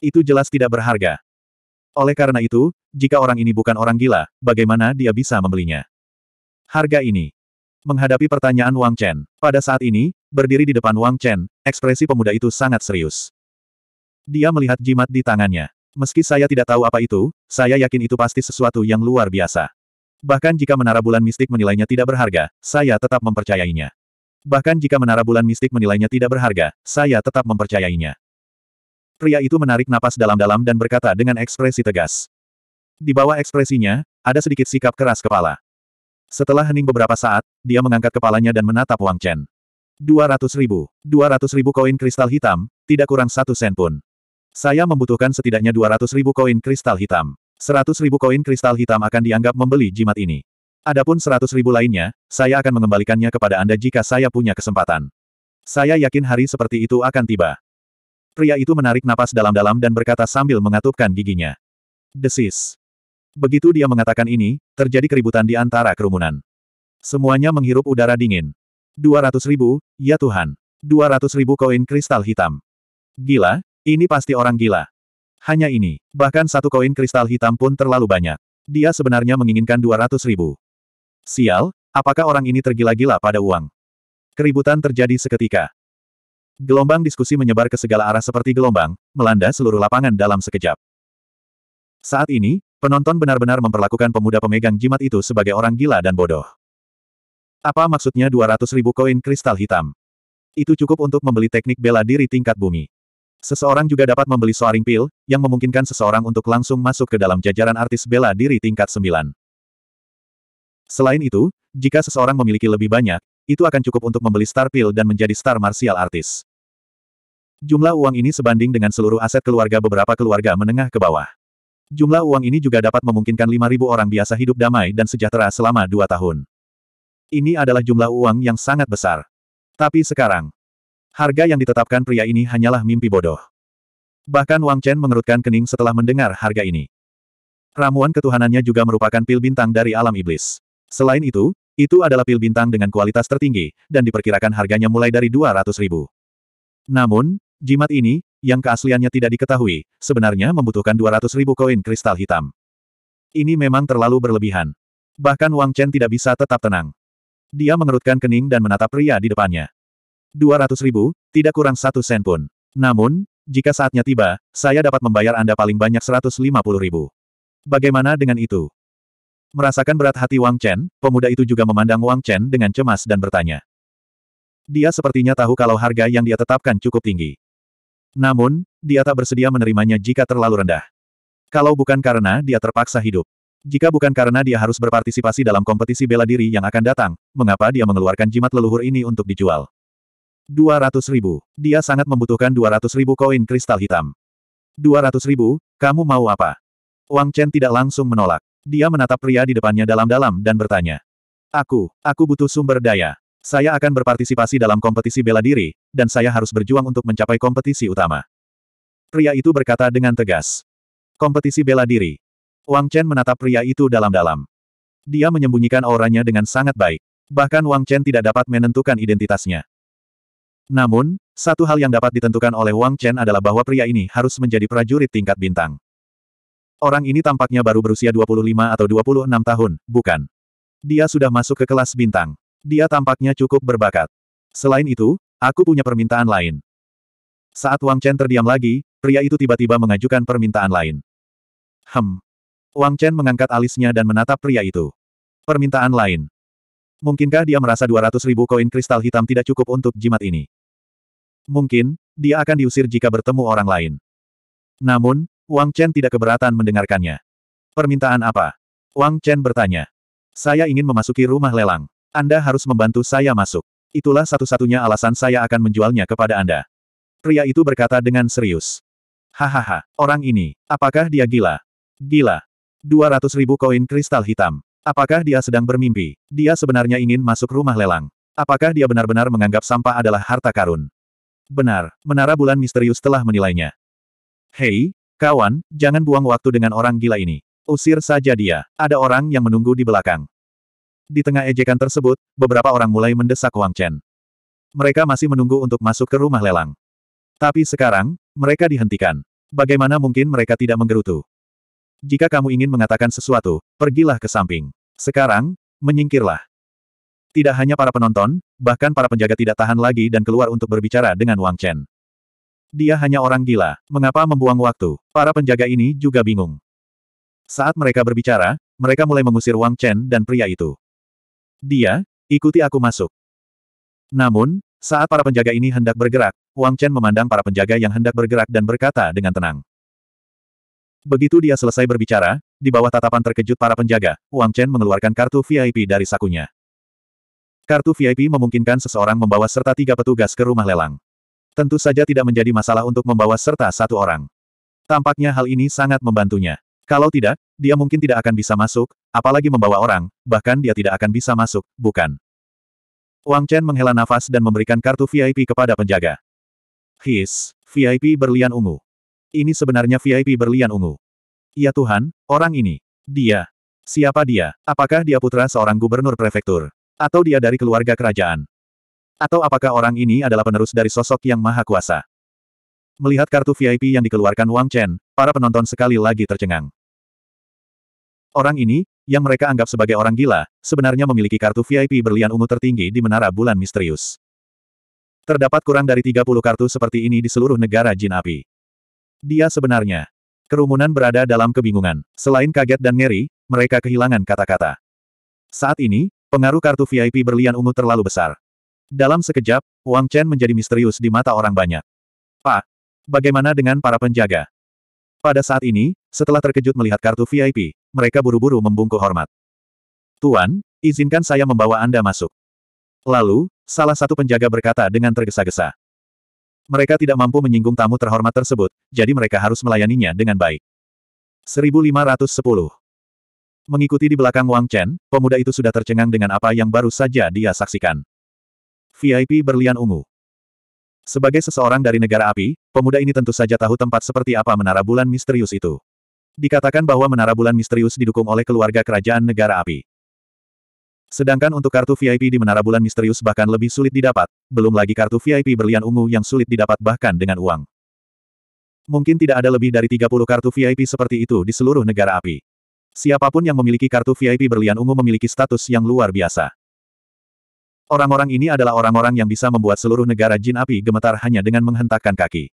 Itu jelas tidak berharga. Oleh karena itu, jika orang ini bukan orang gila, bagaimana dia bisa membelinya? Harga ini. Menghadapi pertanyaan Wang Chen, pada saat ini, berdiri di depan Wang Chen, ekspresi pemuda itu sangat serius. Dia melihat jimat di tangannya. Meski saya tidak tahu apa itu, saya yakin itu pasti sesuatu yang luar biasa. Bahkan jika menara bulan mistik menilainya tidak berharga, saya tetap mempercayainya. Bahkan jika menara bulan mistik menilainya tidak berharga, saya tetap mempercayainya. Pria itu menarik napas dalam-dalam dan berkata dengan ekspresi tegas. Di bawah ekspresinya, ada sedikit sikap keras kepala. Setelah hening beberapa saat, dia mengangkat kepalanya dan menatap Wang Chen. 200 ribu. 200 ribu koin kristal hitam, tidak kurang satu sen pun. Saya membutuhkan setidaknya 200 ribu koin kristal hitam. Seratus ribu koin kristal hitam akan dianggap membeli jimat ini. Adapun seratus ribu lainnya, saya akan mengembalikannya kepada Anda jika saya punya kesempatan. Saya yakin hari seperti itu akan tiba. Pria itu menarik napas dalam-dalam dan berkata sambil mengatupkan giginya. Desis. Begitu dia mengatakan ini, terjadi keributan di antara kerumunan. Semuanya menghirup udara dingin. 200 ribu, ya Tuhan. 200 ribu koin kristal hitam. Gila, ini pasti orang gila. Hanya ini. Bahkan satu koin kristal hitam pun terlalu banyak. Dia sebenarnya menginginkan 200 ribu. Sial, apakah orang ini tergila-gila pada uang? Keributan terjadi seketika. Gelombang diskusi menyebar ke segala arah seperti gelombang, melanda seluruh lapangan dalam sekejap. Saat ini, penonton benar-benar memperlakukan pemuda pemegang jimat itu sebagai orang gila dan bodoh. Apa maksudnya 200 ribu koin kristal hitam? Itu cukup untuk membeli teknik bela diri tingkat bumi. Seseorang juga dapat membeli soaring pil, yang memungkinkan seseorang untuk langsung masuk ke dalam jajaran artis bela diri tingkat 9. Selain itu, jika seseorang memiliki lebih banyak, itu akan cukup untuk membeli star pil dan menjadi star martial artis. Jumlah uang ini sebanding dengan seluruh aset keluarga beberapa keluarga menengah ke bawah. Jumlah uang ini juga dapat memungkinkan 5.000 orang biasa hidup damai dan sejahtera selama dua tahun. Ini adalah jumlah uang yang sangat besar. Tapi sekarang, Harga yang ditetapkan pria ini hanyalah mimpi bodoh. Bahkan Wang Chen mengerutkan kening setelah mendengar harga ini. Ramuan ketuhanannya juga merupakan pil bintang dari alam iblis. Selain itu, itu adalah pil bintang dengan kualitas tertinggi, dan diperkirakan harganya mulai dari 200 ribu. Namun, jimat ini, yang keasliannya tidak diketahui, sebenarnya membutuhkan 200 ribu koin kristal hitam. Ini memang terlalu berlebihan. Bahkan Wang Chen tidak bisa tetap tenang. Dia mengerutkan kening dan menatap pria di depannya. 200 ribu, tidak kurang satu sen pun. Namun, jika saatnya tiba, saya dapat membayar Anda paling banyak 150 ribu. Bagaimana dengan itu? Merasakan berat hati Wang Chen, pemuda itu juga memandang Wang Chen dengan cemas dan bertanya. Dia sepertinya tahu kalau harga yang dia tetapkan cukup tinggi. Namun, dia tak bersedia menerimanya jika terlalu rendah. Kalau bukan karena dia terpaksa hidup. Jika bukan karena dia harus berpartisipasi dalam kompetisi bela diri yang akan datang, mengapa dia mengeluarkan jimat leluhur ini untuk dijual? 200 ribu. Dia sangat membutuhkan 200 ribu koin kristal hitam. 200 ribu, kamu mau apa? Wang Chen tidak langsung menolak. Dia menatap pria di depannya dalam-dalam dan bertanya. Aku, aku butuh sumber daya. Saya akan berpartisipasi dalam kompetisi bela diri, dan saya harus berjuang untuk mencapai kompetisi utama. Pria itu berkata dengan tegas. Kompetisi bela diri. Wang Chen menatap pria itu dalam-dalam. Dia menyembunyikan auranya dengan sangat baik. Bahkan Wang Chen tidak dapat menentukan identitasnya. Namun, satu hal yang dapat ditentukan oleh Wang Chen adalah bahwa pria ini harus menjadi prajurit tingkat bintang. Orang ini tampaknya baru berusia 25 atau 26 tahun, bukan? Dia sudah masuk ke kelas bintang. Dia tampaknya cukup berbakat. Selain itu, aku punya permintaan lain. Saat Wang Chen terdiam lagi, pria itu tiba-tiba mengajukan permintaan lain. Hem. Wang Chen mengangkat alisnya dan menatap pria itu. Permintaan lain. Mungkinkah dia merasa 200 ribu koin kristal hitam tidak cukup untuk jimat ini? Mungkin, dia akan diusir jika bertemu orang lain. Namun, Wang Chen tidak keberatan mendengarkannya. Permintaan apa? Wang Chen bertanya. Saya ingin memasuki rumah lelang. Anda harus membantu saya masuk. Itulah satu-satunya alasan saya akan menjualnya kepada Anda. Pria itu berkata dengan serius. Hahaha, orang ini, apakah dia gila? Gila. 200 ribu koin kristal hitam. Apakah dia sedang bermimpi? Dia sebenarnya ingin masuk rumah lelang. Apakah dia benar-benar menganggap sampah adalah harta karun? Benar, menara bulan misterius telah menilainya. Hei, kawan, jangan buang waktu dengan orang gila ini. Usir saja dia, ada orang yang menunggu di belakang. Di tengah ejekan tersebut, beberapa orang mulai mendesak Wang Chen. Mereka masih menunggu untuk masuk ke rumah lelang. Tapi sekarang, mereka dihentikan. Bagaimana mungkin mereka tidak menggerutu? Jika kamu ingin mengatakan sesuatu, pergilah ke samping. Sekarang, menyingkirlah. Tidak hanya para penonton, bahkan para penjaga tidak tahan lagi dan keluar untuk berbicara dengan Wang Chen. Dia hanya orang gila, mengapa membuang waktu? Para penjaga ini juga bingung. Saat mereka berbicara, mereka mulai mengusir Wang Chen dan pria itu. Dia, ikuti aku masuk. Namun, saat para penjaga ini hendak bergerak, Wang Chen memandang para penjaga yang hendak bergerak dan berkata dengan tenang. Begitu dia selesai berbicara, di bawah tatapan terkejut para penjaga, Wang Chen mengeluarkan kartu VIP dari sakunya. Kartu VIP memungkinkan seseorang membawa serta tiga petugas ke rumah lelang. Tentu saja tidak menjadi masalah untuk membawa serta satu orang. Tampaknya hal ini sangat membantunya. Kalau tidak, dia mungkin tidak akan bisa masuk, apalagi membawa orang, bahkan dia tidak akan bisa masuk, bukan? Wang Chen menghela nafas dan memberikan kartu VIP kepada penjaga. His, VIP berlian ungu. Ini sebenarnya VIP berlian ungu. Ya Tuhan, orang ini. Dia. Siapa dia? Apakah dia putra seorang gubernur prefektur? Atau dia dari keluarga kerajaan? Atau apakah orang ini adalah penerus dari sosok yang maha kuasa? Melihat kartu VIP yang dikeluarkan Wang Chen, para penonton sekali lagi tercengang. Orang ini, yang mereka anggap sebagai orang gila, sebenarnya memiliki kartu VIP berlian ungu tertinggi di Menara Bulan Misterius. Terdapat kurang dari 30 kartu seperti ini di seluruh negara Jin Api. Dia sebenarnya. Kerumunan berada dalam kebingungan. Selain kaget dan ngeri, mereka kehilangan kata-kata. Saat ini, Pengaruh kartu VIP berlian ungu terlalu besar. Dalam sekejap, Wang Chen menjadi misterius di mata orang banyak. Pak, bagaimana dengan para penjaga? Pada saat ini, setelah terkejut melihat kartu VIP, mereka buru-buru membungkuk hormat. Tuan, izinkan saya membawa Anda masuk. Lalu, salah satu penjaga berkata dengan tergesa-gesa. Mereka tidak mampu menyinggung tamu terhormat tersebut, jadi mereka harus melayaninya dengan baik. 1510 Mengikuti di belakang Wang Chen, pemuda itu sudah tercengang dengan apa yang baru saja dia saksikan. VIP berlian ungu. Sebagai seseorang dari negara api, pemuda ini tentu saja tahu tempat seperti apa menara bulan misterius itu. Dikatakan bahwa menara bulan misterius didukung oleh keluarga kerajaan negara api. Sedangkan untuk kartu VIP di Menara Bulan Misterius bahkan lebih sulit didapat, belum lagi kartu VIP berlian ungu yang sulit didapat bahkan dengan uang. Mungkin tidak ada lebih dari 30 kartu VIP seperti itu di seluruh negara api. Siapapun yang memiliki kartu VIP berlian ungu memiliki status yang luar biasa. Orang-orang ini adalah orang-orang yang bisa membuat seluruh negara jin api gemetar hanya dengan menghentakkan kaki.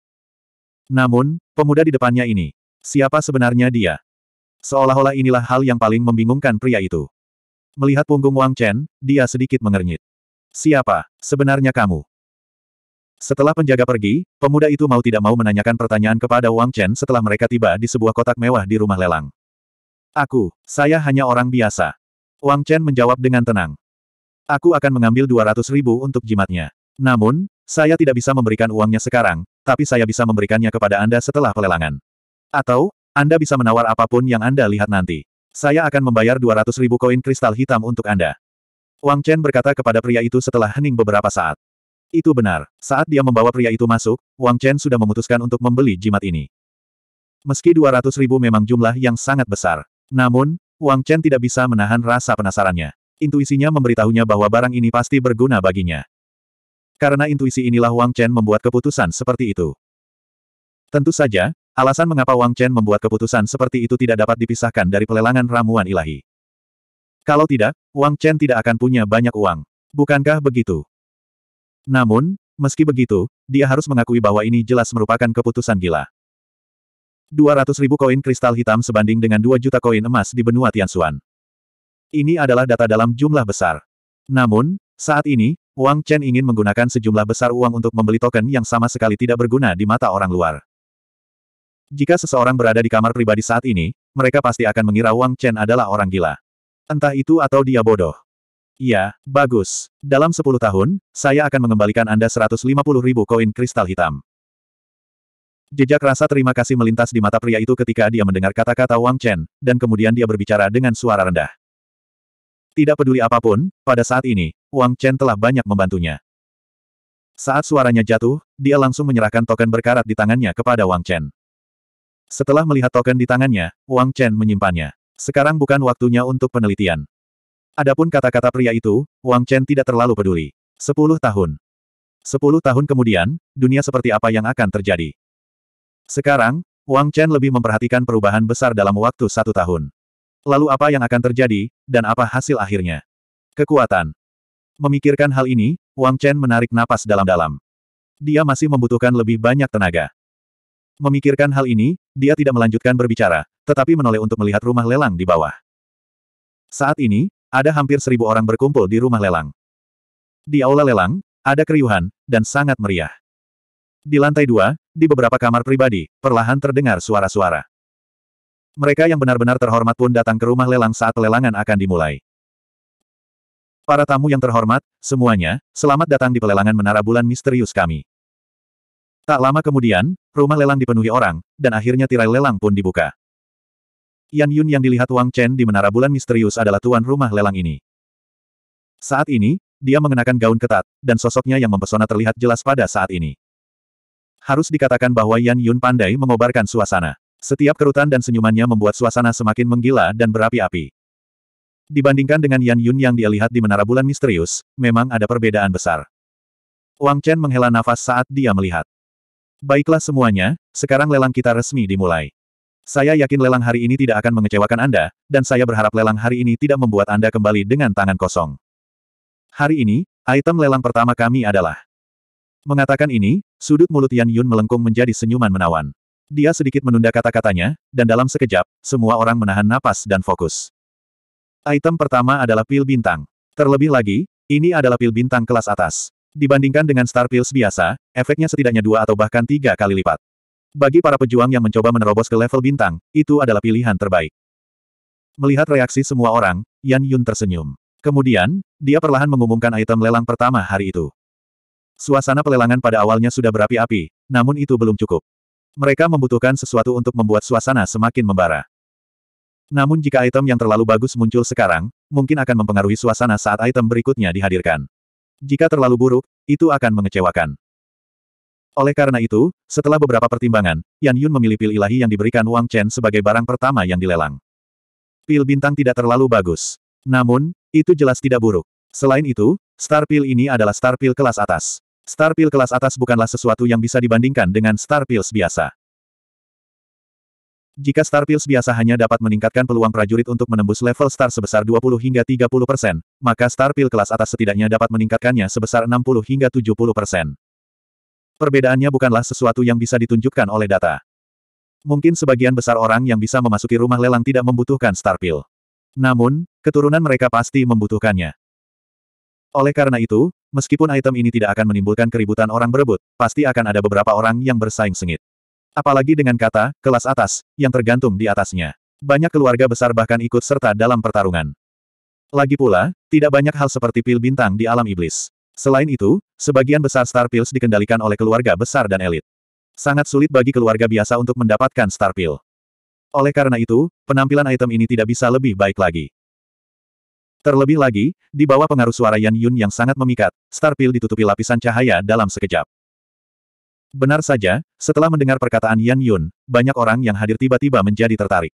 Namun, pemuda di depannya ini, siapa sebenarnya dia? Seolah-olah inilah hal yang paling membingungkan pria itu. Melihat punggung Wang Chen, dia sedikit mengernyit. Siapa, sebenarnya kamu? Setelah penjaga pergi, pemuda itu mau tidak mau menanyakan pertanyaan kepada Wang Chen setelah mereka tiba di sebuah kotak mewah di rumah lelang. Aku, saya hanya orang biasa. Wang Chen menjawab dengan tenang. Aku akan mengambil 200 ribu untuk jimatnya. Namun, saya tidak bisa memberikan uangnya sekarang, tapi saya bisa memberikannya kepada Anda setelah pelelangan. Atau, Anda bisa menawar apapun yang Anda lihat nanti. Saya akan membayar 200 ribu koin kristal hitam untuk Anda. Wang Chen berkata kepada pria itu setelah hening beberapa saat. Itu benar. Saat dia membawa pria itu masuk, Wang Chen sudah memutuskan untuk membeli jimat ini. Meski 200 ribu memang jumlah yang sangat besar. Namun, Wang Chen tidak bisa menahan rasa penasarannya. Intuisinya memberitahunya bahwa barang ini pasti berguna baginya. Karena intuisi inilah Wang Chen membuat keputusan seperti itu. Tentu saja, alasan mengapa Wang Chen membuat keputusan seperti itu tidak dapat dipisahkan dari pelelangan ramuan ilahi. Kalau tidak, Wang Chen tidak akan punya banyak uang. Bukankah begitu? Namun, meski begitu, dia harus mengakui bahwa ini jelas merupakan keputusan gila. 200 ribu koin kristal hitam sebanding dengan 2 juta koin emas di benua Tianxuan. Ini adalah data dalam jumlah besar. Namun, saat ini, Wang Chen ingin menggunakan sejumlah besar uang untuk membeli token yang sama sekali tidak berguna di mata orang luar. Jika seseorang berada di kamar pribadi saat ini, mereka pasti akan mengira Wang Chen adalah orang gila. Entah itu atau dia bodoh. Ya, bagus. Dalam 10 tahun, saya akan mengembalikan Anda 150 ribu koin kristal hitam. Jejak rasa terima kasih melintas di mata pria itu ketika dia mendengar kata-kata Wang Chen, dan kemudian dia berbicara dengan suara rendah. Tidak peduli apapun, pada saat ini, Wang Chen telah banyak membantunya. Saat suaranya jatuh, dia langsung menyerahkan token berkarat di tangannya kepada Wang Chen. Setelah melihat token di tangannya, Wang Chen menyimpannya. Sekarang bukan waktunya untuk penelitian. Adapun kata-kata pria itu, Wang Chen tidak terlalu peduli. Sepuluh tahun. Sepuluh tahun kemudian, dunia seperti apa yang akan terjadi? Sekarang, Wang Chen lebih memperhatikan perubahan besar dalam waktu satu tahun. Lalu apa yang akan terjadi, dan apa hasil akhirnya? Kekuatan. Memikirkan hal ini, Wang Chen menarik napas dalam-dalam. Dia masih membutuhkan lebih banyak tenaga. Memikirkan hal ini, dia tidak melanjutkan berbicara, tetapi menoleh untuk melihat rumah lelang di bawah. Saat ini, ada hampir seribu orang berkumpul di rumah lelang. Di aula lelang, ada keriuhan, dan sangat meriah. Di lantai dua, di beberapa kamar pribadi, perlahan terdengar suara-suara. Mereka yang benar-benar terhormat pun datang ke rumah lelang saat lelangan akan dimulai. Para tamu yang terhormat, semuanya, selamat datang di pelelangan Menara Bulan Misterius kami. Tak lama kemudian, rumah lelang dipenuhi orang, dan akhirnya tirai lelang pun dibuka. Yan Yun yang dilihat Wang Chen di Menara Bulan Misterius adalah tuan rumah lelang ini. Saat ini, dia mengenakan gaun ketat, dan sosoknya yang mempesona terlihat jelas pada saat ini. Harus dikatakan bahwa Yan Yun pandai mengobarkan suasana. Setiap kerutan dan senyumannya membuat suasana semakin menggila dan berapi-api. Dibandingkan dengan Yan Yun yang dia lihat di Menara Bulan Misterius, memang ada perbedaan besar. Wang Chen menghela nafas saat dia melihat. Baiklah semuanya, sekarang lelang kita resmi dimulai. Saya yakin lelang hari ini tidak akan mengecewakan Anda, dan saya berharap lelang hari ini tidak membuat Anda kembali dengan tangan kosong. Hari ini, item lelang pertama kami adalah Mengatakan ini, sudut mulut Yan Yun melengkung menjadi senyuman menawan. Dia sedikit menunda kata-katanya, dan dalam sekejap, semua orang menahan napas dan fokus. Item pertama adalah pil bintang. Terlebih lagi, ini adalah pil bintang kelas atas. Dibandingkan dengan star pills biasa, efeknya setidaknya dua atau bahkan tiga kali lipat. Bagi para pejuang yang mencoba menerobos ke level bintang, itu adalah pilihan terbaik. Melihat reaksi semua orang, Yan Yun tersenyum. Kemudian, dia perlahan mengumumkan item lelang pertama hari itu. Suasana pelelangan pada awalnya sudah berapi-api, namun itu belum cukup. Mereka membutuhkan sesuatu untuk membuat suasana semakin membara. Namun jika item yang terlalu bagus muncul sekarang, mungkin akan mempengaruhi suasana saat item berikutnya dihadirkan. Jika terlalu buruk, itu akan mengecewakan. Oleh karena itu, setelah beberapa pertimbangan, Yan Yun memilih pil ilahi yang diberikan Wang Chen sebagai barang pertama yang dilelang. Pil bintang tidak terlalu bagus. Namun, itu jelas tidak buruk. Selain itu, star pil ini adalah star pil kelas atas. Star Pill kelas atas bukanlah sesuatu yang bisa dibandingkan dengan Star Pills biasa. Jika Star Pills biasa hanya dapat meningkatkan peluang prajurit untuk menembus level star sebesar 20 hingga 30 persen, maka Star Pill kelas atas setidaknya dapat meningkatkannya sebesar 60 hingga 70 persen. Perbedaannya bukanlah sesuatu yang bisa ditunjukkan oleh data. Mungkin sebagian besar orang yang bisa memasuki rumah lelang tidak membutuhkan Star Pill. Namun, keturunan mereka pasti membutuhkannya. Oleh karena itu, meskipun item ini tidak akan menimbulkan keributan orang berebut, pasti akan ada beberapa orang yang bersaing sengit. Apalagi dengan kata, kelas atas, yang tergantung di atasnya. Banyak keluarga besar bahkan ikut serta dalam pertarungan. Lagi pula, tidak banyak hal seperti pil bintang di alam iblis. Selain itu, sebagian besar Star Pills dikendalikan oleh keluarga besar dan elit. Sangat sulit bagi keluarga biasa untuk mendapatkan Star Pill. Oleh karena itu, penampilan item ini tidak bisa lebih baik lagi. Terlebih lagi, di bawah pengaruh suara Yan Yun yang sangat memikat, Star Pill ditutupi lapisan cahaya dalam sekejap. Benar saja, setelah mendengar perkataan Yan Yun, banyak orang yang hadir tiba-tiba menjadi tertarik.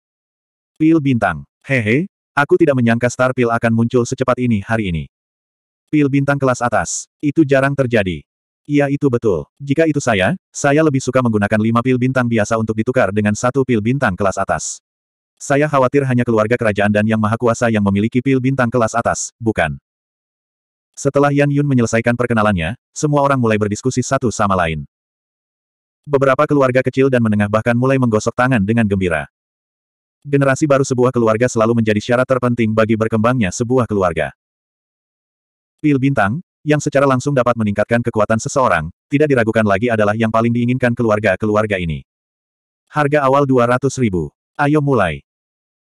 Pil Bintang. Hehe, aku tidak menyangka Star Pill akan muncul secepat ini hari ini. Pil Bintang kelas atas. Itu jarang terjadi. Iya itu betul. Jika itu saya, saya lebih suka menggunakan lima pil bintang biasa untuk ditukar dengan satu pil bintang kelas atas. Saya khawatir hanya keluarga kerajaan dan yang maha kuasa yang memiliki pil bintang kelas atas, bukan? Setelah Yan Yun menyelesaikan perkenalannya, semua orang mulai berdiskusi satu sama lain. Beberapa keluarga kecil dan menengah bahkan mulai menggosok tangan dengan gembira. Generasi baru sebuah keluarga selalu menjadi syarat terpenting bagi berkembangnya sebuah keluarga. Pil bintang, yang secara langsung dapat meningkatkan kekuatan seseorang, tidak diragukan lagi adalah yang paling diinginkan keluarga-keluarga ini. Harga awal 200 ribu. Ayo mulai.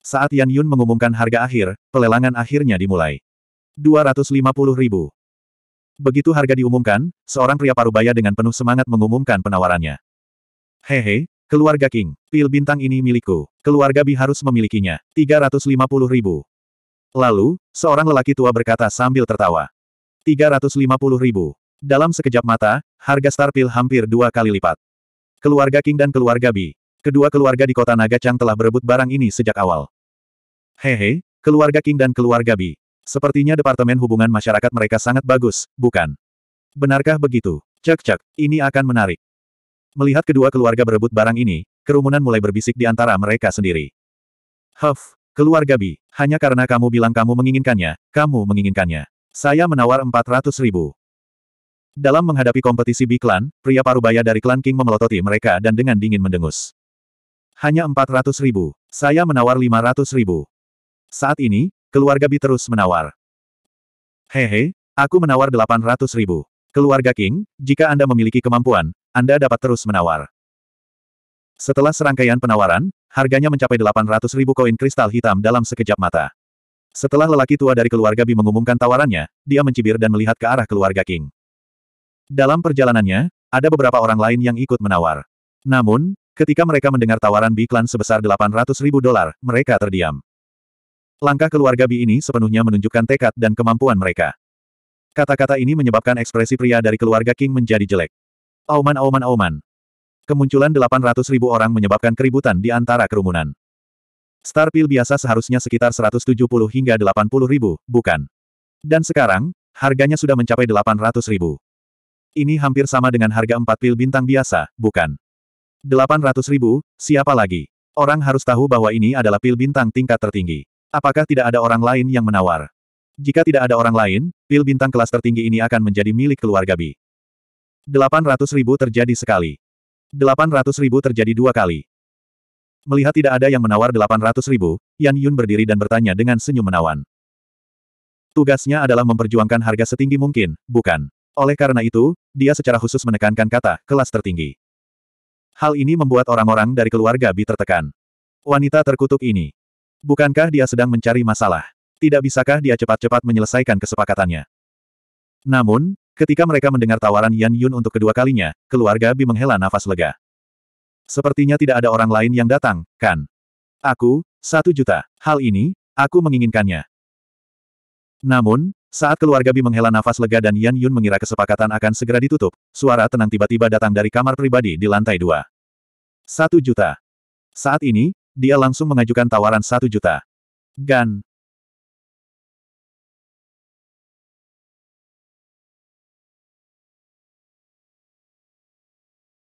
Saat Yan Yun mengumumkan harga akhir, pelelangan akhirnya dimulai. 250 ribu. Begitu harga diumumkan, seorang pria parubaya dengan penuh semangat mengumumkan penawarannya. Hehe, keluarga King, pil bintang ini milikku. Keluarga Bi harus memilikinya. 350 ribu. Lalu, seorang lelaki tua berkata sambil tertawa. 350 ribu. Dalam sekejap mata, harga Star Pil hampir dua kali lipat. Keluarga King dan keluarga Bi. Kedua keluarga di kota Naga Chang telah berebut barang ini sejak awal. Hehe, keluarga King dan keluarga Bi. Sepertinya Departemen Hubungan Masyarakat mereka sangat bagus, bukan? Benarkah begitu? Cek-cek, ini akan menarik. Melihat kedua keluarga berebut barang ini, kerumunan mulai berbisik di antara mereka sendiri. Huff, keluarga Bi, hanya karena kamu bilang kamu menginginkannya, kamu menginginkannya. Saya menawar 400 ribu. Dalam menghadapi kompetisi Bi Klan, pria parubaya dari klan King memelototi mereka dan dengan dingin mendengus. Hanya 400 ribu. Saya menawar 500 ribu. Saat ini, keluarga Bi terus menawar. Hehe, aku menawar 800 ribu. Keluarga King, jika Anda memiliki kemampuan, Anda dapat terus menawar. Setelah serangkaian penawaran, harganya mencapai 800 ribu koin kristal hitam dalam sekejap mata. Setelah lelaki tua dari keluarga Bi mengumumkan tawarannya, dia mencibir dan melihat ke arah keluarga King. Dalam perjalanannya, ada beberapa orang lain yang ikut menawar. Namun, ketika mereka mendengar tawaran Bi Klan sebesar 800 ribu dolar, mereka terdiam. Langkah keluarga Bi ini sepenuhnya menunjukkan tekad dan kemampuan mereka. Kata-kata ini menyebabkan ekspresi pria dari keluarga King menjadi jelek. Auman auman auman. Kemunculan 800 ribu orang menyebabkan keributan di antara kerumunan. Star pil biasa seharusnya sekitar 170 hingga 80 ribu, bukan? Dan sekarang, harganya sudah mencapai 800 ribu. Ini hampir sama dengan harga 4 pil bintang biasa, bukan? 800 ribu, siapa lagi? Orang harus tahu bahwa ini adalah pil bintang tingkat tertinggi. Apakah tidak ada orang lain yang menawar? Jika tidak ada orang lain, pil bintang kelas tertinggi ini akan menjadi milik keluarga B. 800 ribu terjadi sekali. 800 ribu terjadi dua kali. Melihat tidak ada yang menawar 800 ribu, Yan Yun berdiri dan bertanya dengan senyum menawan. Tugasnya adalah memperjuangkan harga setinggi mungkin, bukan? Oleh karena itu, dia secara khusus menekankan kata kelas tertinggi. Hal ini membuat orang-orang dari keluarga B tertekan. Wanita terkutuk ini, Bukankah dia sedang mencari masalah? Tidak bisakah dia cepat-cepat menyelesaikan kesepakatannya? Namun, ketika mereka mendengar tawaran Yan Yun untuk kedua kalinya, keluarga Bi menghela nafas lega. Sepertinya tidak ada orang lain yang datang, kan? Aku, satu juta. Hal ini, aku menginginkannya. Namun, saat keluarga Bi menghela nafas lega dan Yan Yun mengira kesepakatan akan segera ditutup, suara tenang tiba-tiba datang dari kamar pribadi di lantai dua. Satu juta. Saat ini, dia langsung mengajukan tawaran satu juta. Gan,